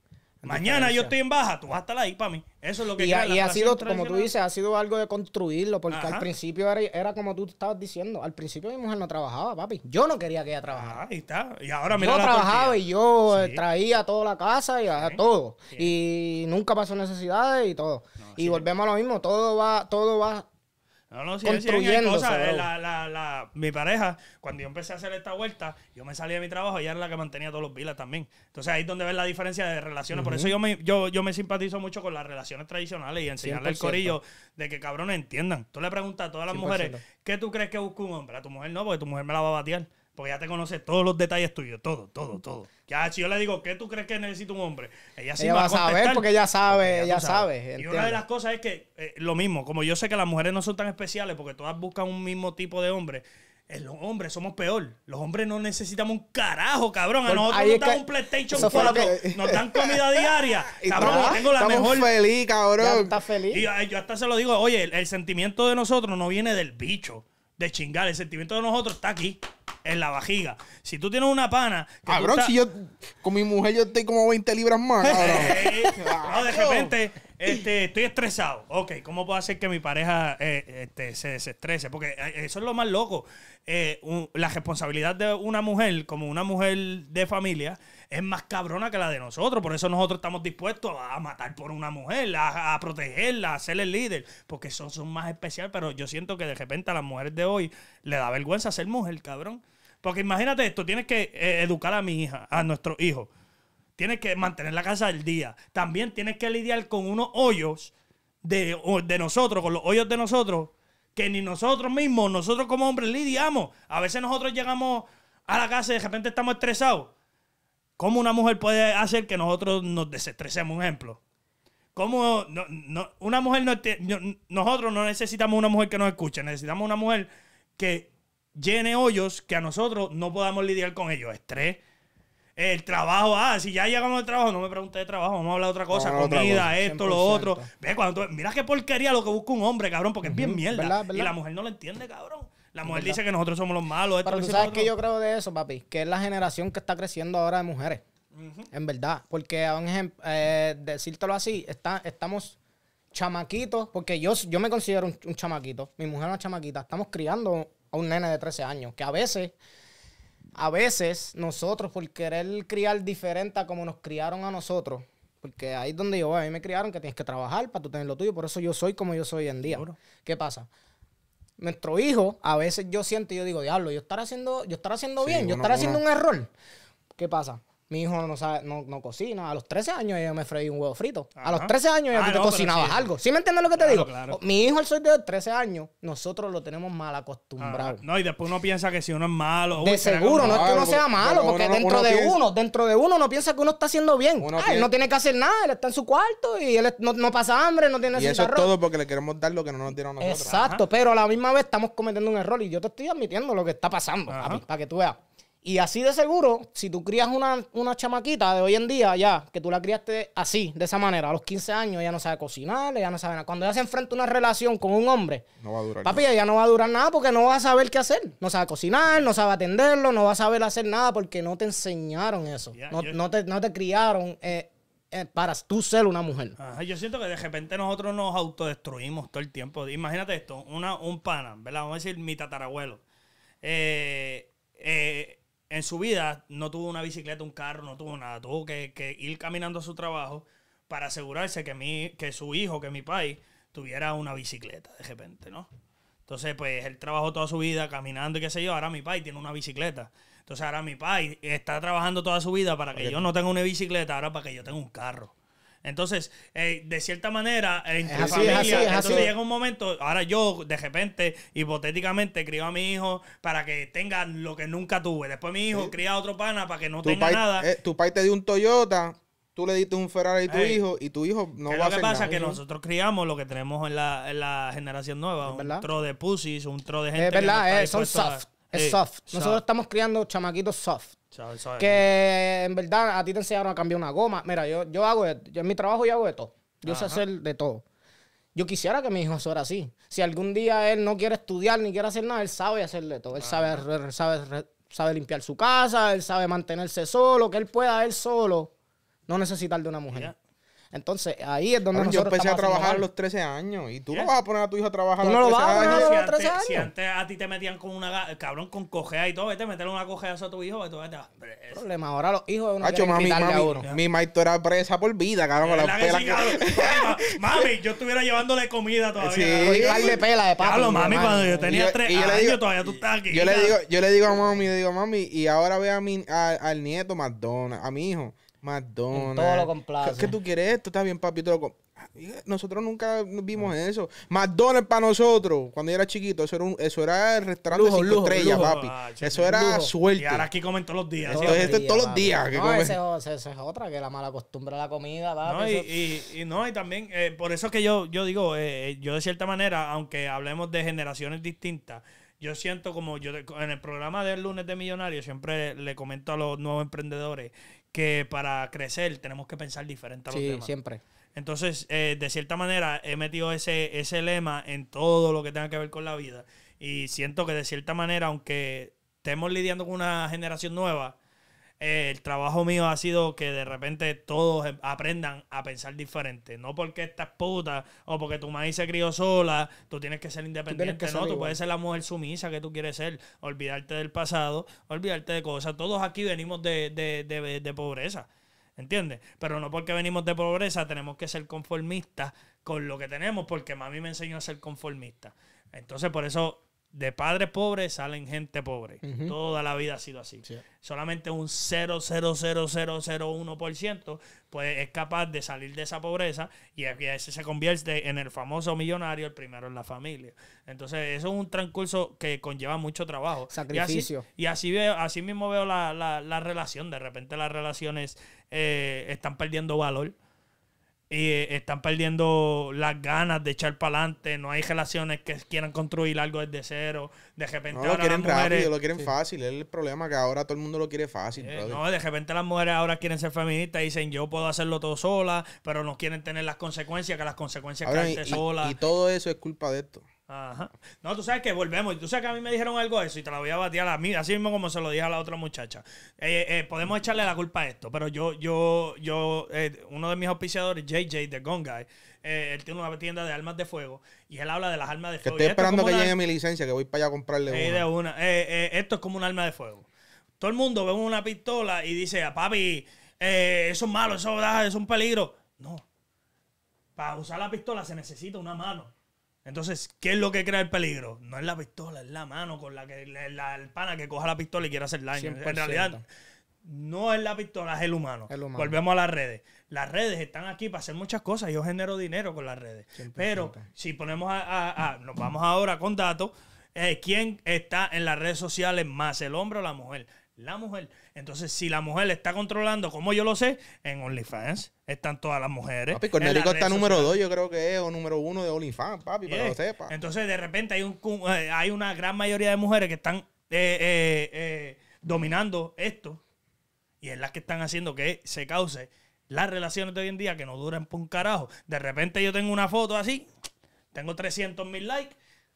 Mañana yo estoy en baja, tú vas a estar ahí para mí. Eso es lo que... Y, y ha sido, como tú dices, ha sido algo de construirlo, porque al principio era, como tú estabas diciendo, al principio mi mujer no trabajaba, papi. Yo no quería que ella trabajara. Ah, está. Y ahora mira Yo trabajaba y yo eh, traía toda la casa y a todo. Y nunca pasó necesidades y todo. y volvemos a lo mismo, todo va, todo va no, no, sí, Sí, La, la, la, mi pareja, cuando yo empecé a hacer esta vuelta, yo me salí de mi trabajo, y era la que mantenía todos los vilas también. Entonces ahí es donde ves la diferencia de relaciones. Por eso yo me, yo, yo me simpatizo mucho con las relaciones tradicionales y enseñarle el corillo de que cabrones entiendan. Tú le preguntas a todas las mujeres, ¿qué tú crees que busca un hombre? A tu mujer no, porque tu mujer me la va a batear. Porque ya te conoce todos los detalles tuyos, todo, todo, todo. Ya, si yo le digo, ¿qué tú crees que necesita un hombre? Ella sí va a saber porque ella sabe, ella sabe. y una de las cosas es que, eh, lo mismo, como yo sé que las mujeres no son tan especiales porque todas buscan un mismo tipo de hombre, eh, los hombres somos peor. Los hombres no necesitamos un carajo, cabrón. A pues nosotros nos dan un PlayStation 4, que... nos dan comida diaria. cabrón, yo tengo la mejor. feliz, cabrón. feliz. Y eh, yo, hasta se lo digo, oye, el, sentimiento de nosotros no viene del bicho, de chingar. El sentimiento de nosotros está aquí en la vajiga. Si tú tienes una pana. cabrón. si yo con mi mujer yo estoy como 20 libras más. Eh, eh, eh, no, de repente este, estoy estresado. Ok, ¿cómo puedo hacer que mi pareja este, se desestrese? Porque eso es lo más loco. la responsabilidad de una mujer, como una mujer de familia, es más cabrona que la de nosotros. Por eso nosotros estamos dispuestos a, matar por una mujer, a, protegerla, a ser el líder, porque son, son más especial. Pero yo siento que de repente a las mujeres de hoy le da vergüenza ser mujer, cabrón. Porque imagínate esto, tienes que eh, educar a mi hija, a nuestro hijo. Tienes que mantener la casa al día. También tienes que lidiar con unos hoyos de, de nosotros, con los hoyos de nosotros, que ni nosotros mismos, nosotros como hombres lidiamos. A veces nosotros llegamos a la casa y de repente estamos estresados. ¿Cómo una mujer puede hacer que nosotros nos desestresemos? Un ejemplo. ¿Cómo una mujer no, nosotros no necesitamos una mujer que nos escuche, necesitamos una mujer que llene hoyos que a nosotros no podamos lidiar con ellos. Estrés. El trabajo, ah, si ya llegamos al trabajo, no me pregunté de trabajo, vamos a hablar de otra cosa, comida, esto, lo otro. Ve, cuando mira qué porquería lo que busca un hombre, cabrón, porque es bien mierda. Y la mujer no lo entiende, cabrón. La mujer dice que nosotros somos los malos. Esto, Pero tú sabes que yo creo de eso, papi, que es la generación que está creciendo ahora de mujeres. En verdad, porque a eh, decírtelo así, está, estamos chamaquitos, porque yo, yo me considero un, chamaquito, mi mujer es una chamaquita, estamos criando a un nene de 13 años. Que a veces, a veces nosotros por querer criar diferente a como nos criaron a nosotros, porque ahí es donde yo voy, a mí me criaron que tienes que trabajar para tú tener lo tuyo, por eso yo soy como yo soy hoy en día. ¿Qué pasa? Nuestro hijo, a veces yo siento yo digo, diablo, yo estar haciendo, yo estar haciendo bien, yo estar haciendo un error. ¿Qué pasa? Mi hijo no, sabe, no, no cocina. A los 13 años yo me freí un huevo frito. A los 13 años ya ah, algo. ¿Sí me entiendes lo que te digo? Mi hijo, el soy de 13 años, nosotros lo tenemos mal acostumbrado. Ah, no, y después uno piensa que si uno es malo. De seguro, no es que uno sea malo, porque dentro de uno, dentro de uno, no piensa que uno está haciendo bien. Ah, él no tiene que hacer nada, él está en su cuarto y él no, pasa hambre, no tiene Y eso es todo porque le queremos dar lo que no nos dieron a nosotros. Exacto, pero a la misma vez estamos cometiendo un error y yo te estoy admitiendo lo que está pasando, para que tú veas. Y así de seguro, si tú crías una, chamaquita de hoy en día, ya, que tú la criaste así, de esa manera, a los 15 años, ella no sabe cocinar, ella no sabe nada. Cuando ella se enfrenta a una relación con un hombre, no va papi, ella no va a durar nada porque no va a saber qué hacer. No sabe cocinar, no sabe atenderlo, no va a saber hacer nada porque no te enseñaron eso. no, te, criaron eh, eh, para tú ser una mujer. yo siento que de repente nosotros nos autodestruimos todo el tiempo. Imagínate esto, una, un pana, ¿verdad? Vamos a decir mi tatarabuelo. Eh, eh en su vida no tuvo una bicicleta, un carro, no tuvo nada. Tuvo que, ir caminando a su trabajo para asegurarse que, mi, que su hijo, que mi país, tuviera una bicicleta de repente, ¿no? Entonces, pues él trabajó toda su vida caminando y qué sé yo. Ahora mi país tiene una bicicleta. Entonces, ahora mi país está trabajando toda su vida para que yo no tenga una bicicleta, ahora para que yo tenga un carro. Entonces, eh, de cierta manera, eh, en familia, entonces llega un momento, ahora yo de repente, hipotéticamente, crío a mi hijo para que tenga lo que nunca tuve. Después mi hijo cría a otro pana para que no tenga nada. Eh, tu padre te dio un Toyota, tú le diste un Ferrari a tu hijo y tu hijo no va a hacer Lo que pasa es que nosotros criamos lo que tenemos en la, en la generación nueva, un tro de pussies, un tro de gente. Es verdad, son es soft. Nosotros estamos criando chamaquitos soft. Que en verdad a ti te enseñaron a cambiar una goma. Mira, yo, yo hago, yo en mi trabajo yo hago de todo. Yo sé hacer de todo. Yo quisiera que mi hijo fuera así. Si algún día él no quiere estudiar ni quiere hacer nada, él sabe hacer de todo. Él sabe, sabe, limpiar su casa, él sabe mantenerse solo, que él pueda él solo no necesitar de una mujer. Entonces, ahí es donde Yo empecé a trabajar a los 13 años y tú no vas a poner a tu hijo a trabajar no a los 13 lo vas A poner a los 13 años. Si antes, a ti te metían con una cabrón con cojea y todo, vete a meterle una cojea a tu hijo, vete, vete, es... problema, ahora los hijos de una Hacho, mami, mami, Mi maestro era presa por vida, cabrón, la, pela. que... mami, yo estuviera llevándole comida todavía. Sí, y pela de papi. mami, cuando yo tenía 3 años todavía tú estás aquí. Yo le digo, yo le digo a mami, le digo, mami, y ahora ve a mi al nieto McDonald's, a mi hijo McDonald's. todo tú quieres? Esto está bien, papi. nosotros nunca vimos ah. eso. McDonald's para nosotros, cuando era chiquito, eso era, un, eso era el restaurante de estrellas, papi. Ah, eso era suerte. Y ahora aquí comen todos los días. Todos es los días. Que es otra, que la mala costumbre de la comida, y, y, no, y también, eh, por eso es que yo, yo digo, eh, eh, yo de cierta manera, aunque hablemos de generaciones distintas, yo siento como yo en el programa del lunes de Millonarios siempre le comento a los nuevos emprendedores que para crecer tenemos que pensar diferente a los sí, siempre. Entonces, eh, de cierta manera, he metido ese, ese lema en todo lo que tenga que ver con la vida. Y siento que de cierta manera, aunque estemos lidiando con una generación nueva, eh, el trabajo mío ha sido que de repente todos em, aprendan a pensar diferente. No porque estás puta o porque tu madre se crió sola, tú tienes que ser independiente. no, tú puedes ser la mujer sumisa que tú quieres ser. Olvidarte del pasado, olvidarte de cosas. Todos aquí venimos de, de pobreza. ¿Entiendes? Pero no porque venimos de pobreza tenemos que ser conformistas con lo que tenemos, porque mami me enseñó a ser conformista. Entonces, por eso de padres pobres salen gente pobre. Toda la vida ha sido así. Solamente un 0,00001% pues es capaz de salir de esa pobreza y a veces se convierte en el famoso millonario, el primero en la familia. Entonces, eso es un transcurso que conlleva mucho trabajo. Sacrificio. Y así, veo, así mismo veo la, la, la, relación. De repente las relaciones eh, están perdiendo valor y eh, están perdiendo las ganas de echar para adelante. No hay relaciones que quieran construir algo desde cero. De repente ahora lo quieren rápido, lo quieren fácil. Es el problema que ahora todo el mundo lo quiere fácil. Eh, no, de repente las mujeres ahora quieren ser feministas y dicen yo puedo hacerlo todo sola, pero no quieren tener las consecuencias, que las consecuencias ahora, sola. Y todo eso es culpa de esto. Ajá. No, tú sabes que volvemos. Tú sabes que a mí me dijeron algo eso y te lo voy a batir a mí, así mismo como se lo dije a la otra muchacha. Eh, eh, podemos echarle la culpa a esto, pero yo, yo, yo, eh, uno de mis auspiciadores, JJ de guy él tiene una tienda de armas de fuego y él habla de las armas de fuego. estoy esperando que llegue mi licencia, que voy para allá a comprarle una. esto es como un arma de fuego. Todo el mundo ve una pistola y dice, a papi, eso es malo, eso es un peligro. No. Para usar la pistola se necesita una mano. Entonces, ¿qué es lo que crea el peligro? No es la pistola, es la mano con la que el pana que coja la pistola y quiere hacer daño. En realidad, no es la pistola, es el humano. Volvemos a las redes. Las redes están aquí para hacer muchas cosas. Yo genero dinero con las redes. Pero si ponemos a, Nos vamos ahora con datos. Eh, ¿Quién está en las redes sociales más, el hombre o la mujer? La mujer. Entonces, si la mujer le está controlando, como yo lo sé, en OnlyFans están todas las mujeres. Papi, Cornelico está número 2, yo creo que es, o número uno de OnlyFans, papi, para que lo eh, sepa. Entonces, de repente hay, un, eh, hay una gran mayoría de mujeres que están eh, dominando esto y es las que están haciendo que se cause las relaciones de hoy en día que no duran por un carajo. De repente yo tengo una foto así, tengo 300 mil likes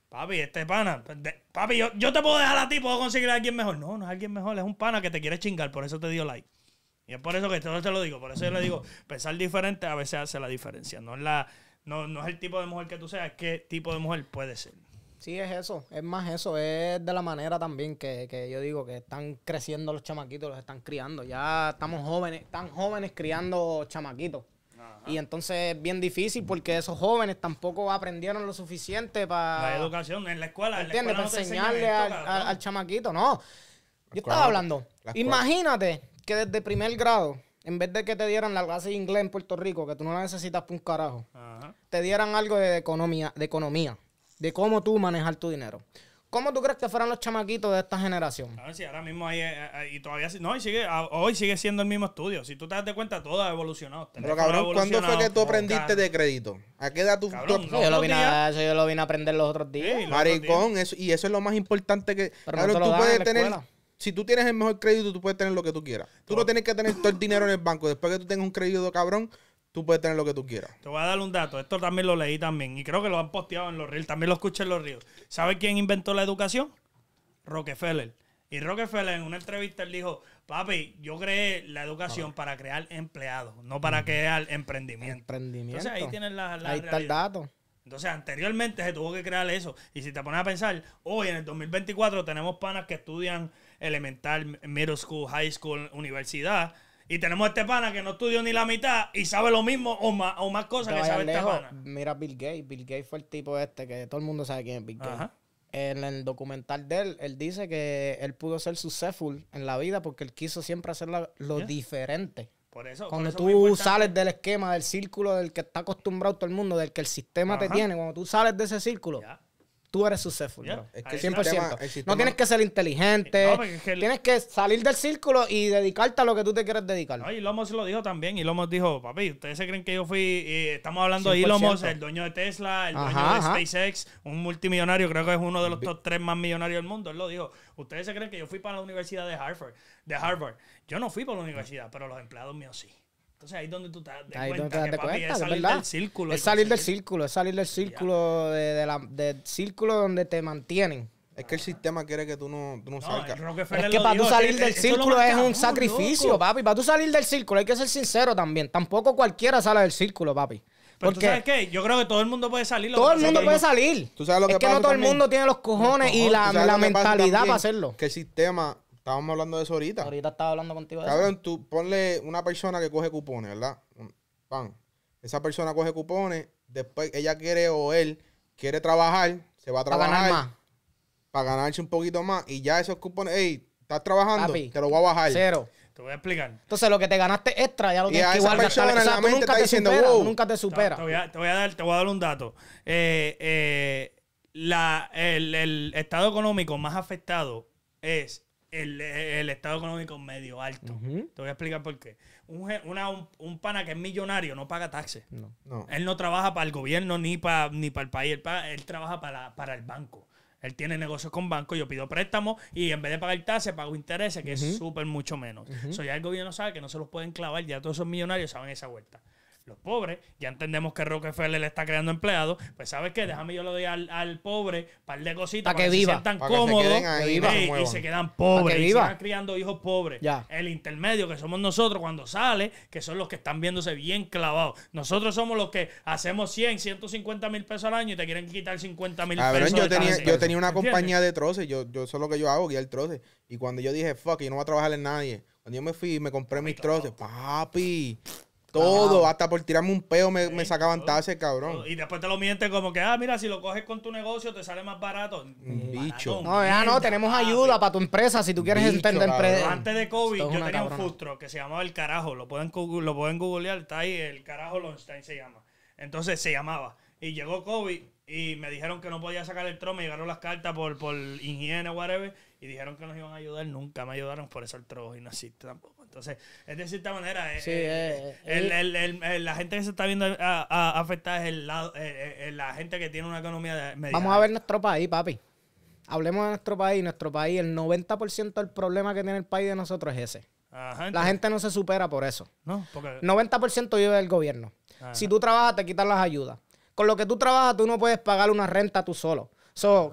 Papi, este pana. Pues, papi, yo, te puedo dejar a ti, puedo conseguir a alguien mejor. No, no es alguien mejor, es un pana que te quiere chingar, por eso te dio like. Y es por eso que todo te lo digo, por eso yo le digo, pensar diferente a veces hace la diferencia. No es, la, no, no es el tipo de mujer que tú seas, es qué tipo de mujer puede ser. Sí, es eso, es más eso, es de la manera también que, que, yo digo que están creciendo los chamaquitos, los están criando. Ya estamos jóvenes, están jóvenes criando chamaquitos. Y entonces es bien difícil porque esos jóvenes tampoco aprendieron lo suficiente para... educación en la escuela. enseñarle al, chamaquito, no. Yo estaba hablando. Imagínate que desde primer grado, en vez de que te dieran la clase de inglés en Puerto Rico, que tú no la necesitas por un carajo, te dieran algo de economía, de economía, de cómo tú manejar tu dinero. ¿Cómo tú crees que fueran los chamaquitos de esta generación? A ver si ahora mismo hay, eh, eh, y todavía no, y sigue, hoy sigue siendo el mismo estudio. Si tú te das cuenta, todo ha evolucionado. Pero cabrón, ¿cuándo fue que tú aprendiste de crédito? ¿A qué edad tú? yo, lo vine a, eso yo lo vine a aprender los otros días. Maricón, y eso es lo más importante que. Pero tú puedes tener. si tú tienes el mejor crédito, tú puedes tener lo que tú quieras. Tú no tienes que tener todo el dinero en el banco. Después que tú tengas un crédito cabrón, tú puedes tener lo que tú quieras. Te voy a dar un dato. Esto también lo leí también. Y creo que lo han posteado en los reels. También lo escuché en los reels. ¿Sabes quién inventó la educación? Rockefeller. Y Rockefeller en una entrevista él dijo, papi, yo creé la educación para crear empleados, no para crear emprendimiento. Emprendimiento. Entonces ahí tienes la, Ahí está el dato. Entonces anteriormente se tuvo que crear eso. Y si te pones a pensar, hoy en el 2024 tenemos panas que estudian elemental, middle school, high school, universidad y tenemos este pana que no estudió ni la mitad y sabe lo mismo o más, o más cosas que sabe este pana. Mira Bill Gates. Bill Gates fue el tipo este que todo el mundo sabe quién es Bill Gates. En el documental de él, él dice que él pudo ser successful en la vida porque él quiso siempre hacer lo diferente. Por eso, cuando tú sales del esquema, del círculo del que está acostumbrado todo el mundo, del que el sistema te tiene, cuando tú sales de ese círculo, tú eres successful. Es que 100%. No tienes que ser inteligente. Tienes que salir del círculo y dedicarte a lo que tú te quieres dedicar. y Lomos lo dijo también. Y Lomos dijo, papi, ¿ustedes se creen que yo fui...? Y eh, estamos hablando ahí, de Lomos, el dueño de Tesla, el dueño de SpaceX, un multimillonario. Creo que es uno de los top tres más millonarios del mundo. Él lo dijo. ¿Ustedes se creen que yo fui para la Universidad de Harvard? De Harvard. Yo no fui para la universidad, pero los empleados míos sí. Entonces ahí es donde tú te das es salir del círculo. Es salir del círculo, es salir del círculo, del círculo donde te mantienen. Es que el sistema quiere que tú no, salgas. Es que para tú salir del círculo es, un sacrificio, papi. Para tú salir del círculo hay que ser sincero también. Tampoco cualquiera sale del círculo, papi. Pero tú sabes qué, yo creo que todo el mundo puede salir. Todo el mundo puede salir. es que no todo el mundo tiene los cojones, y la, la mentalidad para hacerlo. Que el sistema Estábamos hablando de eso ahorita. Ahorita estaba hablando contigo de Cabrón, tú ponle una persona que coge cupones, ¿verdad? Pan. Esa persona coge cupones, después ella quiere o él quiere trabajar, se va a trabajar. Para ganar más. Para ganarse un poquito más. Y ya esos cupones, ey, estás trabajando, te lo voy a bajar. Cero. Te voy a explicar. Entonces, lo que te ganaste extra ya lo tienes que igual nunca te, diciendo, wow. nunca te supera. Te, voy a, dar, te voy a dar un dato. Eh, eh, el, el, estado económico más afectado es el, estado económico medio alto. Te voy a explicar por qué. Un, pana que es millonario no paga taxes. Él no trabaja para el gobierno ni para ni el país. Él, trabaja para, para, el banco. Él tiene negocios con banco, yo pido préstamos y en vez de pagar taxes, pago intereses, que es súper mucho menos. eso ya el gobierno sabe que no se los pueden clavar, ya todos esos millonarios saben esa vuelta los pobres, ya entendemos que Rockefeller le está creando empleados, pues ¿sabes qué? Déjame yo le doy al, pobre par de cositas para, que, se sientan cómodos y, se quedan pobres que y criando hijos pobres. Ya. El intermedio que somos nosotros cuando sale, que son los que están viéndose bien clavados. Nosotros somos los que hacemos 100, 150 mil pesos al año y te quieren quitar 50 mil pesos. yo, tenía, yo tenía una compañía de troces, yo, yo eso es lo que yo hago, guiar troce Y cuando yo dije, fuck, yo no voy a trabajar en nadie. Cuando yo me fui y me compré mis troces, papi, todo, hasta por tirarme un peo me, me sacaban tazas, cabrón. Y después te lo mientes como que, ah, mira, si lo coges con tu negocio te sale más barato. bicho. no, ya no, tenemos ayuda para tu empresa si tú quieres entender Antes de COVID yo tenía un frustro que se llamaba El Carajo. Lo pueden, lo pueden googlear, está ahí, El Carajo Lonstein se llama. Entonces se llamaba. Y llegó COVID y me dijeron que no podía sacar el trono, me llegaron las cartas por, por higiene, whatever, y dijeron que nos iban a ayudar, nunca me ayudaron, por eso el tro y no existe tampoco. Entonces, es de cierta manera, eh, sí, eh, eh, la gente que se está viendo afectada es la gente que tiene una economía Vamos a ver nuestro país, papi. Hablemos de nuestro país. Nuestro país, el 90% del problema que tiene el país de nosotros es ese. la gente no se supera por eso. No, porque... 90% vive del gobierno. Ah, si tú trabajas, te quitan las ayudas. Con lo que tú trabajas, tú no puedes pagar una renta tú solo.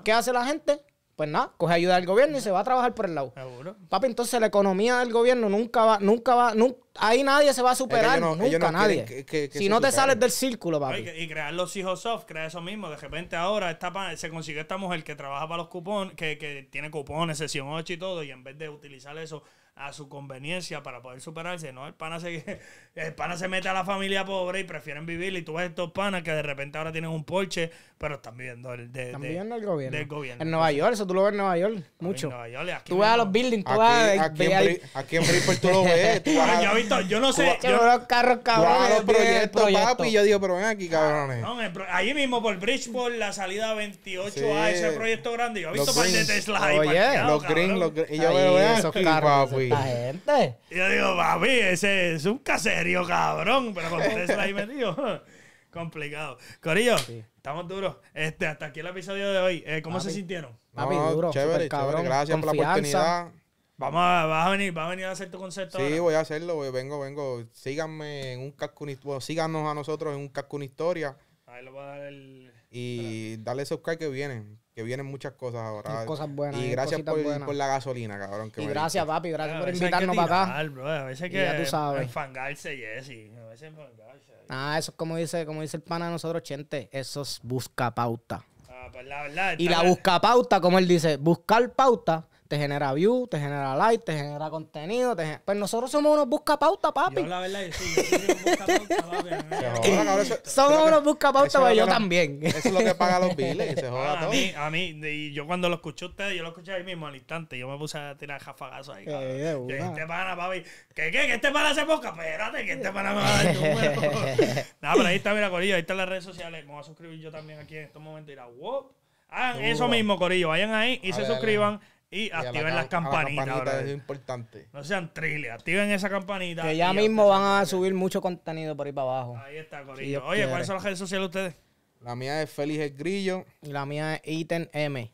¿Qué hace la gente? pues nada, coge ayuda del gobierno y se va a trabajar por el lado. Seguro. Papi, entonces la economía del gobierno nunca va, nunca va, ahí nadie se va a superar, nunca nadie. si no te sales del círculo, papi. y, crear los hijos soft, crea eso mismo. De repente ahora esta, se consigue esta mujer que trabaja para los cupones, que, que tiene cupones, sesión 8 y todo, y en vez de utilizar eso a su conveniencia para poder superarse. No, el pana se, el pana se mete a la familia pobre y prefieren vivir. Y tú ves estos panas que de repente ahora tienen un Porsche, pero están viviendo el, de, el gobierno. del gobierno. En Nueva York, eso tú lo ves en Nueva York, mucho. En Nueva York, tú ves a los buildings, tú vas Aquí, en, aquí tú lo ves. yo, yo no sé. Yo, veo los carros, cabrones. Los proyectos, proyecto. papi. Yo digo, pero ven aquí, ah, cabrones. No, ahí mismo por Bridgeport, la salida 28A, ese proyecto grande. Yo he visto parte de Tesla Oye, los green, los green. Y yo veo esos carros. Y yo digo, papi, ese es un caserío, cabrón. Pero con tres ahí metido. Complicado. Corillo, estamos duros. Este, hasta aquí el episodio de hoy. Eh, ¿Cómo se sintieron? Papi, duro. Chévere, chévere. Gracias por la oportunidad. Vamos a, vas a venir, vas a venir a hacer tu concepto. Sí, voy a hacerlo, vengo, vengo. Síganme en un casco, síganos a nosotros en un casco historia. Ahí lo voy a dar el. Y dale dale subscribe que viene que vienen muchas cosas ahora. Cosas buenas. Y gracias por, la gasolina, cabrón. Que y gracias, papi. Gracias por invitarnos para acá. a veces hay que tú enfangarse, Jessy. A veces enfangarse. Ah, eso es como dice, como dice el pana de nosotros, Chente. Eso es busca pauta. Ah, pues la verdad. Y la busca pauta, como él dice, buscar pauta te genera views, te genera like, te genera contenido. Te Pues nosotros somos unos pauta papi. la verdad, sí, yo soy un papi. somos unos unos pautas, pero yo también. Eso es lo que paga los biles, y se joda ah, todo. A mí, a mí y yo cuando lo escuché a ustedes, yo lo escuché ahí mismo al instante. Yo me puse a tirar jafagazo ahí. Eh, este pana, papi. ¿Qué, qué? ¿Que este pana se busca? Espérate, que este pana me va a dar pero ahí está, mira, Corillo, ahí están las redes sociales. Me voy a suscribir yo también aquí en estos momentos y la, wow. Hagan eso mismo, Corillo. Vayan ahí y se suscriban. Y, activen las campanitas. es importante. No sean triles, activen esa campanita. Que ya mismo van a subir mucho contenido por ahí para abajo. Ahí está, Corillo. Oye, ¿cuáles son las redes sociales de ustedes? La mía es Félix el Grillo. Y la mía es Iten M.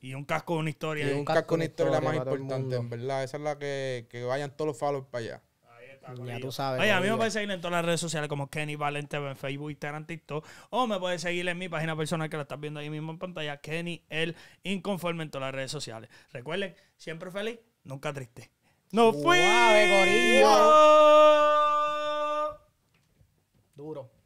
Y un casco de una historia. Y un casco con una historia, más importante, en verdad. Esa es la que, que vayan todos los followers para allá. Ya tú sabes. Oye, a mí me puedes seguir en todas las redes sociales como Kenny Valente en Facebook, Instagram, TikTok. O me puedes seguir en mi página personal que la estás viendo ahí mismo en pantalla, Kenny el Inconforme en todas las redes sociales. Recuerden, siempre feliz, nunca triste. No ¡Nos fuimos! Duro.